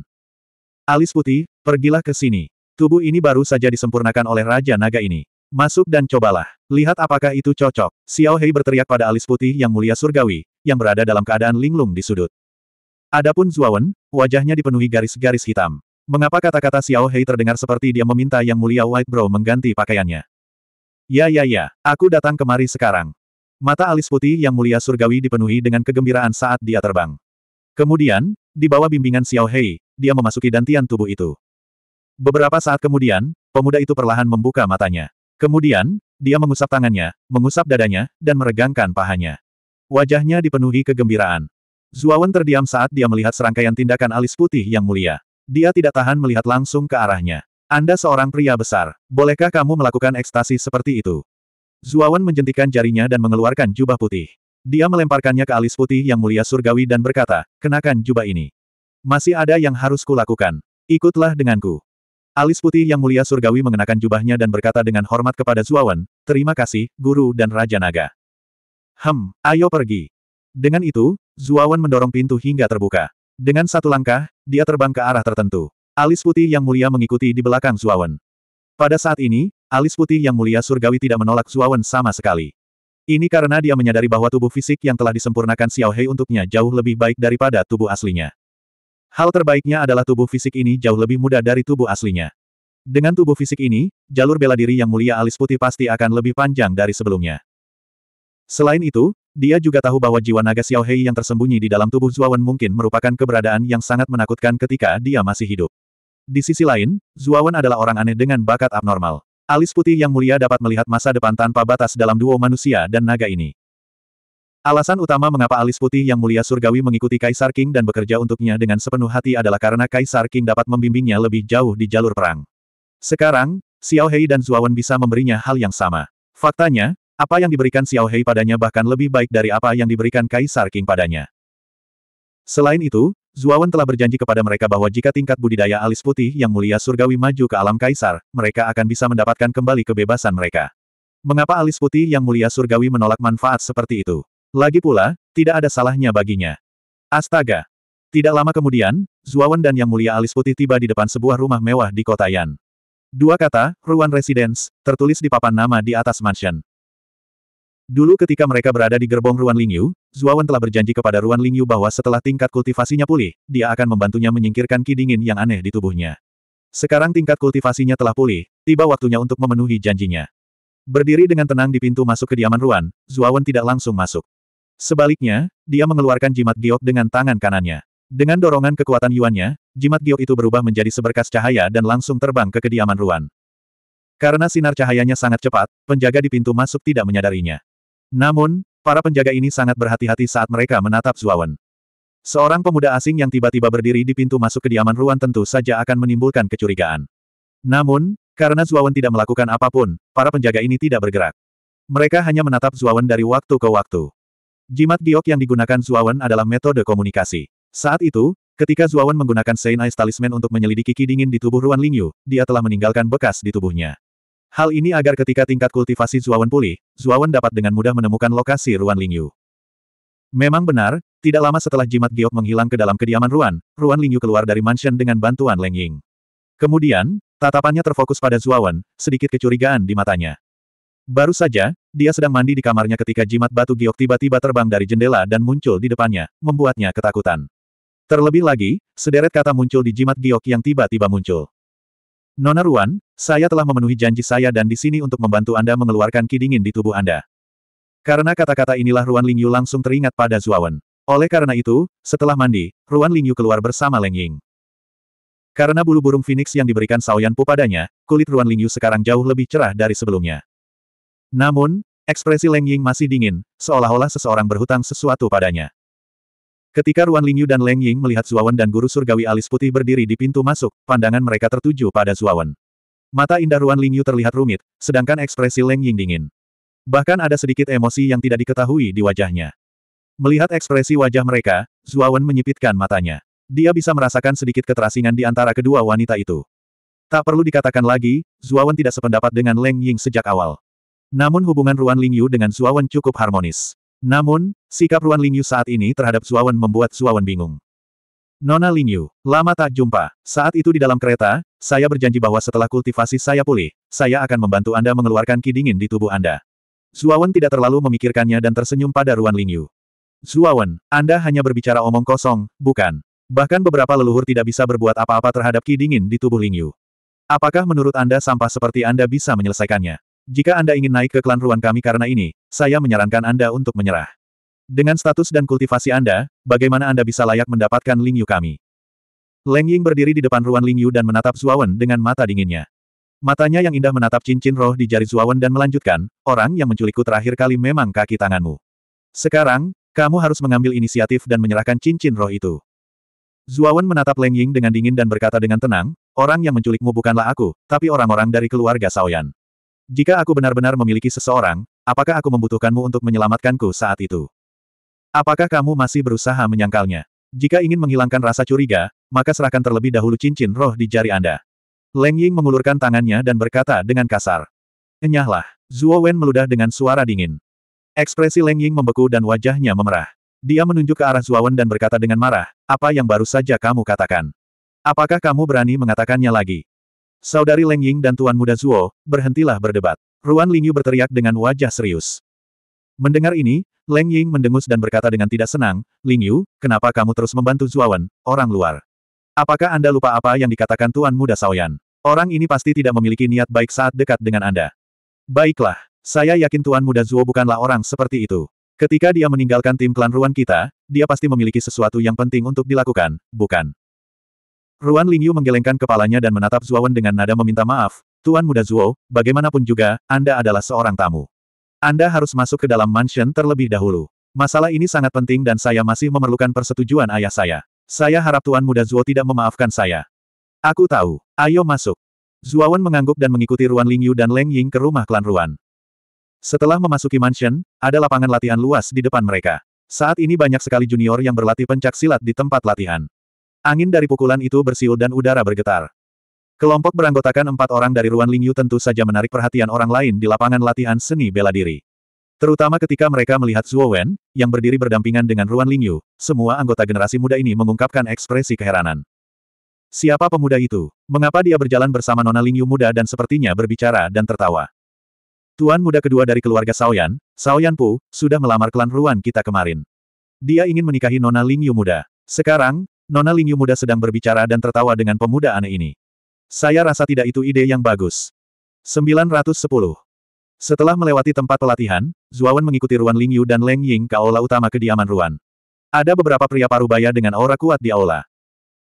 Speaker 1: Alis putih, pergilah ke sini. Tubuh ini baru saja disempurnakan oleh Raja Naga ini. Masuk dan cobalah. Lihat apakah itu cocok. Xiao Hei berteriak pada alis putih yang mulia surgawi, yang berada dalam keadaan linglung di sudut. Adapun Zuawan, wajahnya dipenuhi garis-garis hitam. Mengapa kata-kata Xiao Hei terdengar seperti dia meminta yang mulia White Bro mengganti pakaiannya? Ya ya ya, aku datang kemari sekarang. Mata alis putih yang mulia surgawi dipenuhi dengan kegembiraan saat dia terbang. Kemudian, di bawah bimbingan Xiao Hei, dia memasuki dantian tubuh itu. Beberapa saat kemudian, pemuda itu perlahan membuka matanya. Kemudian, dia mengusap tangannya, mengusap dadanya, dan meregangkan pahanya. Wajahnya dipenuhi kegembiraan. Zuawan terdiam saat dia melihat serangkaian tindakan alis putih yang mulia. Dia tidak tahan melihat langsung ke arahnya. Anda seorang pria besar. Bolehkah kamu melakukan ekstasi seperti itu? Zuawan menjentikan jarinya dan mengeluarkan jubah putih. Dia melemparkannya ke alis putih yang mulia surgawi dan berkata, kenakan jubah ini. Masih ada yang harus kulakukan. Ikutlah denganku. Alis putih yang mulia surgawi mengenakan jubahnya dan berkata dengan hormat kepada Zuawan, terima kasih, guru dan Raja Naga. Hem, ayo pergi. Dengan itu, Zuawan mendorong pintu hingga terbuka. Dengan satu langkah, dia terbang ke arah tertentu. Alis putih yang mulia mengikuti di belakang Zuawan. Pada saat ini, alis putih yang mulia surgawi tidak menolak Zuawan sama sekali. Ini karena dia menyadari bahwa tubuh fisik yang telah disempurnakan Xiao Hei untuknya jauh lebih baik daripada tubuh aslinya. Hal terbaiknya adalah tubuh fisik ini jauh lebih mudah dari tubuh aslinya. Dengan tubuh fisik ini, jalur bela diri yang mulia alis putih pasti akan lebih panjang dari sebelumnya. Selain itu, dia juga tahu bahwa jiwa naga Xiaohei yang tersembunyi di dalam tubuh Zuawan mungkin merupakan keberadaan yang sangat menakutkan ketika dia masih hidup. Di sisi lain, Zuawan adalah orang aneh dengan bakat abnormal. Alis putih yang mulia dapat melihat masa depan tanpa batas dalam duo manusia dan naga ini. Alasan utama mengapa alis putih yang mulia surgawi mengikuti Kaisar King dan bekerja untuknya dengan sepenuh hati adalah karena Kaisar King dapat membimbingnya lebih jauh di jalur perang. Sekarang, Xiao Hei dan Zuawan bisa memberinya hal yang sama. Faktanya, apa yang diberikan Xiao Hei padanya bahkan lebih baik dari apa yang diberikan Kaisar King padanya. Selain itu, Zuawan telah berjanji kepada mereka bahwa jika tingkat budidaya alis putih yang mulia surgawi maju ke alam kaisar, mereka akan bisa mendapatkan kembali kebebasan mereka. Mengapa alis putih yang mulia surgawi menolak manfaat seperti itu? Lagi pula, tidak ada salahnya baginya. Astaga! Tidak lama kemudian, Zuawan dan Yang Mulia Alis Putih tiba di depan sebuah rumah mewah di kota Yan. Dua kata, Ruan Residence, tertulis di papan nama di atas mansion. Dulu ketika mereka berada di gerbong Ruan Lingyu, Zuawan telah berjanji kepada Ruan Lingyu bahwa setelah tingkat kultivasinya pulih, dia akan membantunya menyingkirkan ki dingin yang aneh di tubuhnya. Sekarang tingkat kultivasinya telah pulih, tiba waktunya untuk memenuhi janjinya. Berdiri dengan tenang di pintu masuk kediaman Ruan, Zuawan tidak langsung masuk. Sebaliknya, dia mengeluarkan jimat giok dengan tangan kanannya. Dengan dorongan kekuatan Yuannya, jimat giok itu berubah menjadi seberkas cahaya dan langsung terbang ke kediaman Ruan. Karena sinar cahayanya sangat cepat, penjaga di pintu masuk tidak menyadarinya. Namun, para penjaga ini sangat berhati-hati saat mereka menatap Zuawan. Seorang pemuda asing yang tiba-tiba berdiri di pintu masuk kediaman Ruan tentu saja akan menimbulkan kecurigaan. Namun, karena Zuawan tidak melakukan apapun, para penjaga ini tidak bergerak. Mereka hanya menatap Zuawan dari waktu ke waktu. Jimat giok yang digunakan Zuawan adalah metode komunikasi. Saat itu, ketika Zuawan menggunakan Saint Talisman untuk menyelidiki ki dingin di tubuh Ruan Lingyu, dia telah meninggalkan bekas di tubuhnya. Hal ini agar ketika tingkat kultivasi Zuawan pulih, Zuawan dapat dengan mudah menemukan lokasi Ruan Lingyu. Memang benar, tidak lama setelah jimat giok menghilang ke dalam kediaman Ruan, Ruan Lingyu keluar dari mansion dengan bantuan Leng Ying. Kemudian, tatapannya terfokus pada Zuawan, sedikit kecurigaan di matanya. Baru saja, dia sedang mandi di kamarnya ketika jimat batu giok tiba-tiba terbang dari jendela dan muncul di depannya, membuatnya ketakutan. Terlebih lagi, sederet kata muncul di jimat giok yang tiba-tiba muncul. Nona Ruan, saya telah memenuhi janji saya dan di sini untuk membantu Anda mengeluarkan ki dingin di tubuh Anda. Karena kata-kata inilah Ruan Lingyu langsung teringat pada Zuawan. Oleh karena itu, setelah mandi, Ruan Lingyu keluar bersama Leng Ying. Karena bulu burung phoenix yang diberikan Saoyan Pu padanya, kulit Ruan Lingyu sekarang jauh lebih cerah dari sebelumnya. Namun, ekspresi Leng Ying masih dingin, seolah-olah seseorang berhutang sesuatu padanya. Ketika Ruan Lingyu dan Leng Ying melihat Zuawan dan guru surgawi alis putih berdiri di pintu masuk, pandangan mereka tertuju pada Zuawan. Mata indah Ruan Lingyu terlihat rumit, sedangkan ekspresi Leng Ying dingin. Bahkan ada sedikit emosi yang tidak diketahui di wajahnya. Melihat ekspresi wajah mereka, Zuawan menyipitkan matanya. Dia bisa merasakan sedikit keterasingan di antara kedua wanita itu. Tak perlu dikatakan lagi, Zuawan tidak sependapat dengan Leng Ying sejak awal. Namun hubungan Ruan Lingyu dengan Suawan cukup harmonis. Namun, sikap Ruan Lingyu saat ini terhadap Suawan membuat Suawan bingung. Nona Lingyu, lama tak jumpa. Saat itu di dalam kereta, saya berjanji bahwa setelah kultivasi saya pulih, saya akan membantu Anda mengeluarkan ki dingin di tubuh Anda. Suawan tidak terlalu memikirkannya dan tersenyum pada Ruan Lingyu. Suawan, Anda hanya berbicara omong kosong, bukan? Bahkan beberapa leluhur tidak bisa berbuat apa-apa terhadap ki dingin di tubuh Lingyu. Apakah menurut Anda sampah seperti Anda bisa menyelesaikannya? Jika Anda ingin naik ke klan ruan kami karena ini, saya menyarankan Anda untuk menyerah. Dengan status dan kultivasi Anda, bagaimana Anda bisa layak mendapatkan Ling Yu kami? Leng Ying berdiri di depan ruan Ling Yu dan menatap Zuawan dengan mata dinginnya. Matanya yang indah menatap cincin roh di jari Zuawan dan melanjutkan, orang yang menculikku terakhir kali memang kaki tanganmu. Sekarang, kamu harus mengambil inisiatif dan menyerahkan cincin roh itu. Zuawan menatap Leng Ying dengan dingin dan berkata dengan tenang, orang yang menculikmu bukanlah aku, tapi orang-orang dari keluarga Saoyan. Jika aku benar-benar memiliki seseorang, apakah aku membutuhkanmu untuk menyelamatkanku saat itu? Apakah kamu masih berusaha menyangkalnya? Jika ingin menghilangkan rasa curiga, maka serahkan terlebih dahulu cincin roh di jari Anda. Leng Ying mengulurkan tangannya dan berkata dengan kasar. Enyahlah. Zuo Wen meludah dengan suara dingin. Ekspresi Leng Ying membeku dan wajahnya memerah. Dia menunjuk ke arah Zuo Wen dan berkata dengan marah, apa yang baru saja kamu katakan? Apakah kamu berani mengatakannya lagi? Saudari Leng Ying dan Tuan Muda Zuo, berhentilah berdebat. Ruan Lingyu berteriak dengan wajah serius. Mendengar ini, Leng Ying mendengus dan berkata dengan tidak senang, Lingyu, kenapa kamu terus membantu Zuawan, orang luar? Apakah Anda lupa apa yang dikatakan Tuan Muda Saoyan? Orang ini pasti tidak memiliki niat baik saat dekat dengan Anda. Baiklah, saya yakin Tuan Muda Zuo bukanlah orang seperti itu. Ketika dia meninggalkan tim klan Ruan kita, dia pasti memiliki sesuatu yang penting untuk dilakukan, bukan? Ruan Lingyu menggelengkan kepalanya dan menatap Zuowen dengan nada meminta maaf, Tuan Muda Zuo, bagaimanapun juga, Anda adalah seorang tamu. Anda harus masuk ke dalam mansion terlebih dahulu. Masalah ini sangat penting dan saya masih memerlukan persetujuan ayah saya. Saya harap Tuan Muda Zuo tidak memaafkan saya. Aku tahu. Ayo masuk. Zuawan mengangguk dan mengikuti Ruan Lingyu dan Leng Ying ke rumah klan Ruan. Setelah memasuki mansion, ada lapangan latihan luas di depan mereka. Saat ini banyak sekali junior yang berlatih pencak silat di tempat latihan. Angin dari pukulan itu bersiul dan udara bergetar. Kelompok beranggotakan empat orang dari Ruan Lingyu tentu saja menarik perhatian orang lain di lapangan latihan seni bela diri. Terutama ketika mereka melihat Zhuo Wen, yang berdiri berdampingan dengan Ruan Lingyu, semua anggota generasi muda ini mengungkapkan ekspresi keheranan. Siapa pemuda itu? Mengapa dia berjalan bersama Nona Lingyu muda dan sepertinya berbicara dan tertawa? Tuan muda kedua dari keluarga Saoyan, Saoyan Pu, sudah melamar klan Ruan kita kemarin. Dia ingin menikahi Nona Lingyu muda. Sekarang, Nona Lingyu muda sedang berbicara dan tertawa dengan pemuda aneh ini. Saya rasa tidak itu ide yang bagus. 910. Setelah melewati tempat pelatihan, Zuawan mengikuti Ruan Lingyu dan Leng Ying ke aula utama kediaman Ruan. Ada beberapa pria parubaya dengan aura kuat di aula.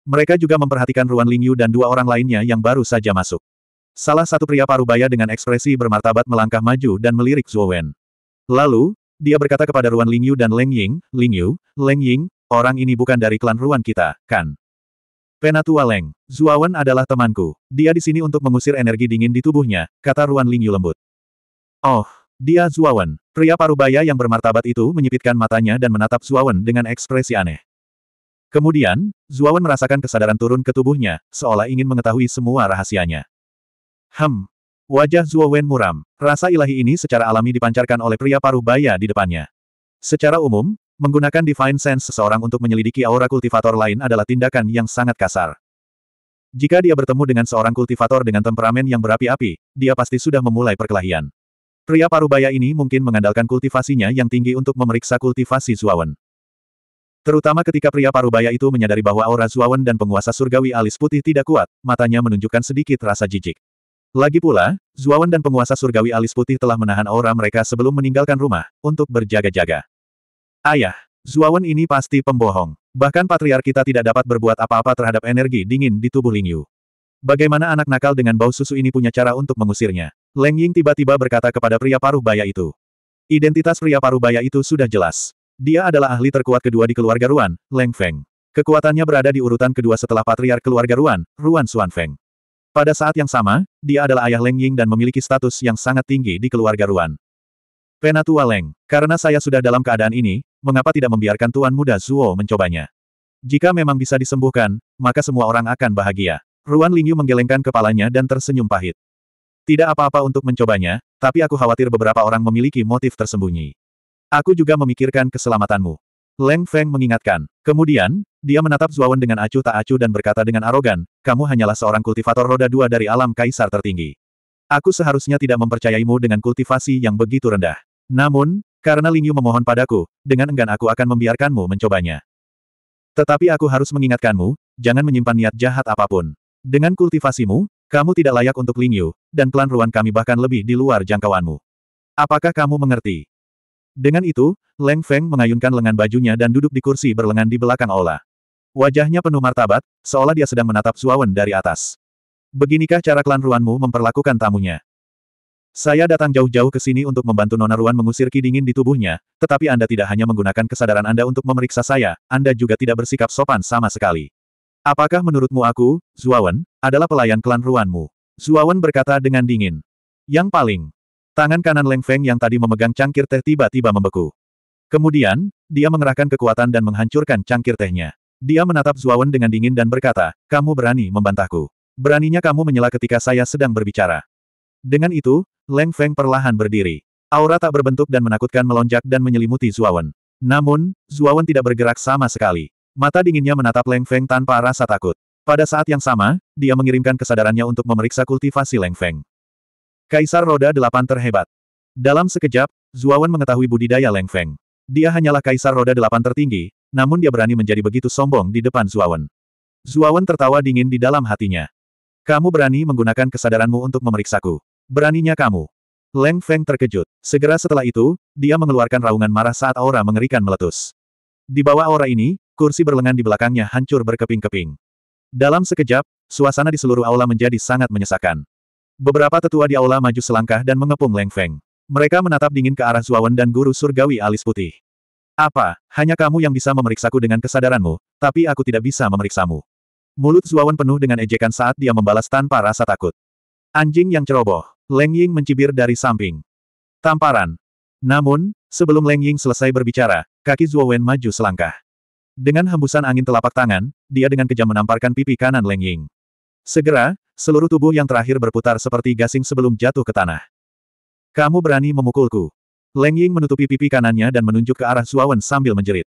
Speaker 1: Mereka juga memperhatikan Ruan Lingyu dan dua orang lainnya yang baru saja masuk. Salah satu pria parubaya dengan ekspresi bermartabat melangkah maju dan melirik Zuowen. Lalu, dia berkata kepada Ruan Lingyu dan Leng Ying, Lingyu, Leng Ying, orang ini bukan dari klan Ruan kita, kan? Penatua Leng, Zuawan adalah temanku. Dia di sini untuk mengusir energi dingin di tubuhnya, kata Ruan Lingyu lembut. Oh, dia Zuawan. Pria parubaya yang bermartabat itu menyipitkan matanya dan menatap Zuawan dengan ekspresi aneh. Kemudian, Zuawan merasakan kesadaran turun ke tubuhnya, seolah ingin mengetahui semua rahasianya. Hem. Wajah Zuawan muram. Rasa ilahi ini secara alami dipancarkan oleh pria parubaya di depannya. Secara umum, Menggunakan Divine Sense seseorang untuk menyelidiki aura kultivator lain adalah tindakan yang sangat kasar. Jika dia bertemu dengan seorang kultivator dengan temperamen yang berapi-api, dia pasti sudah memulai perkelahian. Pria parubaya ini mungkin mengandalkan kultivasinya yang tinggi untuk memeriksa kultivasi Zuawan. Terutama ketika pria parubaya itu menyadari bahwa aura Zuawan dan penguasa surgawi alis putih tidak kuat, matanya menunjukkan sedikit rasa jijik. Lagi pula, Zuawan dan penguasa surgawi alis putih telah menahan aura mereka sebelum meninggalkan rumah, untuk berjaga-jaga. Ayah, Zuawan ini pasti pembohong. Bahkan patriark kita tidak dapat berbuat apa-apa terhadap energi dingin di tubuh Ling Yu. Bagaimana anak nakal dengan bau susu ini punya cara untuk mengusirnya? Leng Ying tiba-tiba berkata kepada pria paruh baya itu. Identitas pria paruh baya itu sudah jelas. Dia adalah ahli terkuat kedua di keluarga Ruan, Leng Feng. Kekuatannya berada di urutan kedua setelah patriark keluarga Ruan, Ruan Suan Feng. Pada saat yang sama, dia adalah ayah Leng Ying dan memiliki status yang sangat tinggi di keluarga Ruan. Penatua Leng, karena saya sudah dalam keadaan ini, mengapa tidak membiarkan Tuan Muda Zuo mencobanya? Jika memang bisa disembuhkan, maka semua orang akan bahagia. Ruan Lingyu menggelengkan kepalanya dan tersenyum pahit. Tidak apa-apa untuk mencobanya, tapi aku khawatir beberapa orang memiliki motif tersembunyi. Aku juga memikirkan keselamatanmu. Leng Feng mengingatkan. Kemudian, dia menatap Zuawan dengan acuh tak acuh dan berkata dengan arogan, kamu hanyalah seorang kultivator roda dua dari alam kaisar tertinggi. Aku seharusnya tidak mempercayaimu dengan kultivasi yang begitu rendah. Namun, karena Lingyu memohon padaku, dengan enggan aku akan membiarkanmu mencobanya. Tetapi aku harus mengingatkanmu, jangan menyimpan niat jahat apapun. Dengan kultivasimu, kamu tidak layak untuk Lingyu, dan klan Ruan kami bahkan lebih di luar jangkauanmu. Apakah kamu mengerti? Dengan itu, Leng Feng mengayunkan lengan bajunya dan duduk di kursi berlengan di belakang Ola. Wajahnya penuh martabat, seolah dia sedang menatap Zuawan dari atas. Beginikah cara klan Ruanmu memperlakukan tamunya? Saya datang jauh-jauh ke sini untuk membantu Nona Ruan mengusir ki dingin di tubuhnya, tetapi Anda tidak hanya menggunakan kesadaran Anda untuk memeriksa saya, Anda juga tidak bersikap sopan sama sekali. Apakah menurutmu aku, Zuawan, adalah pelayan klan Ruanmu? Zuawan berkata dengan dingin. Yang paling. Tangan kanan Leng Feng yang tadi memegang cangkir teh tiba-tiba membeku. Kemudian, dia mengerahkan kekuatan dan menghancurkan cangkir tehnya. Dia menatap Zuawan dengan dingin dan berkata, kamu berani membantahku. Beraninya kamu menyela ketika saya sedang berbicara. Dengan itu, Leng Feng perlahan berdiri. Aura tak berbentuk dan menakutkan melonjak dan menyelimuti Zuawan. Namun, Zuawan tidak bergerak sama sekali. Mata dinginnya menatap Leng Feng tanpa rasa takut. Pada saat yang sama, dia mengirimkan kesadarannya untuk memeriksa kultivasi Leng Feng. Kaisar Roda Delapan terhebat. Dalam sekejap, Zuawan mengetahui budidaya Leng Feng. Dia hanyalah Kaisar Roda Delapan tertinggi, namun dia berani menjadi begitu sombong di depan Zuawan. Zuawan tertawa dingin di dalam hatinya. Kamu berani menggunakan kesadaranmu untuk memeriksaku. Beraninya kamu. Leng Feng terkejut. Segera setelah itu, dia mengeluarkan raungan marah saat aura mengerikan meletus. Di bawah aura ini, kursi berlengan di belakangnya hancur berkeping-keping. Dalam sekejap, suasana di seluruh aula menjadi sangat menyesakan. Beberapa tetua di aula maju selangkah dan mengepung Leng Feng. Mereka menatap dingin ke arah Zuawan dan guru surgawi alis putih. Apa, hanya kamu yang bisa memeriksaku dengan kesadaranmu, tapi aku tidak bisa memeriksamu. Mulut Zuawan penuh dengan ejekan saat dia membalas tanpa rasa takut. Anjing yang ceroboh. Leng Ying mencibir dari samping. Tamparan. Namun, sebelum Leng Ying selesai berbicara, kaki Zuo Wen maju selangkah. Dengan hembusan angin telapak tangan, dia dengan kejam menamparkan pipi kanan Leng Ying. Segera, seluruh tubuh yang terakhir berputar seperti gasing sebelum jatuh ke tanah. Kamu berani memukulku. Leng Ying menutupi pipi kanannya dan menunjuk ke arah Zuo Wen sambil menjerit.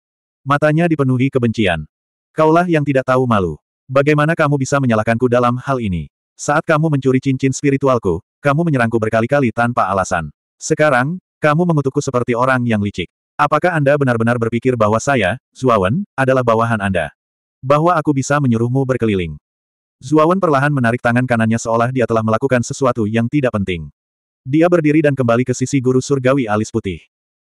Speaker 1: Matanya dipenuhi kebencian. Kaulah yang tidak tahu malu. Bagaimana kamu bisa menyalahkanku dalam hal ini? Saat kamu mencuri cincin spiritualku, kamu menyerangku berkali-kali tanpa alasan. Sekarang, kamu mengutukku seperti orang yang licik. Apakah Anda benar-benar berpikir bahwa saya, Zuawan, adalah bawahan Anda? Bahwa aku bisa menyuruhmu berkeliling? Zuawan perlahan menarik tangan kanannya seolah dia telah melakukan sesuatu yang tidak penting. Dia berdiri dan kembali ke sisi guru surgawi alis putih.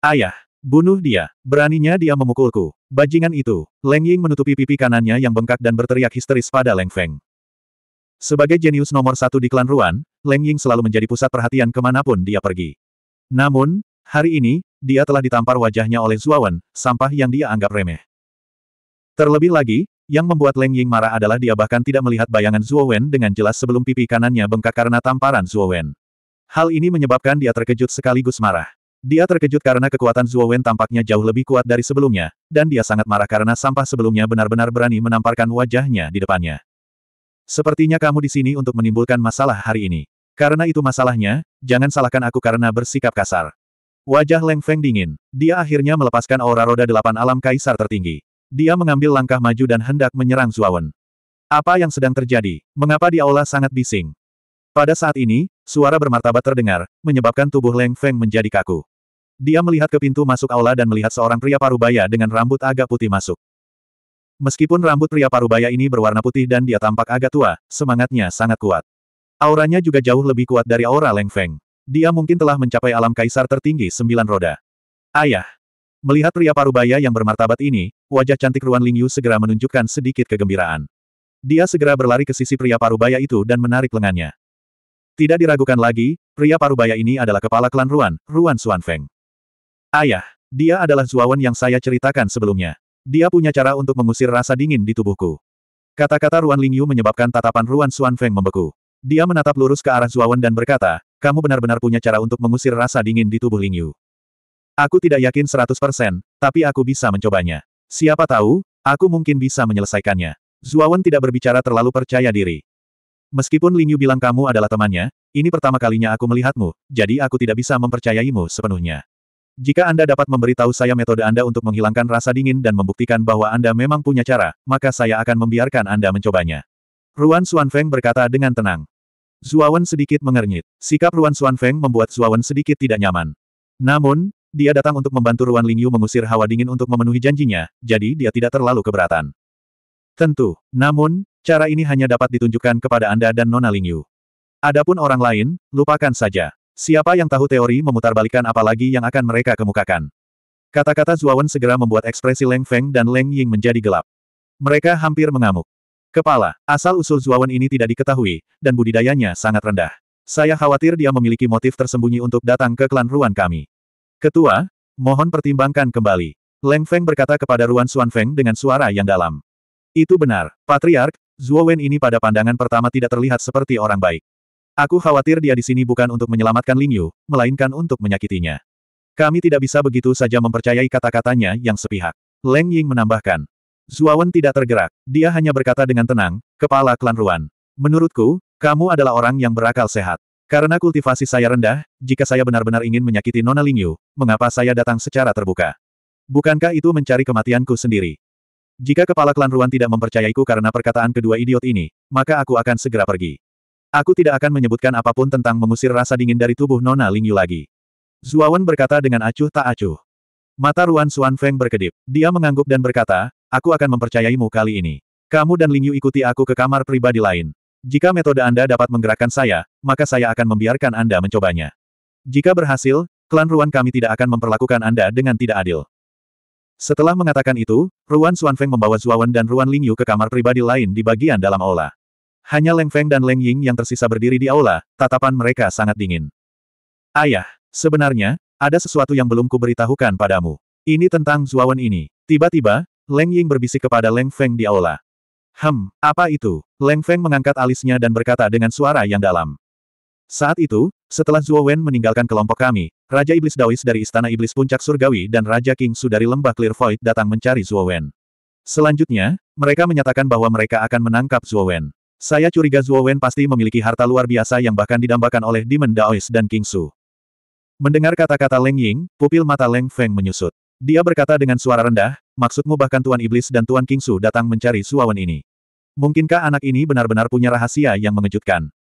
Speaker 1: Ayah, bunuh dia. Beraninya dia memukulku. Bajingan itu. Leng Ying menutupi pipi kanannya yang bengkak dan berteriak histeris pada Leng Feng. Sebagai jenius nomor satu di klan Ruan, Leng Ying selalu menjadi pusat perhatian kemanapun dia pergi. Namun, hari ini, dia telah ditampar wajahnya oleh Zuawan, sampah yang dia anggap remeh. Terlebih lagi, yang membuat Leng Ying marah adalah dia bahkan tidak melihat bayangan Zuowen dengan jelas sebelum pipi kanannya bengkak karena tamparan Zuowen. Hal ini menyebabkan dia terkejut sekaligus marah. Dia terkejut karena kekuatan Zuowen tampaknya jauh lebih kuat dari sebelumnya, dan dia sangat marah karena sampah sebelumnya benar-benar berani menamparkan wajahnya di depannya. Sepertinya kamu di sini untuk menimbulkan masalah hari ini. Karena itu masalahnya, jangan salahkan aku karena bersikap kasar. Wajah Leng Feng dingin. Dia akhirnya melepaskan aura roda delapan alam kaisar tertinggi. Dia mengambil langkah maju dan hendak menyerang Zuawan. Apa yang sedang terjadi? Mengapa di aula sangat bising? Pada saat ini, suara bermartabat terdengar, menyebabkan tubuh Leng Feng menjadi kaku. Dia melihat ke pintu masuk aula dan melihat seorang pria parubaya dengan rambut agak putih masuk. Meskipun rambut pria parubaya ini berwarna putih dan dia tampak agak tua, semangatnya sangat kuat. Auranya juga jauh lebih kuat dari aura Leng Feng. Dia mungkin telah mencapai alam kaisar tertinggi sembilan roda. Ayah! Melihat pria parubaya yang bermartabat ini, wajah cantik Ruan Lingyu segera menunjukkan sedikit kegembiraan. Dia segera berlari ke sisi pria parubaya itu dan menarik lengannya. Tidak diragukan lagi, pria parubaya ini adalah kepala klan Ruan, Ruan Xuanfeng. Ayah, dia adalah Zuawan yang saya ceritakan sebelumnya. Dia punya cara untuk mengusir rasa dingin di tubuhku. Kata-kata Ruan Lingyu menyebabkan tatapan Ruan Feng membeku. Dia menatap lurus ke arah Zuawan dan berkata, kamu benar-benar punya cara untuk mengusir rasa dingin di tubuh Lingyu. Aku tidak yakin 100%, tapi aku bisa mencobanya. Siapa tahu, aku mungkin bisa menyelesaikannya. Zuawan tidak berbicara terlalu percaya diri. Meskipun Lingyu bilang kamu adalah temannya, ini pertama kalinya aku melihatmu, jadi aku tidak bisa mempercayaimu sepenuhnya. Jika Anda dapat memberitahu saya metode Anda untuk menghilangkan rasa dingin dan membuktikan bahwa Anda memang punya cara, maka saya akan membiarkan Anda mencobanya. Ruan Feng berkata dengan tenang. Zuawan sedikit mengernyit. Sikap Ruan Feng membuat Zuawan sedikit tidak nyaman. Namun, dia datang untuk membantu Ruan Lingyu mengusir hawa dingin untuk memenuhi janjinya, jadi dia tidak terlalu keberatan. Tentu, namun, cara ini hanya dapat ditunjukkan kepada Anda dan Nona Lingyu. Adapun orang lain, lupakan saja. Siapa yang tahu teori memutarbalikan apalagi yang akan mereka kemukakan? Kata-kata Zuawan segera membuat ekspresi Leng Feng dan Leng Ying menjadi gelap. Mereka hampir mengamuk. Kepala, asal-usul Zuawan ini tidak diketahui, dan budidayanya sangat rendah. Saya khawatir dia memiliki motif tersembunyi untuk datang ke klan Ruan kami. Ketua, mohon pertimbangkan kembali. Leng Feng berkata kepada Ruan Xuan Feng dengan suara yang dalam. Itu benar, Patriark, Zuawan ini pada pandangan pertama tidak terlihat seperti orang baik. Aku khawatir dia di sini bukan untuk menyelamatkan Ling Yu, melainkan untuk menyakitinya. Kami tidak bisa begitu saja mempercayai kata-katanya yang sepihak. Leng Ying menambahkan. Zuawan tidak tergerak, dia hanya berkata dengan tenang, kepala klan Ruan. Menurutku, kamu adalah orang yang berakal sehat. Karena kultivasi saya rendah, jika saya benar-benar ingin menyakiti Nona Ling Yu, mengapa saya datang secara terbuka? Bukankah itu mencari kematianku sendiri? Jika kepala klan Ruan tidak mempercayaiku karena perkataan kedua idiot ini, maka aku akan segera pergi. Aku tidak akan menyebutkan apapun tentang mengusir rasa dingin dari tubuh Nona Lingyu lagi. Zuawan berkata dengan acuh tak acuh. Mata Ruan Xuan Feng berkedip. Dia mengangguk dan berkata, aku akan mempercayaimu kali ini. Kamu dan Lingyu ikuti aku ke kamar pribadi lain. Jika metode Anda dapat menggerakkan saya, maka saya akan membiarkan Anda mencobanya. Jika berhasil, klan Ruan kami tidak akan memperlakukan Anda dengan tidak adil. Setelah mengatakan itu, Ruan Xuanfeng membawa Zuawan dan Ruan Lingyu ke kamar pribadi lain di bagian dalam aula. Hanya Leng Feng dan Leng Ying yang tersisa berdiri di aula, tatapan mereka sangat dingin. Ayah, sebenarnya, ada sesuatu yang belum kuberitahukan padamu. Ini tentang Zuawan ini. Tiba-tiba, Leng Ying berbisik kepada Leng Feng di aula. Hem, apa itu? Leng Feng mengangkat alisnya dan berkata dengan suara yang dalam. Saat itu, setelah Zuo Wen meninggalkan kelompok kami, Raja Iblis Daois dari Istana Iblis Puncak Surgawi dan Raja King Su dari Lembah Clear Void datang mencari Zuo Wen. Selanjutnya, mereka menyatakan bahwa mereka akan menangkap Zuo Wen. Saya curiga Zuo Wen pasti memiliki harta luar biasa yang bahkan didambakan oleh Demon Daois dan King Su. Mendengar kata-kata Leng Ying, pupil mata Leng Feng menyusut. Dia berkata dengan suara rendah, maksudmu bahkan Tuan Iblis dan Tuan King Su datang mencari Zuo Wen ini. Mungkinkah anak ini benar-benar punya rahasia yang mengejutkan?